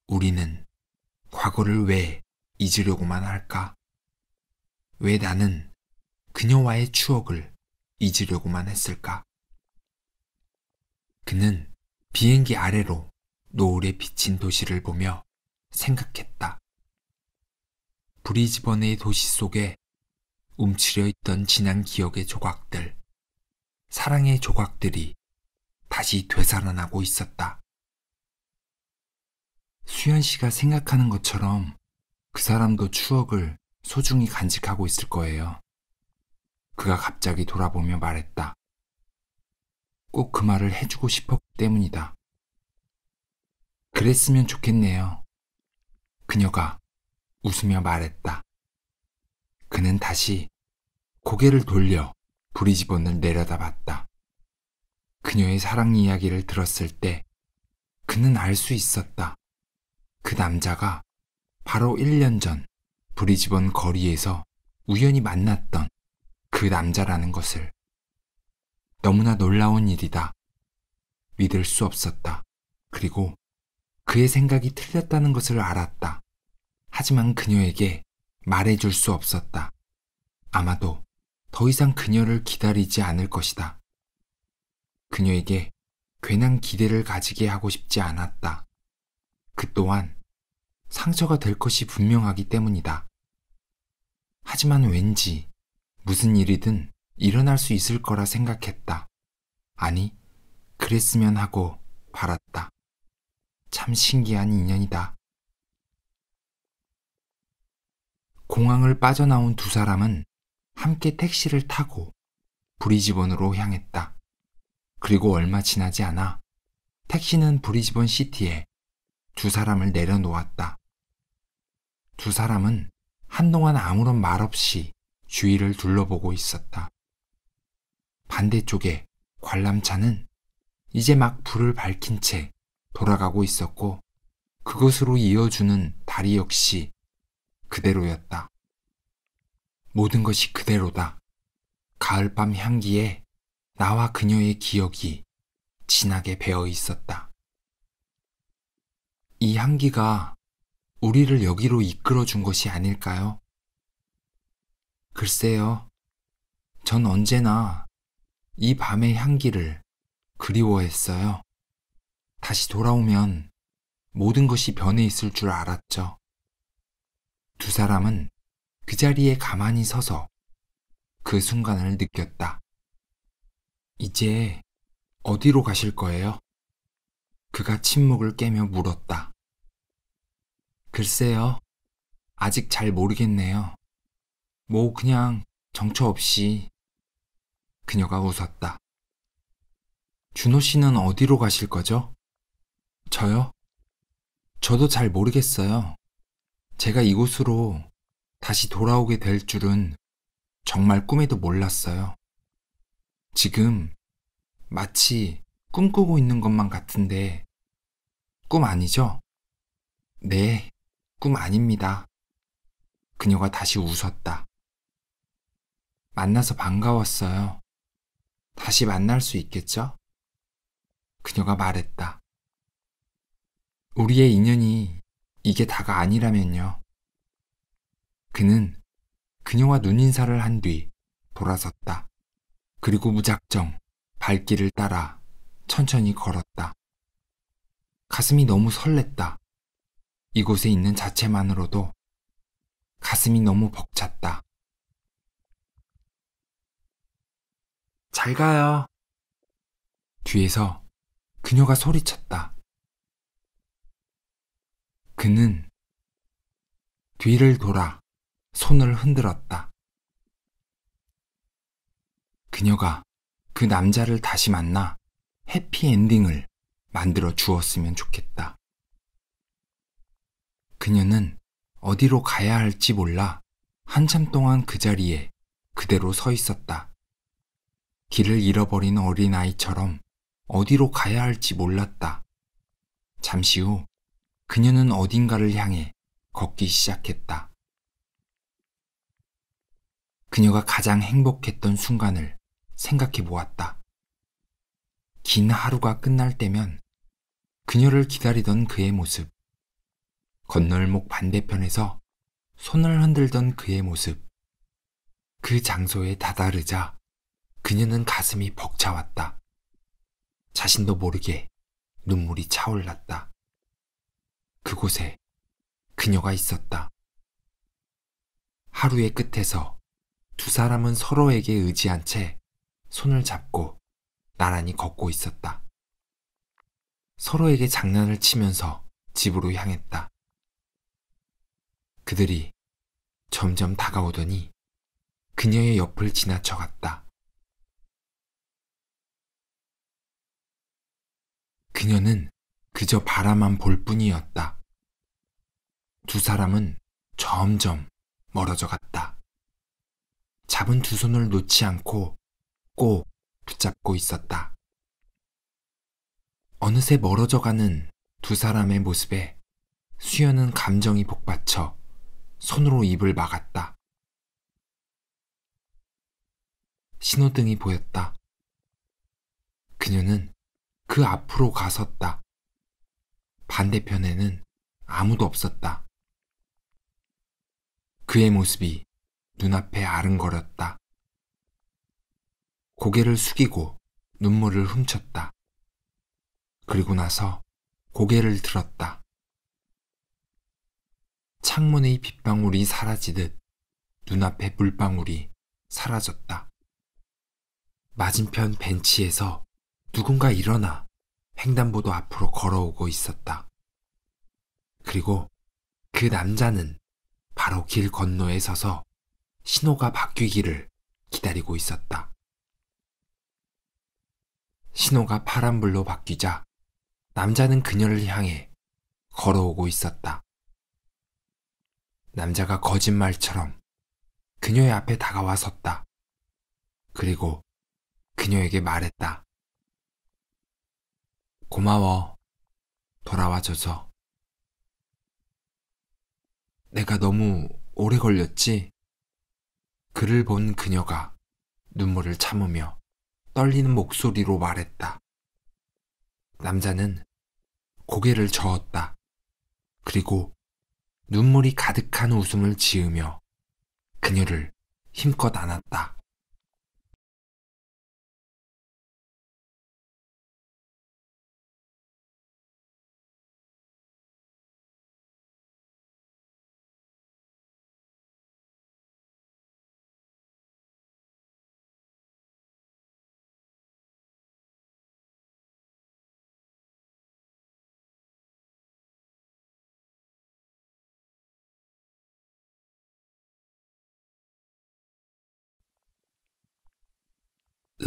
Speaker 1: 우리는 과거를 왜 잊으려고만 할까? 왜 나는 그녀와의 추억을 잊으려고만 했을까? 그는 비행기 아래로 노을에 비친 도시를 보며 생각했다. 브리즈번의 도시 속에 움츠려 있던 지난 기억의 조각들, 사랑의 조각들이 다시 되살아나고 있었다. 수현 씨가 생각하는 것처럼 그 사람도 추억을 소중히 간직하고 있을 거예요. 그가 갑자기 돌아보며 말했다. 꼭 그 말을 해주고 싶었기 때문이다. 그랬으면 좋겠네요. 그녀가 웃으며 말했다. 그는 다시 고개를 돌려 브리즈번을 내려다봤다. 그녀의 사랑 이야기를 들었을 때 그는 알 수 있었다. 그 남자가 바로 1년 전 브리즈번 거리에서 우연히 만났던 그 남자라는 것을 너무나 놀라운 일이다. 믿을 수 없었다. 그리고 그의 생각이 틀렸다는 것을 알았다. 하지만 그녀에게 말해줄 수 없었다. 아마도 더 이상 그녀를 기다리지 않을 것이다. 그녀에게 괜한 기대를 가지게 하고 싶지 않았다. 그 또한 상처가 될 것이 분명하기 때문이다. 하지만 왠지 무슨 일이든 일어날 수 있을 거라 생각했다. 아니, 그랬으면 하고 바랐다. 참 신기한 인연이다. 공항을 빠져나온 두 사람은 함께 택시를 타고 브리즈번으로 향했다. 그리고 얼마 지나지 않아 택시는 브리즈번 시티에 두 사람을 내려놓았다. 두 사람은 한동안 아무런 말 없이 주위를 둘러보고 있었다. 반대쪽에 관람차는 이제 막 불을 밝힌 채 돌아가고 있었고 그것으로 이어주는 다리 역시 그대로였다. 모든 것이 그대로다. 가을밤 향기에 나와 그녀의 기억이 진하게 배어 있었다. 이 향기가 우리를 여기로 이끌어 준 것이 아닐까요? 글쎄요. 전 언제나 이 밤의 향기를 그리워했어요. 다시 돌아오면 모든 것이 변해 있을 줄 알았죠. 두 사람은 그 자리에 가만히 서서 그 순간을 느꼈다. 이제 어디로 가실 거예요? 그가 침묵을 깨며 물었다. 글쎄요. 아직 잘 모르겠네요. 뭐 그냥 정처 없이 그녀가 웃었다. 준호 씨는 어디로 가실 거죠? 저요? 저도 잘 모르겠어요. 제가 이곳으로 다시 돌아오게 될 줄은 정말 꿈에도 몰랐어요. 지금 마치 꿈꾸고 있는 것만 같은데 꿈 아니죠? 네, 꿈 아닙니다. 그녀가 다시 웃었다. 만나서 반가웠어요. 다시 만날 수 있겠죠? 그녀가 말했다. 우리의 인연이 이게 다가 아니라면요. 그는 그녀와 눈인사를 한 뒤 돌아섰다. 그리고 무작정 발길을 따라 천천히 걸었다. 가슴이 너무 설렜다. 이곳에 있는 자체만으로도 가슴이 너무 벅찼다. 잘 가요. 뒤에서 그녀가 소리쳤다. 그는 뒤를 돌아 손을 흔들었다. 그녀가 그 남자를 다시 만나 해피엔딩을 만들어 주었으면 좋겠다. 그녀는 어디로 가야 할지 몰라 한참 동안 그 자리에 그대로 서 있었다. 길을 잃어버린 어린아이처럼 어디로 가야 할지 몰랐다. 잠시 후 그녀는 어딘가를 향해 걷기 시작했다. 그녀가 가장 행복했던 순간을 생각해 보았다. 긴 하루가 끝날 때면 그녀를 기다리던 그의 모습, 건널목 반대편에서 손을 흔들던 그의 모습, 그 장소에 다다르자 그녀는 가슴이 벅차왔다. 자신도 모르게 눈물이 차올랐다. 그곳에 그녀가 있었다. 하루의 끝에서 두 사람은 서로에게 의지한 채 손을 잡고 나란히 걷고 있었다. 서로에게 장난을 치면서 집으로 향했다. 그들이 점점 다가오더니 그녀의 옆을 지나쳐 갔다. 그녀는 그저 바라만 볼 뿐이었다. 두 사람은 점점 멀어져 갔다. 잡은 두 손을 놓지 않고 꼭 붙잡고 있었다. 어느새 멀어져 가는 두 사람의 모습에 수연은 감정이 복받쳐 손으로 입을 막았다. 신호등이 보였다. 그녀는 그 앞으로 가섰다. 반대편에는 아무도 없었다. 그의 모습이 눈앞에 아른거렸다. 고개를 숙이고 눈물을 훔쳤다. 그리고 나서 고개를 들었다. 창문의 빗방울이 사라지듯 눈앞에 물방울이 사라졌다. 맞은편 벤치에서 누군가 일어나 횡단보도 앞으로 걸어오고 있었다. 그리고 그 남자는 바로 길 건너에 서서 신호가 바뀌기를 기다리고 있었다. 신호가 파란불로 바뀌자 남자는 그녀를 향해 걸어오고 있었다. 남자가 거짓말처럼 그녀의 앞에 다가와 섰다. 그리고 그녀에게 말했다. 고마워. 돌아와줘서. 내가 너무 오래 걸렸지? 그를 본 그녀가 눈물을 참으며 떨리는 목소리로 말했다. 남자는 고개를 저었다. 그리고 눈물이 가득한 웃음을 지으며 그녀를 힘껏 안았다.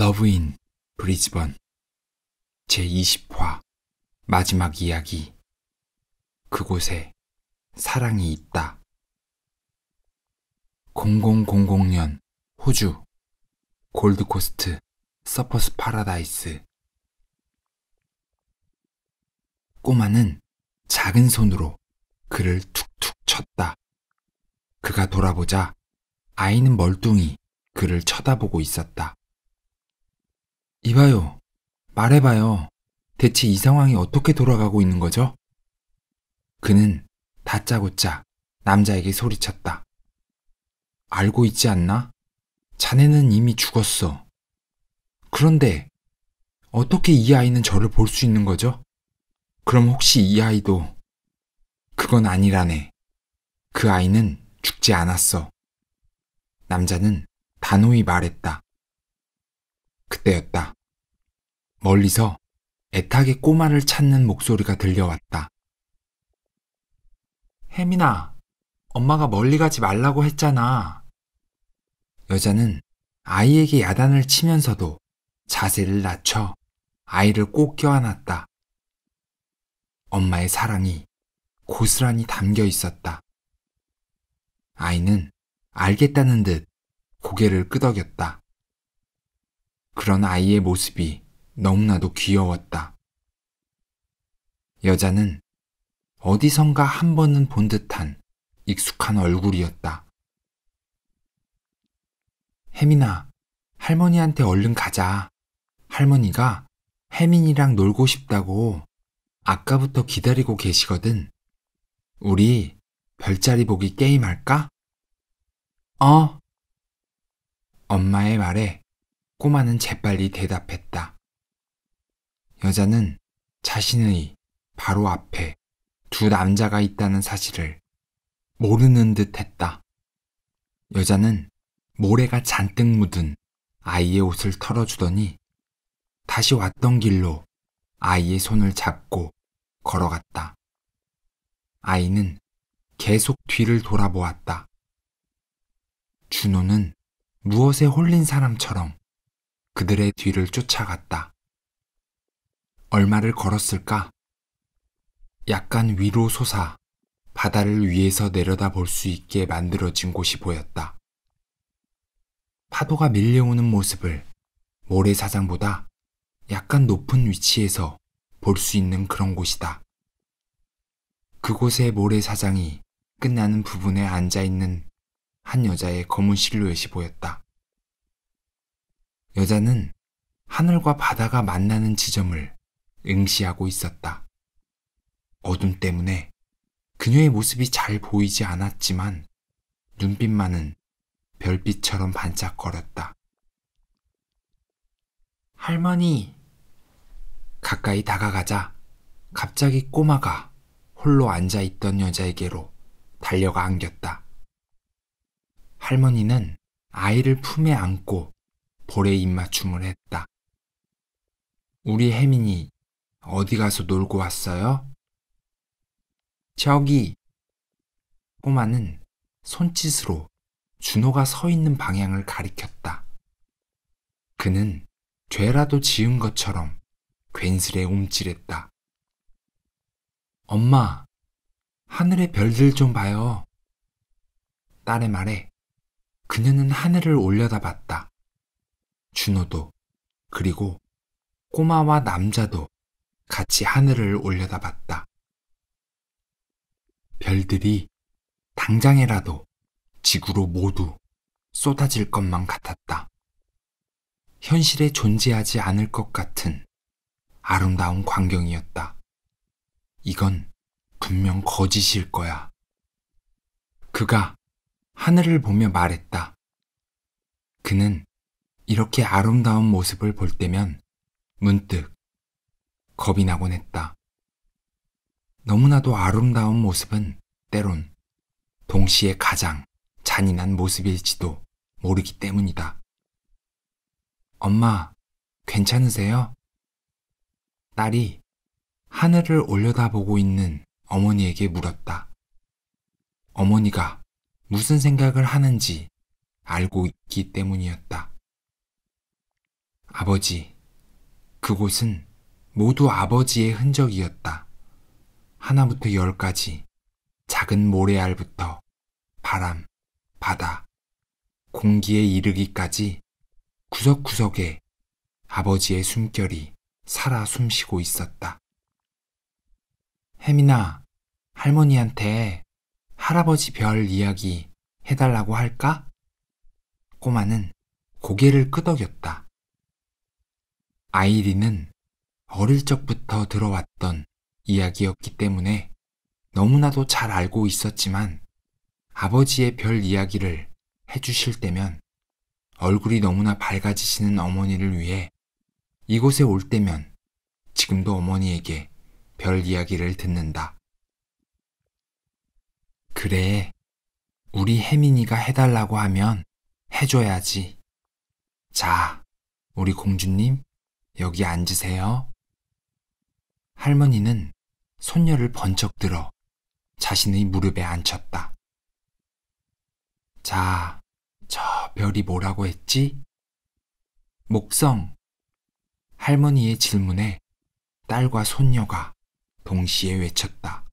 Speaker 1: 러브인 브리즈번 제20화 마지막 이야기 그곳에 사랑이 있다 0000년 호주 골드코스트 서퍼스 파라다이스 꼬마는 작은 손으로 그를 툭툭 쳤다. 그가 돌아보자 아이는 멀뚱히 그를 쳐다보고 있었다. 이봐요. 말해봐요. 대체 이 상황이 어떻게 돌아가고 있는 거죠? 그는 다짜고짜 남자에게 소리쳤다. 알고 있지 않나? 자네는 이미 죽었어. 그런데 어떻게 이 아이는 저를 볼 수 있는 거죠? 그럼 혹시 이 아이도 그건 아니라네. 그 아이는 죽지 않았어. 남자는 단호히 말했다. 그때였다. 멀리서 애타게 꼬마를 찾는 목소리가 들려왔다. 혜민아, 엄마가 멀리 가지 말라고 했잖아. 여자는 아이에게 야단을 치면서도 자세를 낮춰 아이를 꼭 껴안았다. 엄마의 사랑이 고스란히 담겨 있었다. 아이는 알겠다는 듯 고개를 끄덕였다. 그런 아이의 모습이 너무나도 귀여웠다. 여자는 어디선가 한 번은 본 듯한 익숙한 얼굴이었다. 혜민아, 할머니한테 얼른 가자. 할머니가 혜민이랑 놀고 싶다고 아까부터 기다리고 계시거든. 우리 별자리 보기 게임할까? 어. 엄마의 말에 꼬마는 재빨리 대답했다. 여자는 자신의 바로 앞에 두 남자가 있다는 사실을 모르는 듯 했다. 여자는 모래가 잔뜩 묻은 아이의 옷을 털어주더니 다시 왔던 길로 아이의 손을 잡고 걸어갔다. 아이는 계속 뒤를 돌아보았다. 준호는 무엇에 홀린 사람처럼 그들의 뒤를 쫓아갔다. 얼마를 걸었을까? 약간 위로 솟아 바다를 위에서 내려다 볼 수 있게 만들어진 곳이 보였다. 파도가 밀려오는 모습을 모래사장보다 약간 높은 위치에서 볼 수 있는 그런 곳이다. 그곳의 모래사장이 끝나는 부분에 앉아 있는 한 여자의 검은 실루엣이 보였다. 여자는 하늘과 바다가 만나는 지점을 응시하고 있었다. 어둠 때문에 그녀의 모습이 잘 보이지 않았지만 눈빛만은 별빛처럼 반짝거렸다. 할머니! 가까이 다가가자 갑자기 꼬마가 홀로 앉아 있던 여자에게로 달려가 안겼다. 할머니는 아이를 품에 안고 볼에 입맞춤을 했다. 우리 혜민이 어디 가서 놀고 왔어요? 저기! 꼬마는 손짓으로 준호가 서 있는 방향을 가리켰다. 그는 죄라도 지은 것처럼 괜스레 움찔했다. 엄마, 하늘의 별들 좀 봐요. 딸의 말에 그녀는 하늘을 올려다 봤다. 준호도 그리고 꼬마와 남자도 같이 하늘을 올려다봤다. 별들이 당장에라도 지구로 모두 쏟아질 것만 같았다. 현실에 존재하지 않을 것 같은 아름다운 광경이었다. 이건 분명 거짓일 거야. 그가 하늘을 보며 말했다. 그는 이렇게 아름다운 모습을 볼 때면 문득 겁이 나곤 했다. 너무나도 아름다운 모습은 때론 동시에 가장 잔인한 모습일지도 모르기 때문이다. 엄마, 괜찮으세요? 딸이 하늘을 올려다보고 있는 어머니에게 물었다. 어머니가 무슨 생각을 하는지 알고 있기 때문이었다. 아버지. 그곳은 모두 아버지의 흔적이었다. 하나부터 열까지 작은 모래알부터 바람, 바다, 공기에 이르기까지 구석구석에 아버지의 숨결이 살아 숨쉬고 있었다. 혜민아, 할머니한테 할아버지 별 이야기 해달라고 할까? 꼬마는 고개를 끄덕였다. 아이린은 어릴 적부터 들어왔던 이야기였기 때문에 너무나도 잘 알고 있었지만 아버지의 별 이야기를 해주실 때면 얼굴이 너무나 밝아지시는 어머니를 위해 이곳에 올 때면 지금도 어머니에게 별 이야기를 듣는다. 그래, 우리 혜민이가 해달라고 하면 해줘야지. 자, 우리 공주님, 여기 앉으세요. 할머니는 손녀를 번쩍 들어 자신의 무릎에 앉혔다. 자, 저 별이 뭐라고 했지? 목성. 할머니의 질문에 딸과 손녀가 동시에 외쳤다.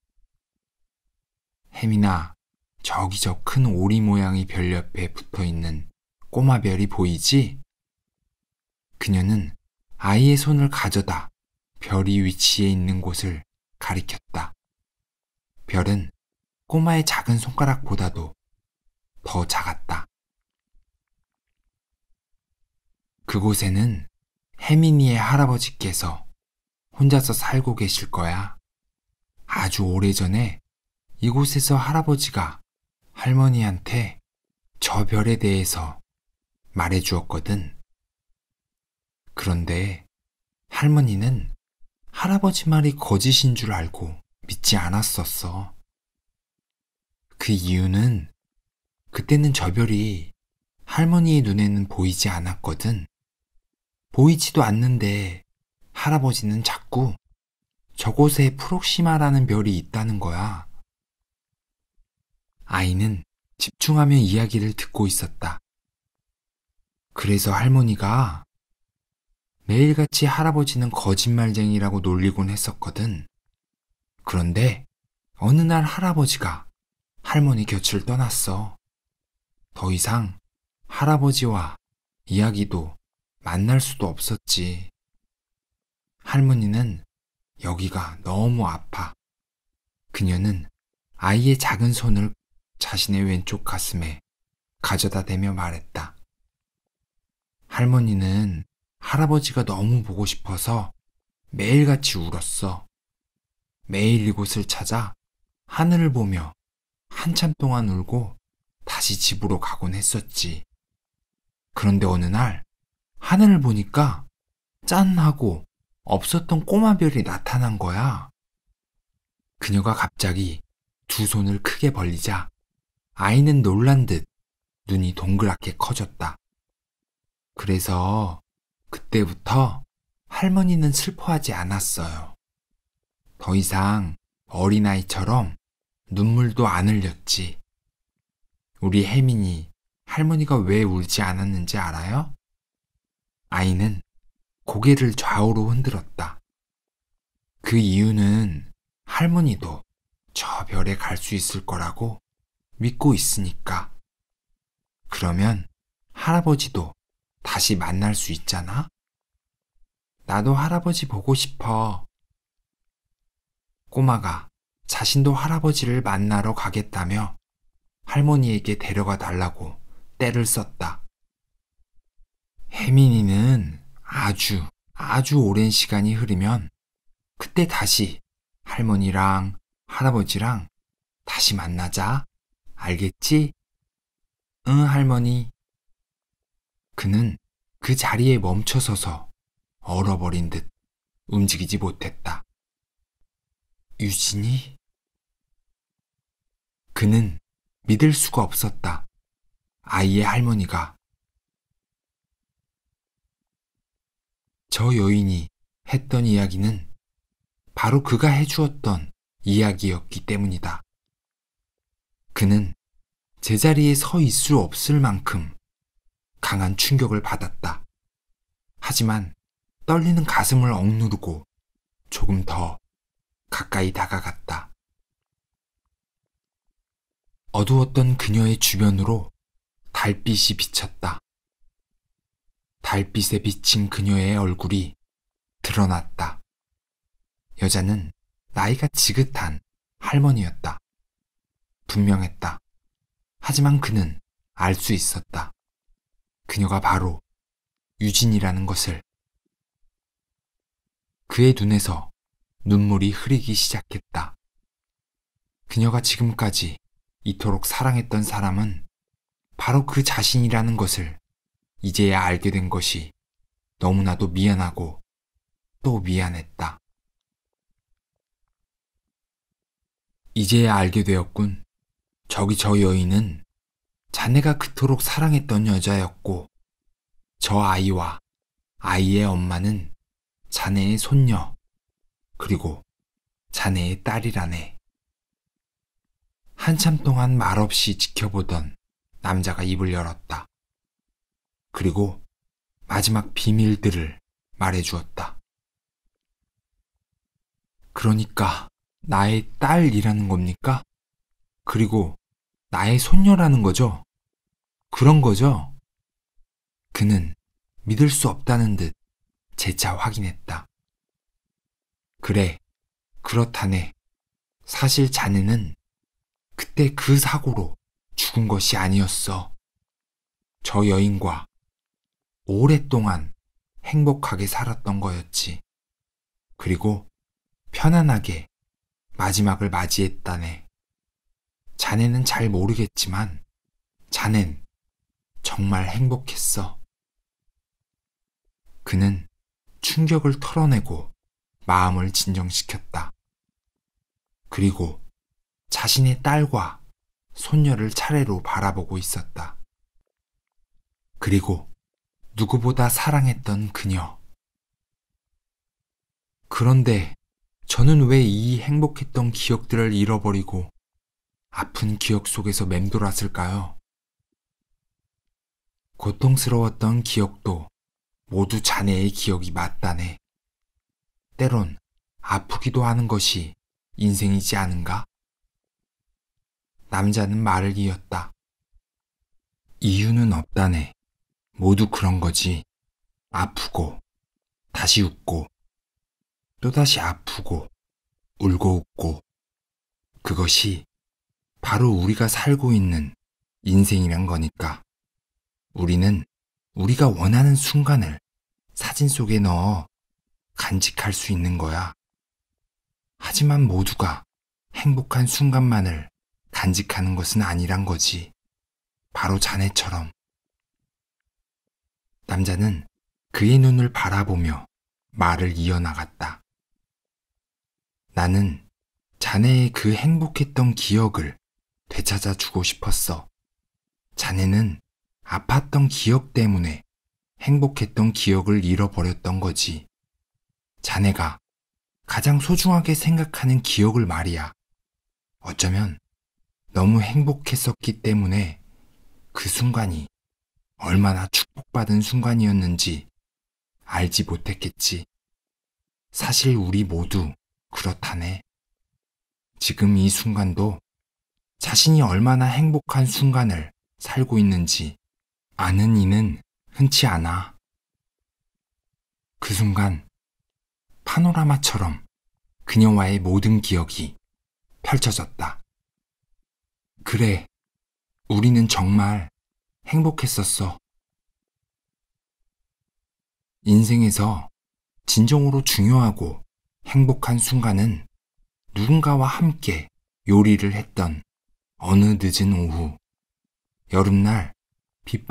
Speaker 1: 혜민아, 저기 저 큰 오리 모양의 별 옆에 붙어 있는 꼬마별이 보이지? 그녀는 아이의 손을 가져다 별이 위치해 있는 곳을 가리켰다. 별은 꼬마의 작은 손가락보다도 더 작았다. 그곳에는 해민이의 할아버지께서 혼자서 살고 계실 거야. 아주 오래전에 이곳에서 할아버지가 할머니한테 저 별에 대해서 말해 주었거든. 그런데 할머니는 할아버지 말이 거짓인 줄 알고 믿지 않았었어. 그 이유는 그때는 저별이 할머니의 눈에는 보이지 않았거든. 보이지도 않는데 할아버지는 자꾸 저곳에 프록시마라는 별이 있다는 거야. 아이는 집중하며 이야기를 듣고 있었다. 그래서 할머니가 매일같이 할아버지는 거짓말쟁이라고 놀리곤 했었거든. 그런데 어느 날 할아버지가 할머니 곁을 떠났어. 더 이상 할아버지와 이야기도 만날 수도 없었지. 할머니는 여기가 너무 아파. 그녀는 아이의 작은 손을 자신의 왼쪽 가슴에 가져다 대며 말했다. 할머니는 할아버지가 너무 보고 싶어서 매일같이 울었어. 매일 이곳을 찾아 하늘을 보며 한참 동안 울고 다시 집으로 가곤 했었지. 그런데 어느 날 하늘을 보니까 짠 하고 없었던 꼬마별이 나타난 거야. 그녀가 갑자기 두 손을 크게 벌리자 아이는 놀란 듯 눈이 동그랗게 커졌다. 그래서 그때부터 할머니는 슬퍼하지 않았어요. 더 이상 어린아이처럼 눈물도 안 흘렸지. 우리 혜민이 할머니가 왜 울지 않았는지 알아요? 아이는 고개를 좌우로 흔들었다. 그 이유는 할머니도 저 별에 갈 수 있을 거라고 믿고 있으니까. 그러면 할아버지도 다시 만날 수 있잖아? 나도 할아버지 보고 싶어. 꼬마가 자신도 할아버지를 만나러 가겠다며 할머니에게 데려가 달라고 때를 썼다. 혜민이는 아주, 아주 오랜 시간이 흐르면 그때 다시 할머니랑 할아버지랑 다시 만나자. 알겠지? 응, 할머니. 그는 그 자리에 멈춰서서 얼어버린 듯 움직이지 못했다. 유진이? 그는 믿을 수가 없었다. 아이의 할머니가. 저 여인이 했던 이야기는 바로 그가 해주었던 이야기였기 때문이다. 그는 제자리에 서 있을 수 없을 만큼 강한 충격을 받았다. 하지만 떨리는 가슴을 억누르고 조금 더 가까이 다가갔다. 어두웠던 그녀의 주변으로 달빛이 비쳤다. 달빛에 비친 그녀의 얼굴이 드러났다. 여자는 나이가 지긋한 할머니였다. 분명했다. 하지만 그는 알 수 있었다. 그녀가 바로 유진이라는 것을. 그의 눈에서 눈물이 흐리기 시작했다. 그녀가 지금까지 이토록 사랑했던 사람은 바로 그 자신이라는 것을 이제야 알게 된 것이 너무나도 미안하고 또 미안했다. 이제야 알게 되었군. 저기 저 여인은 자네가 그토록 사랑했던 여자였고 저 아이와 아이의 엄마는 자네의 손녀 그리고 자네의 딸이라네. 한참 동안 말없이 지켜보던 남자가 입을 열었다. 그리고 마지막 비밀들을 말해주었다. 그러니까 나의 딸이라는 겁니까? 그리고 나의 손녀라는 거죠. 그런 거죠. 그는 믿을 수 없다는 듯 재차 확인했다. 그래, 그렇다네. 사실 자네는 그때 그 사고로 죽은 것이 아니었어. 저 여인과 오랫동안 행복하게 살았던 거였지. 그리고 편안하게 마지막을 맞이했다네. 자네는 잘 모르겠지만 자넨 정말 행복했어. 그는 충격을 털어내고 마음을 진정시켰다. 그리고 자신의 딸과 손녀를 차례로 바라보고 있었다. 그리고 누구보다 사랑했던 그녀. 그런데 저는 왜 이 행복했던 기억들을 잃어버리고 아픈 기억 속에서 맴돌았을까요? 고통스러웠던 기억도 모두 자네의 기억이 맞다네. 때론 아프기도 하는 것이 인생이지 않은가? 남자는 말을 이었다. 이유는 없다네. 모두 그런 거지. 아프고, 다시 웃고, 또다시 아프고, 울고 웃고, 그것이 바로 우리가 살고 있는 인생이란 거니까. 우리는 우리가 원하는 순간을 사진 속에 넣어 간직할 수 있는 거야. 하지만 모두가 행복한 순간만을 간직하는 것은 아니란 거지. 바로 자네처럼. 남자는 그의 눈을 바라보며 말을 이어나갔다. 나는 자네의 그 행복했던 기억을 되찾아 주고 싶었어. 자네는 아팠던 기억 때문에 행복했던 기억을 잃어버렸던 거지. 자네가 가장 소중하게 생각하는 기억을 말이야. 어쩌면 너무 행복했었기 때문에 그 순간이 얼마나 축복받은 순간이었는지 알지 못했겠지. 사실 우리 모두 그렇다네. 지금 이 순간도 자신이 얼마나 행복한 순간을 살고 있는지 아는 이는 흔치 않아. 그 순간 파노라마처럼 그녀와의 모든 기억이 펼쳐졌다. 그래, 우리는 정말 행복했었어. 인생에서 진정으로 중요하고 행복한 순간은 누군가와 함께 요리를 했던 어느 늦은 오후, 여름날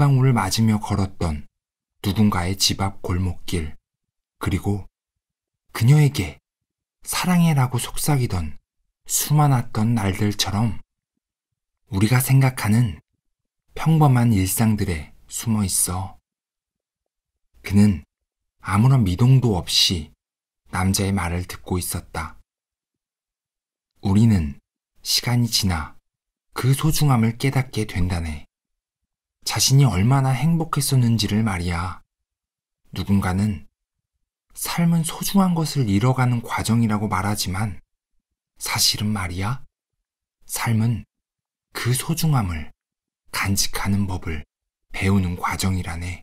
Speaker 1: 빗방울을 맞으며 걸었던 누군가의 집 앞 골목길, 그리고 그녀에게 사랑해라고 속삭이던 수많았던 날들처럼 우리가 생각하는 평범한 일상들에 숨어 있어. 그는 아무런 미동도 없이 남자의 말을 듣고 있었다. 우리는 시간이 지나 그 소중함을 깨닫게 된다네. 자신이 얼마나 행복했었는지를 말이야. 누군가는 삶은 소중한 것을 잃어가는 과정이라고 말하지만 사실은 말이야. 삶은 그 소중함을 간직하는 법을 배우는 과정이라네.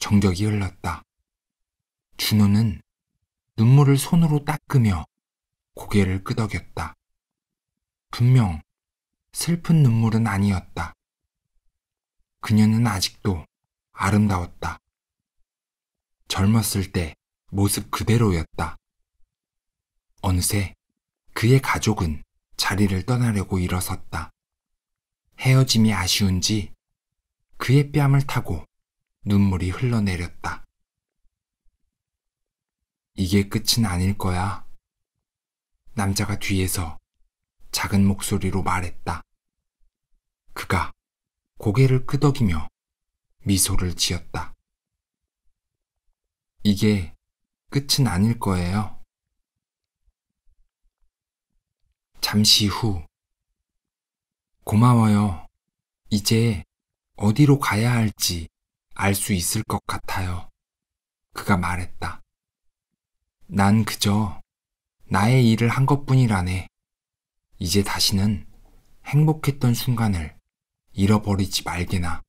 Speaker 1: 정적이 흘렀다. 준호는 눈물을 손으로 닦으며 고개를 끄덕였다. 분명 슬픈 눈물은 아니었다. 그녀는 아직도 아름다웠다. 젊었을 때 모습 그대로였다. 어느새 그의 가족은 자리를 떠나려고 일어섰다. 헤어짐이 아쉬운지 그의 뺨을 타고 눈물이 흘러내렸다. 이게 끝은 아닐 거야. 남자가 뒤에서 작은 목소리로 말했다. 그가 고개를 끄덕이며 미소를 지었다. 이게 끝은 아닐 거예요. 잠시 후, 고마워요. 이제 어디로 가야 할지 알 수 있을 것 같아요. 그가 말했다. 난 그저 나의 일을 한 것뿐이라네. 이제 다시는 행복했던 순간을 잃어버리지 말게나.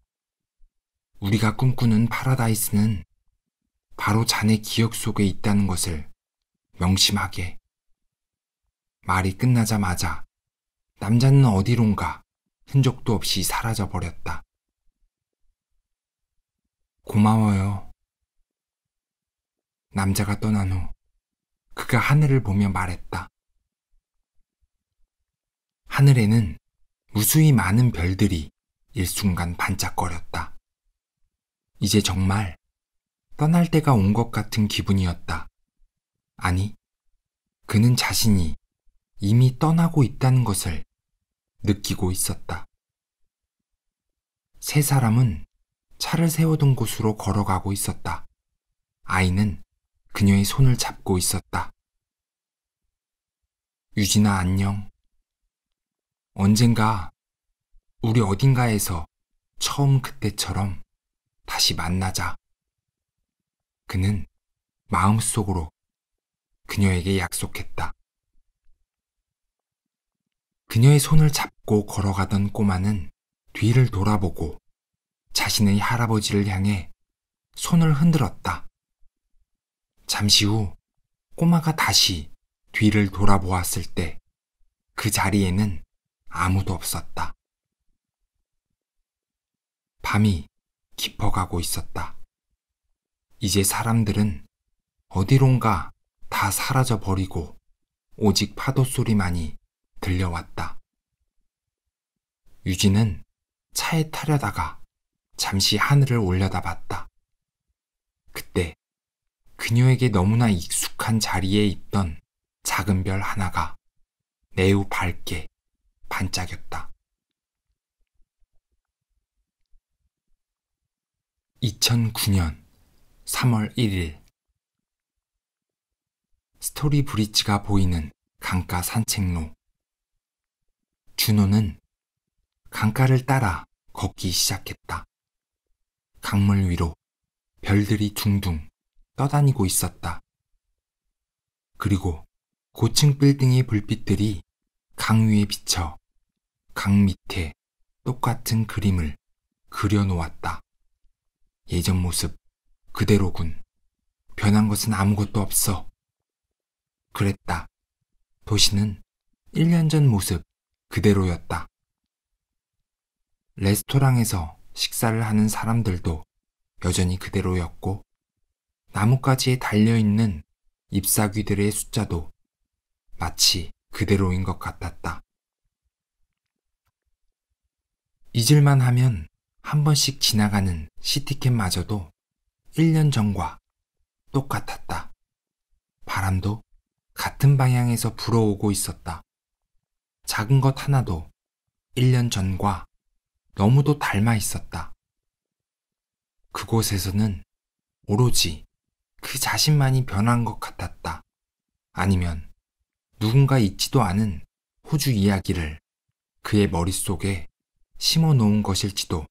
Speaker 1: 우리가 꿈꾸는 파라다이스는 바로 자네 기억 속에 있다는 것을 명심하게. 말이 끝나자마자 남자는 어디론가 흔적도 없이 사라져 버렸다. 고마워요. 남자가 떠난 후 그가 하늘을 보며 말했다. 하늘에는 무수히 많은 별들이 일순간 반짝거렸다. 이제 정말 떠날 때가 온 것 같은 기분이었다. 아니, 그는 자신이 이미 떠나고 있다는 것을 느끼고 있었다. 세 사람은 차를 세워둔 곳으로 걸어가고 있었다. 아이는 그녀의 손을 잡고 있었다. 유진아 안녕. 언젠가 우리 어딘가에서 처음 그때처럼 다시 만나자. 그는 마음속으로 그녀에게 약속했다. 그녀의 손을 잡고 걸어가던 꼬마는 뒤를 돌아보고 자신의 할아버지를 향해 손을 흔들었다. 잠시 후 꼬마가 다시 뒤를 돌아보았을 때 그 자리에는 아무도 없었다. 밤이 깊어가고 있었다. 이제 사람들은 어디론가 다 사라져 버리고 오직 파도 소리만이 들려왔다. 유진은 차에 타려다가 잠시 하늘을 올려다 봤다. 그때 그녀에게 너무나 익숙한 자리에 있던 작은 별 하나가 매우 밝게 반짝였다. 2009년 3월 1일 스토리 브릿지가 보이는 강가 산책로 준호는 강가를 따라 걷기 시작했다. 강물 위로 별들이 둥둥 떠다니고 있었다. 그리고 고층 빌딩의 불빛들이 강 위에 비쳐 강 밑에 똑같은 그림을 그려놓았다. 예전 모습 그대로군. 변한 것은 아무것도 없어. 그랬다. 도시는 1년 전 모습 그대로였다. 레스토랑에서 식사를 하는 사람들도 여전히 그대로였고, 나뭇가지에 달려있는 잎사귀들의 숫자도 마치 그대로인 것 같았다. 잊을만 하면 한 번씩 지나가는 시티캣마저도 1년 전과 똑같았다. 바람도 같은 방향에서 불어오고 있었다. 작은 것 하나도 1년 전과 너무도 닮아 있었다. 그곳에서는 오로지 그 자신만이 변한 것 같았다. 아니면 누군가 잊지도 않은 호주 이야기를 그의 머릿속에 심어 놓은 것일지도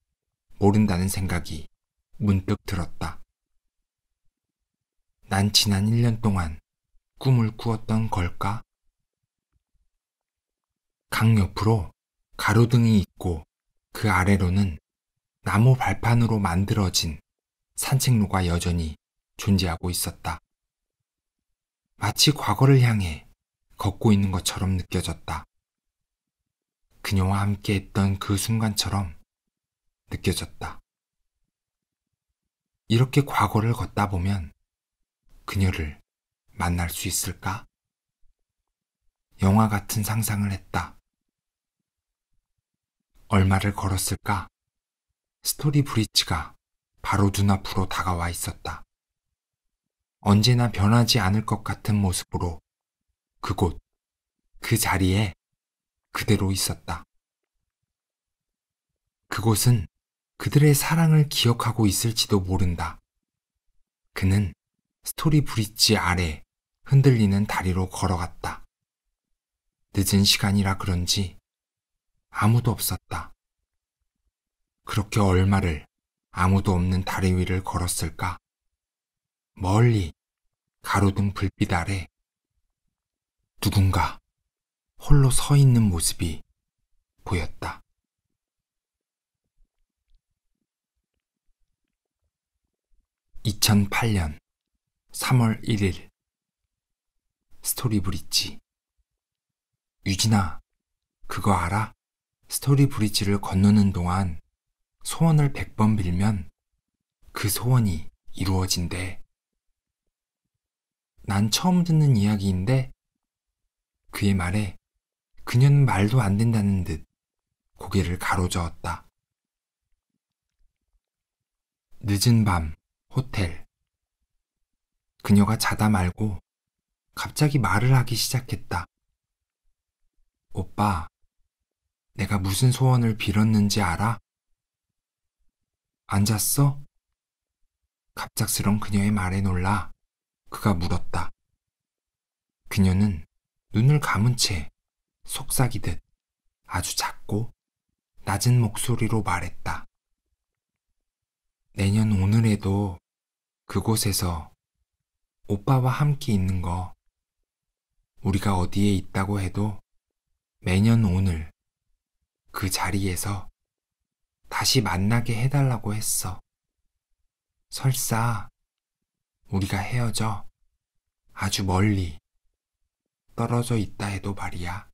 Speaker 1: 모른다는 생각이 문득 들었다. 난 지난 1년 동안 꿈을 꾸었던 걸까? 강 옆으로 가로등이 있고 그 아래로는 나무 발판으로 만들어진 산책로가 여전히 존재하고 있었다. 마치 과거를 향해 걷고 있는 것처럼 느껴졌다. 그녀와 함께 했던 그 순간처럼 느껴졌다. 이렇게 과거를 걷다 보면 그녀를 만날 수 있을까? 영화 같은 상상을 했다. 얼마를 걸었을까? 스토리 브릿지가 바로 눈앞으로 다가와 있었다. 언제나 변하지 않을 것 같은 모습으로 그곳, 그 자리에 그대로 있었다. 그곳은 그들의 사랑을 기억하고 있을지도 모른다. 그는 스토리 브릿지 아래 흔들리는 다리로 걸어갔다. 늦은 시간이라 그런지 아무도 없었다. 그렇게 얼마를 아무도 없는 다리 위를 걸었을까? 멀리 가로등 불빛 아래 누군가 홀로 서 있는 모습이 보였다. (2008년 3월 1일) 스토리 브릿지 유진아, 그거 알아? 스토리 브릿지를 건너는 동안 소원을 100번 빌면 그 소원이 이루어진대. 난 처음 듣는 이야기인데 그의 말에 그녀는 말도 안 된다는 듯 고개를 가로저었다. 늦은 밤 호텔 그녀가 자다 말고 갑자기 말을 하기 시작했다. 오빠, 내가 무슨 소원을 빌었는지 알아? 앉았어 갑작스런 그녀의 말에 놀라 그가 물었다. 그녀는 눈을 감은 채 속삭이듯 아주 작고 낮은 목소리로 말했다. 내년 오늘에도 그곳에서 오빠와 함께 있는 거 우리가 어디에 있다고 해도 매년 오늘 그 자리에서 다시 만나게 해달라고 했어. 설사 우리가 헤어져 아주 멀리 떨어져 있다 해도 말이야.